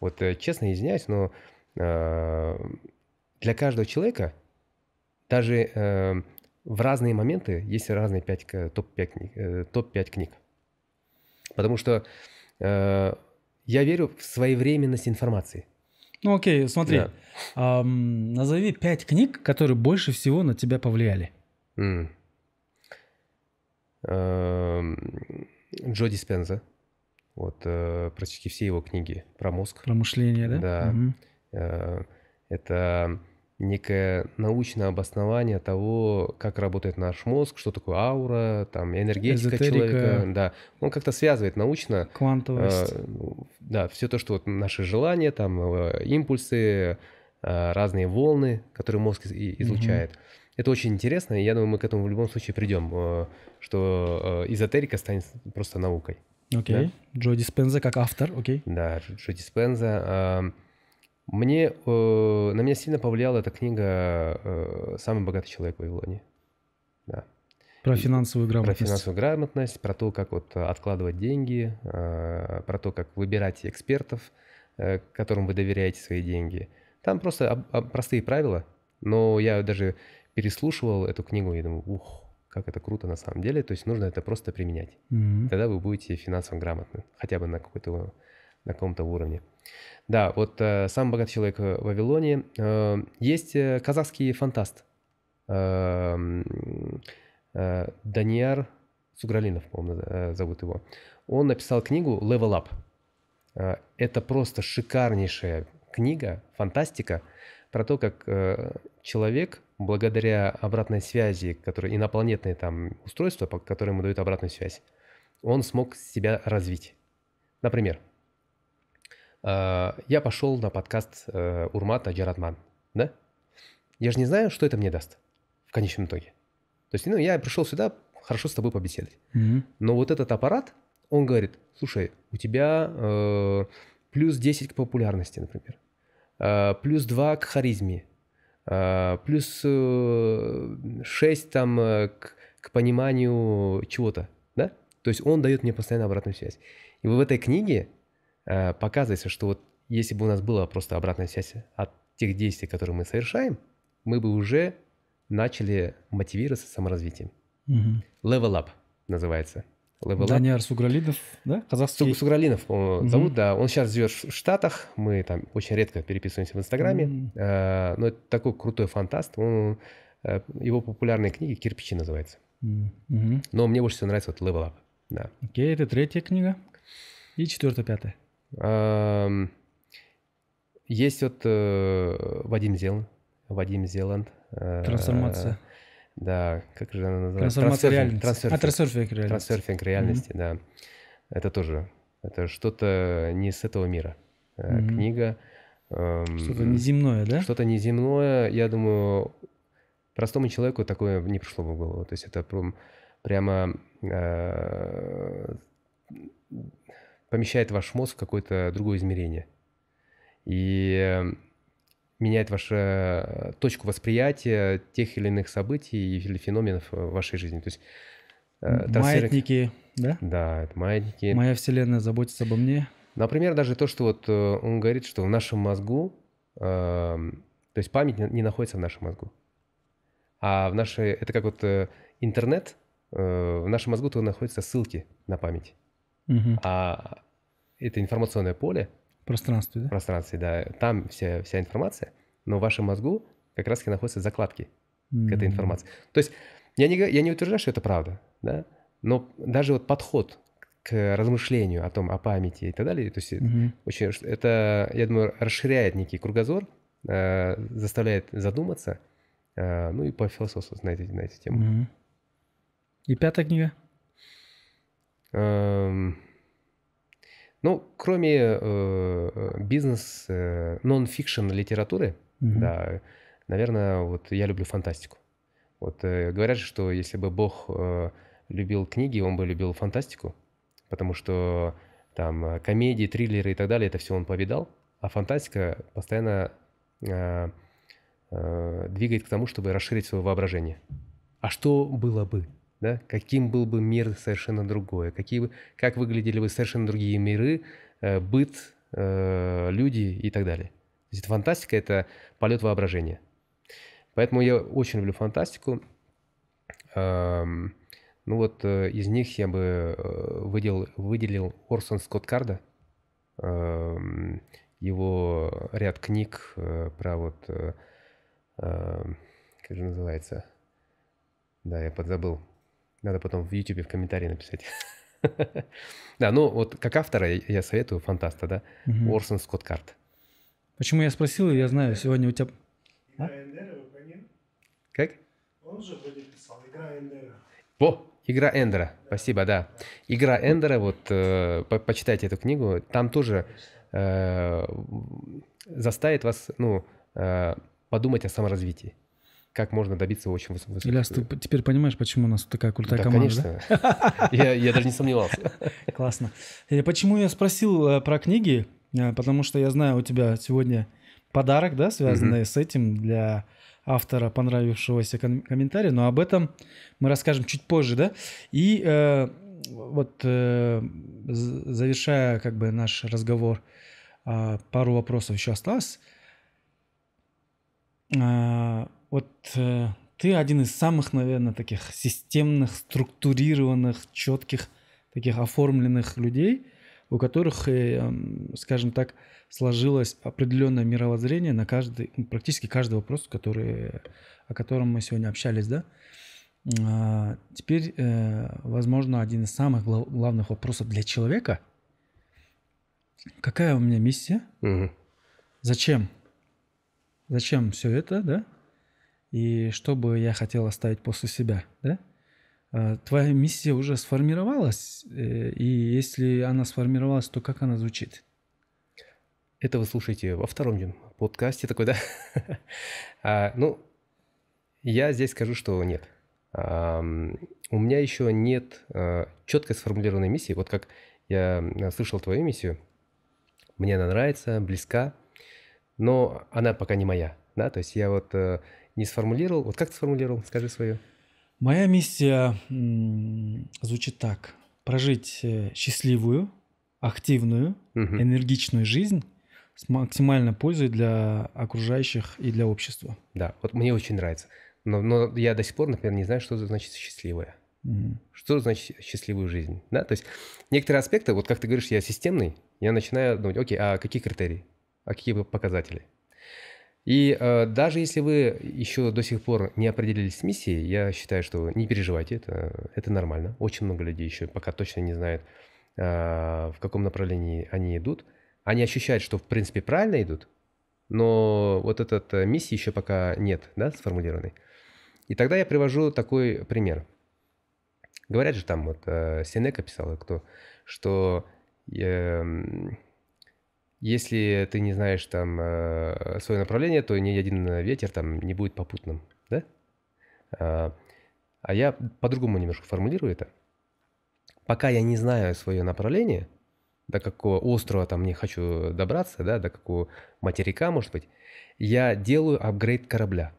Вот э, честно извиняюсь, но а, для каждого человека даже э, в разные моменты есть разные 5, топ-5 книг, э, топ книг. Потому что э, я верю в своевременность информации. Ну окей, смотри. Да. Эм, назови 5 книг, которые больше всего на тебя повлияли. Mm. Эм, Джо Диспенза. Вот э, практически все его книги про мозг. Про мышление, да? Да. Угу. это некое научное обоснование того, как работает наш мозг, что такое аура, там энергетика Эзотерика. человека, да, он как-то связывает научно, квантовость, э, ну, да, все то, что вот наши желания, там э, импульсы, э, разные волны, которые мозг излучает. Угу. Это очень интересно, и я думаю, мы к этому в любом случае придем, э, что э, эзотерика станет просто наукой. Окей. Okay. Да? Джо Диспенза как автор, окей. Okay. Да, Джо Диспенза. Э, мне, э, на меня сильно повлияла эта книга э, «Самый богатый человек в Вавилоне». Да. Про финансовую грамотность. Про финансовую грамотность, про то, как вот э, откладывать деньги, э, про то, как выбирать экспертов, э, которым вы доверяете свои деньги. Там просто об, об, простые правила, но я даже переслушивал эту книгу и думаю, ух, как это круто на самом деле. То есть нужно это просто применять. Mm-hmm. Тогда вы будете финансово грамотны, хотя бы на какой-то на каком-то уровне. Да, вот э, самый богатый человек в Вавилоне. Э, есть э, казахский фантаст. Э, э, Даниар Сугралинов, по-моему, э, зовут его. Он написал книгу «Level Up». Э, это просто шикарнейшая книга, фантастика, про то, как э, человек благодаря обратной связи, которые инопланетные там устройства, по которым ему дают обратную связь, он смог себя развить. Например, Э, я пошел на подкаст э, Урмата Джаратман, да? Я же не знаю, что это мне даст в конечном итоге. То есть, ну, я пришел сюда хорошо с тобой побеседовать. Mm-hmm. Но вот этот аппарат, он говорит, слушай, у тебя э, плюс 10 к популярности, например, э, плюс 2 к харизме, э, плюс э, 6 там э, к, к пониманию чего-то, да? То есть он дает мне постоянно обратную связь. И в этой книге Э, показывается, что вот если бы у нас была просто обратная связь от тех действий, которые мы совершаем, мы бы уже начали мотивироваться саморазвитием. Угу. Level up называется. Level Даниар up. Сугралидов, да? Казахский. Сугралинов, по угу. зовут, да. Он сейчас живет в Штатах. Мы там очень редко переписываемся в Инстаграме. Угу. А, но это такой крутой фантаст. Он, э, его популярные книги «Кирпичи» называется. Угу. Но мне больше всего нравится вот Level Up. Да. Окей, это третья книга. И четвертая, пятая. Есть вот э, Вадим Зеланд. Вадим э, Зеланд. Трансформация. Да, как же она называется? Трансформация а, реальности. Трансерфинг. А, трансерфинг реальности. Трансерфинг реальности, да. Это тоже, это что-то не с этого мира. Э, книга. Что-то неземное, да? Что-то неземное, я думаю, простому человеку такое не пришло бы в голову. То есть это прям, прямо помещает ваш мозг в какое-то другое измерение. И эм, меняет вашу э, точку восприятия тех или иных событий или феноменов э, в вашей жизни. То есть, э, Маятники, да? Да, это маятники. Моя вселенная заботится обо мне. Например, даже то, что вот он говорит, что в нашем мозгу, эм, то есть память не находится в нашем мозгу, а в нашей, это как вот интернет, в нашем мозгу то находятся ссылки на память угу. а это информационное поле. Пространстве, да? Пространстве, да. Там вся, вся информация, но в вашем мозгу как раз-таки находятся закладки mm-hmm. к этой информации. То есть я не, я не утверждаю, что это правда, да, но даже вот подход к размышлению о том, о памяти и так далее, то есть mm-hmm. очень, это, я думаю, расширяет некий кругозор, э, заставляет задуматься, э, ну и пофилософствовать на, эти, на эти темы. Mm-hmm. И пятая книга? Эм, ну, кроме э, э, бизнес, э, нон-фикшн литературы, mm-hmm. да, наверное, вот я люблю фантастику. Вот говорят, же, что если бы Бог любил книги, он бы любил фантастику, потому что там комедии, триллеры и так далее, это все он повидал, а фантастика постоянно двигает к тому, чтобы расширить свое воображение. А что было бы? да, каким был бы мир совершенно другое какие бы, как выглядели бы совершенно другие миры, э, быт, э, люди и так далее. То есть фантастика — это полет воображения. Поэтому я очень люблю фантастику. Эм, ну вот э, из них я бы э, выделил, выделил Орсон Скотт Карда, э, его ряд книг э, про вот, э, эм, как же называется, да, я подзабыл, надо потом в YouTube в комментарии написать. <laughs> Да, ну вот как автора я советую фантаста, да, Орсон Скотт Карт. Почему я спросил, я знаю, сегодня у а? тебя... Как? Он же писал «Игра Эндера». Во, «Игра Эндера», спасибо, да. «Игра Эндера», вот э, почитайте эту книгу, там тоже э, заставит вас ну, э, подумать о саморазвитии как можно добиться очень высоких... Ильяс, ты теперь понимаешь, почему у нас такая крутая да, команда, конечно. да? <laughs> Я, я даже не сомневался. <laughs> Классно. Э, почему я спросил э, про книги? Э, потому что я знаю, у тебя сегодня подарок, да, связанный с этим для автора понравившегося ком- комментария, но об этом мы расскажем чуть позже, да? И э, вот э, завершая как бы наш разговор, э, пару вопросов еще осталось. Вот э, ты один из самых, наверное, таких системных, структурированных, четких, таких оформленных людей, у которых, э, э, скажем так, сложилось определенное мировоззрение на каждый, практически каждый вопрос, который, о котором мы сегодня общались, да? Э, теперь, э, возможно, один из самых глав, главных вопросов для человека – какая у меня миссия, угу. зачем, зачем все это, да, и что бы я хотел оставить после себя, да? А, твоя миссия уже сформировалась, э, и если она сформировалась, то как она звучит? Это вы слушаете во втором подкасте такой, да? <laughs> а, ну, я здесь скажу, что нет. А, у меня еще нет а, э, четко сформулированной миссии. Вот как я э, слышал твою миссию, мне она нравится, близка, но она пока не моя, да? То есть я вот не сформулировал. Вот как ты сформулировал? Скажи свое Моя миссия звучит так. Прожить э, счастливую, активную, угу. энергичную жизнь с максимальной пользой для окружающих и для общества. Да, вот мне очень нравится. Но, но я до сих пор, например, не знаю, что значит счастливая. Угу. Что значит счастливую жизнь? Да? То есть некоторые аспекты, вот как ты говоришь, я системный, я начинаю думать, окей, а какие критерии? А какие показатели? И э, даже если вы еще до сих пор не определились с миссией, я считаю, что не переживайте, это, это нормально. Очень много людей еще пока точно не знают, э, в каком направлении они идут. Они ощущают, что в принципе правильно идут, но вот этот э, миссии еще пока нет, да, сформулированной. И тогда я привожу такой пример. Говорят же там, вот э, Сенека писал, кто, что э, если ты не знаешь там э, свое направление, то ни один э, ветер там не будет попутным, да? А, а я по-другому немножко формулирую это. Пока я не знаю свое направление, до какого острова там не хочу добраться, да, до какого материка, может быть, я делаю апгрейд корабля.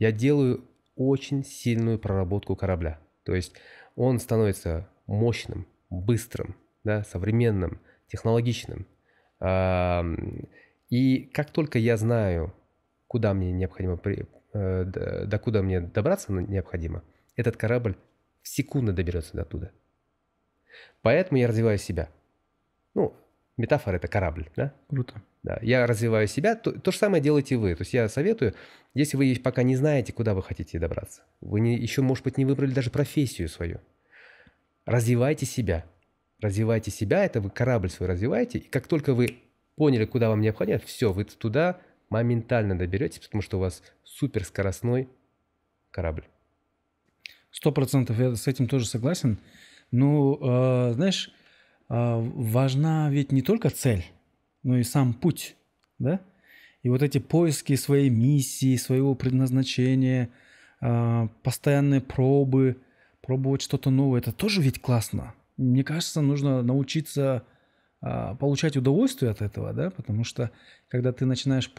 Я делаю очень сильную проработку корабля. То есть он становится мощным, быстрым, да, современным, технологичным – и как только я знаю, куда мне необходимо, э, до куда мне добраться необходимо, этот корабль в секунду доберется до туда. Поэтому я развиваю себя. Ну, метафора это корабль, да? Круто. Да, я развиваю себя, то, то же самое делаете вы. То есть я советую, если вы пока не знаете, куда вы хотите добраться, вы не, еще, может быть, не выбрали даже профессию свою, развивайте себя – развивайте себя, это вы корабль свой развиваете, и как только вы поняли, куда вам необходимо, все, вы туда моментально доберетесь, потому что у вас суперскоростной корабль. Сто процентов, я с этим тоже согласен. Ну, э, знаешь, э, важна ведь не только цель, но и сам путь, да? И вот эти поиски своей миссии, своего предназначения, э, постоянные пробы, пробовать что-то новое, это тоже ведь классно мне кажется, нужно научиться а, получать удовольствие от этого, да, потому что когда ты начинаешь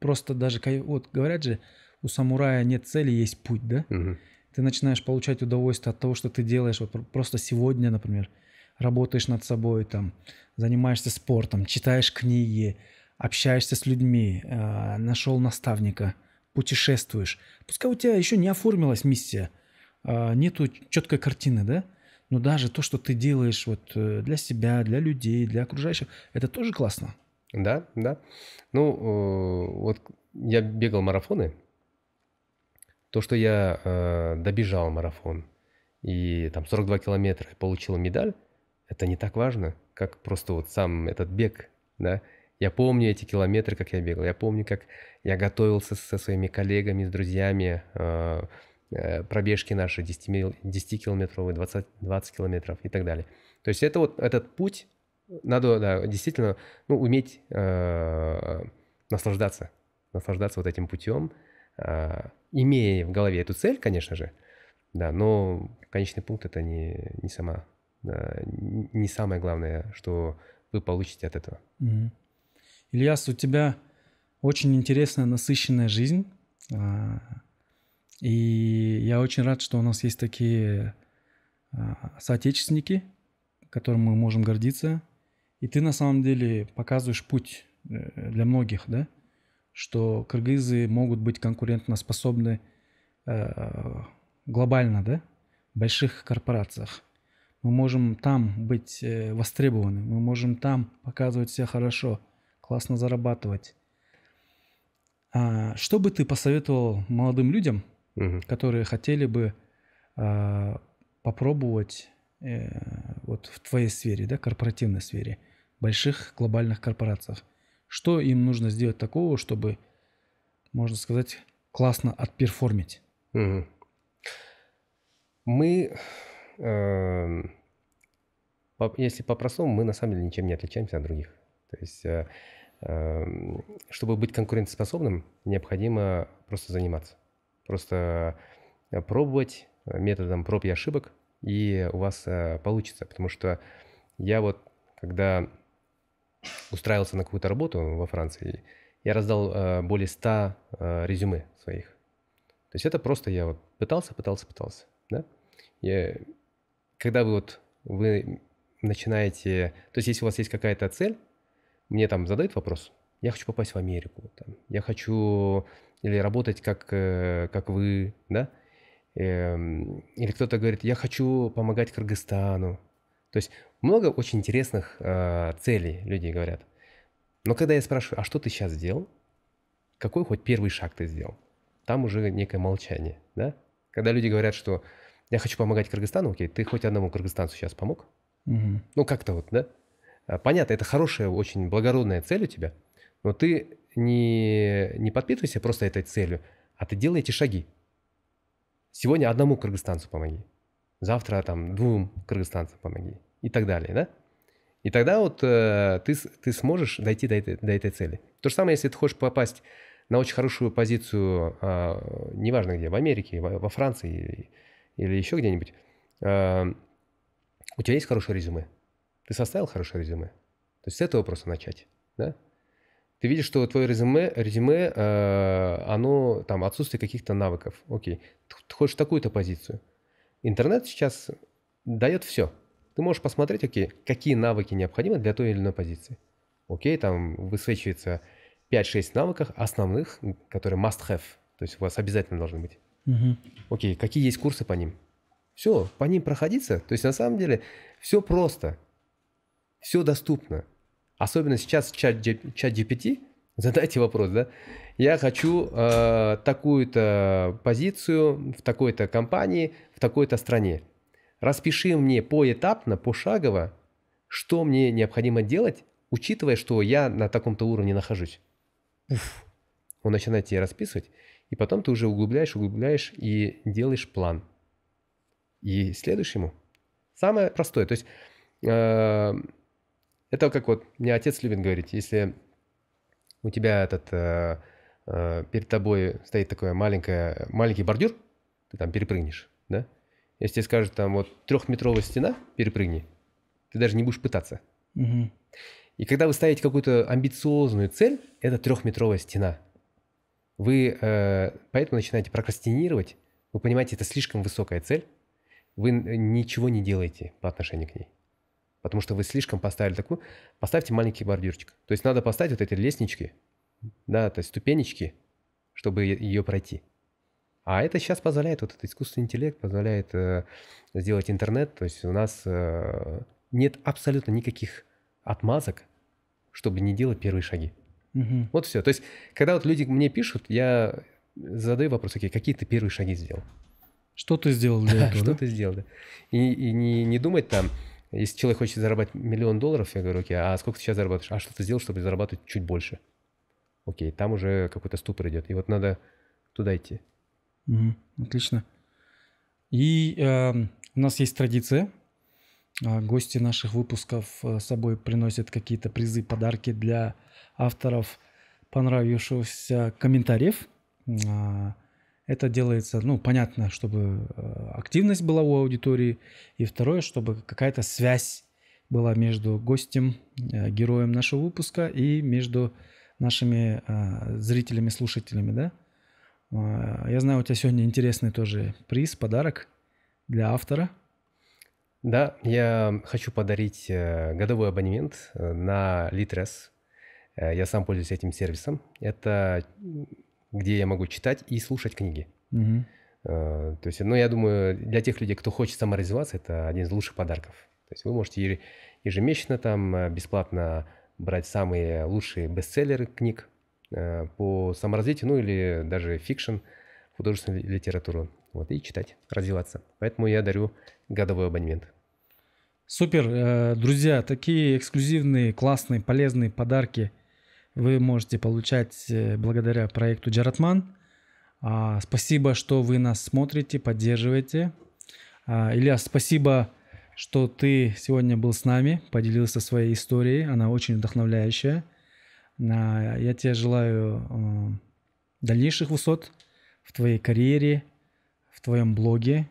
просто даже, вот говорят же, у самурая нет цели, есть путь, да, угу. ты начинаешь получать удовольствие от того, что ты делаешь, вот просто сегодня, например, работаешь над собой, там, занимаешься спортом, читаешь книги, общаешься с людьми, а, нашел наставника, путешествуешь. Пускай у тебя еще не оформилась миссия, а, нету четкой картины, да, но даже то, что ты делаешь вот э, для себя, для людей, для окружающих, это тоже классно. Да, да. Ну, э, вот я бегал марафоны. То, что я э, добежал марафон и там 42 километра получил медаль, это не так важно, как просто вот сам этот бег, да. Я помню эти километры, как я бегал. Я помню, как я готовился со своими коллегами, с друзьями, Э, пробежки наши 10-километровые, 20, 20 километров и так далее. То есть это вот этот путь надо да, действительно ну, уметь э, наслаждаться, наслаждаться вот этим путем, э, имея в голове эту цель, конечно же, да, но конечный пункт это не, не сама, да, не самое главное, что вы получите от этого. Угу. Ильяс, у тебя очень интересная, насыщенная жизнь. А, и я очень рад, что у нас есть такие а, соотечественники, которым мы можем гордиться. И ты на самом деле показываешь путь э, для многих, да? Что кыргызы могут быть конкурентоспособны э, глобально, да? В больших корпорациях. Мы можем там быть э, востребованы, мы можем там показывать себя хорошо, классно зарабатывать. А, что бы ты посоветовал молодым людям – угу. которые хотели бы э, попробовать э, вот в твоей сфере, да, корпоративной сфере, больших глобальных корпорациях. Что им нужно сделать такого, чтобы, можно сказать, классно отперформить? Угу. Мы, э, если по-простому, мы на самом деле ничем не отличаемся от других. То есть э, эм, чтобы быть конкурентоспособным, необходимо просто заниматься просто э, пробовать э, методом проб и ошибок, и у вас э, получится. Потому что я вот, когда устраивался на какую-то работу во Франции, я раздал более 100 резюме своих. То есть это просто я вот пытался, пытался, пытался. Да? Я, когда вы вот вы начинаете, то есть если у вас есть какая-то цель, мне там задают вопрос, я хочу попасть в Америку, там, я хочу или работать как, э, как вы, да? Эм, или кто-то говорит, я хочу помогать Кыргызстану. То есть много очень интересных а, целей люди говорят. Но когда я спрашиваю, а что ты сейчас сделал? Какой хоть первый шаг ты сделал? Там уже некое молчание, да? Когда люди говорят, что я хочу помогать Кыргызстану, окей, ты хоть одному кыргызстанцу сейчас помог? Угу. Ну как-то вот, да? А, понятно, это хорошая, очень благородная цель у тебя, но ты не, не подпитывайся просто этой целью, а ты делай эти шаги. Сегодня одному кыргызстанцу помоги, завтра там двум кыргызстанцам помоги и так далее, да? И тогда вот э, ты, ты сможешь дойти до этой, до этой цели. То же самое, если ты хочешь попасть на очень хорошую позицию, э, неважно где, в Америке, во, во Франции или, или еще где-нибудь, э, у тебя есть хорошее резюме? Ты составил хорошее резюме? То есть с этого просто начать, да? ты видишь, что твое резюме, резюме э, оно там отсутствие каких-то навыков. Окей, ты, хочешь такую-то позицию. Интернет сейчас дает все. Ты можешь посмотреть, окей, какие навыки необходимы для той или иной позиции. Окей, там высвечивается 5-6 навыков основных, которые must have, то есть у вас обязательно должны быть. Угу. Окей, какие есть курсы по ним? Все, по ним проходиться. То есть на самом деле все просто, все доступно особенно сейчас в чат, чат GPT, <laughs> задайте вопрос, да, я хочу э, такую-то позицию в такой-то компании, в такой-то стране. Распиши мне поэтапно, пошагово, что мне необходимо делать, учитывая, что я на таком-то уровне нахожусь. Уф. Он начинает тебе расписывать, и потом ты уже углубляешь, углубляешь и делаешь план. И следующему Самое простое. То есть э, это как вот мне отец любит говорить, если у тебя этот э, э, перед тобой стоит такой маленькая маленький бордюр, ты там перепрыгнешь, да? Если тебе скажут там вот трехметровая стена, перепрыгни, ты даже не будешь пытаться. Угу. И когда вы ставите какую-то амбициозную цель, это трехметровая стена. Вы э, поэтому начинаете прокрастинировать, вы понимаете, это слишком высокая цель, вы ничего не делаете по отношению к ней. Потому что вы слишком поставили такую. Поставьте маленький бордюрчик. То есть надо поставить вот эти лестнички, да, то есть ступенечки, чтобы ее пройти. А это сейчас позволяет, вот этот искусственный интеллект позволяет э, сделать интернет. То есть у нас э, нет абсолютно никаких отмазок, чтобы не делать первые шаги. Угу. Вот все. То есть, когда вот люди мне пишут, я задаю вопрос, окей, какие ты первые шаги сделал? Что ты сделал для <laughs> этого? Что ты сделал, да. И не думать там, если человек хочет зарабатывать миллион долларов, я говорю, окей, а сколько ты сейчас зарабатываешь? А что ты сделал, чтобы зарабатывать чуть больше? Окей, там уже какой-то ступор идет. И вот надо туда идти. Угу, отлично. И э, у нас есть традиция. А, гости наших выпусков э, с собой приносят какие-то призы, подарки для авторов понравившихся комментариев. А, это делается, ну, понятно, чтобы э, активность была у аудитории. И второе, чтобы какая-то связь была между гостем, э, героем нашего выпуска и между нашими э, зрителями, слушателями, да? А, я знаю, у тебя сегодня интересный тоже приз, подарок для автора. Да, я хочу подарить годовой абонемент на Litres. Я сам пользуюсь этим сервисом. Это где я могу читать и слушать книги. Угу. То есть, ну, я думаю, для тех людей, кто хочет саморазвиваться, это один из лучших подарков. То есть вы можете ежемесячно там э, бесплатно брать самые лучшие бестселлеры книг э, по саморазвитию, ну или даже фикшн, художественную литературу. Вот, и читать, развиваться. Поэтому я дарю годовой абонемент. Супер, друзья, такие эксклюзивные, классные, полезные подарки – вы можете получать э, благодаря проекту Джаратман. А, спасибо, что вы нас смотрите, поддерживаете. А, Илья, спасибо, что ты сегодня был с нами, поделился своей историей. Она очень вдохновляющая. А, я тебе желаю дальнейших высот в твоей карьере, в твоем блоге.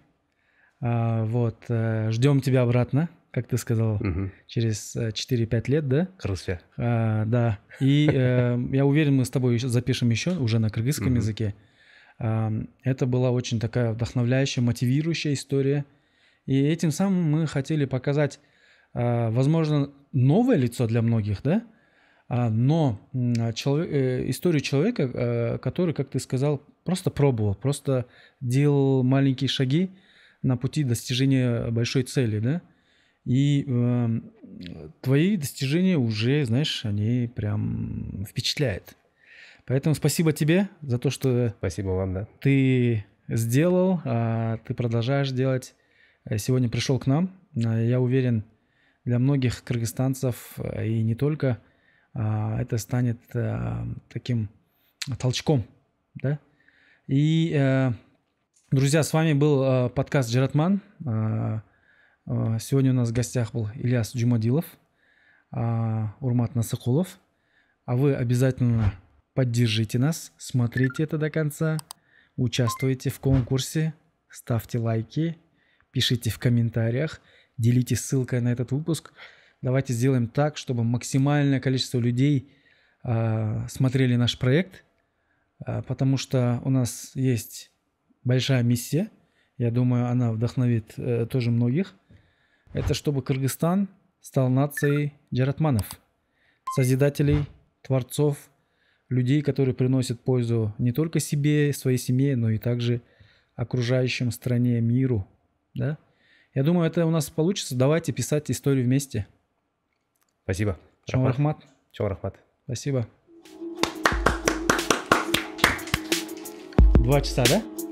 Вот, э, ждем тебя обратно как ты сказал, угу. через 4-5 э, лет, да? Кыргызфе. А, да. И э, я уверен, мы с тобой запишем еще уже на кыргызском угу. языке. А, это была очень такая вдохновляющая, мотивирующая история. И этим самым мы хотели показать, а, возможно, новое лицо для многих, да? А, но а, человек, э, историю человека, э, который, как ты сказал, просто пробовал, просто делал маленькие шаги на пути достижения большой цели, да? И э, твои достижения уже, знаешь, они прям впечатляют. Поэтому спасибо тебе за то, что спасибо вам, да. ты сделал, а ты продолжаешь делать. Э, сегодня пришел к нам. Э, я уверен, для многих кыргызстанцев э, и не только а, это станет а, таким толчком. Да? И, друзья, с вами был подкаст Джератман. А, сегодня у нас в гостях был Ильяс Джумадилов, а, Урмат Насыкулов. А вы обязательно поддержите нас, смотрите это до конца, участвуйте в конкурсе, ставьте лайки, пишите в комментариях, делитесь ссылкой на этот выпуск. Давайте сделаем так, чтобы максимальное количество людей а, смотрели наш проект, потому что у нас есть большая миссия. Я думаю, она вдохновит э, тоже многих. Это чтобы Кыргызстан стал нацией джаратманов, созидателей, творцов, людей, которые приносят пользу не только себе, своей семье, но и также окружающим стране, миру. Да? Я думаю, это у нас получится. Давайте писать историю вместе. Спасибо. Чон Рахмат. Чон Рахмат. Спасибо. Два часа, да?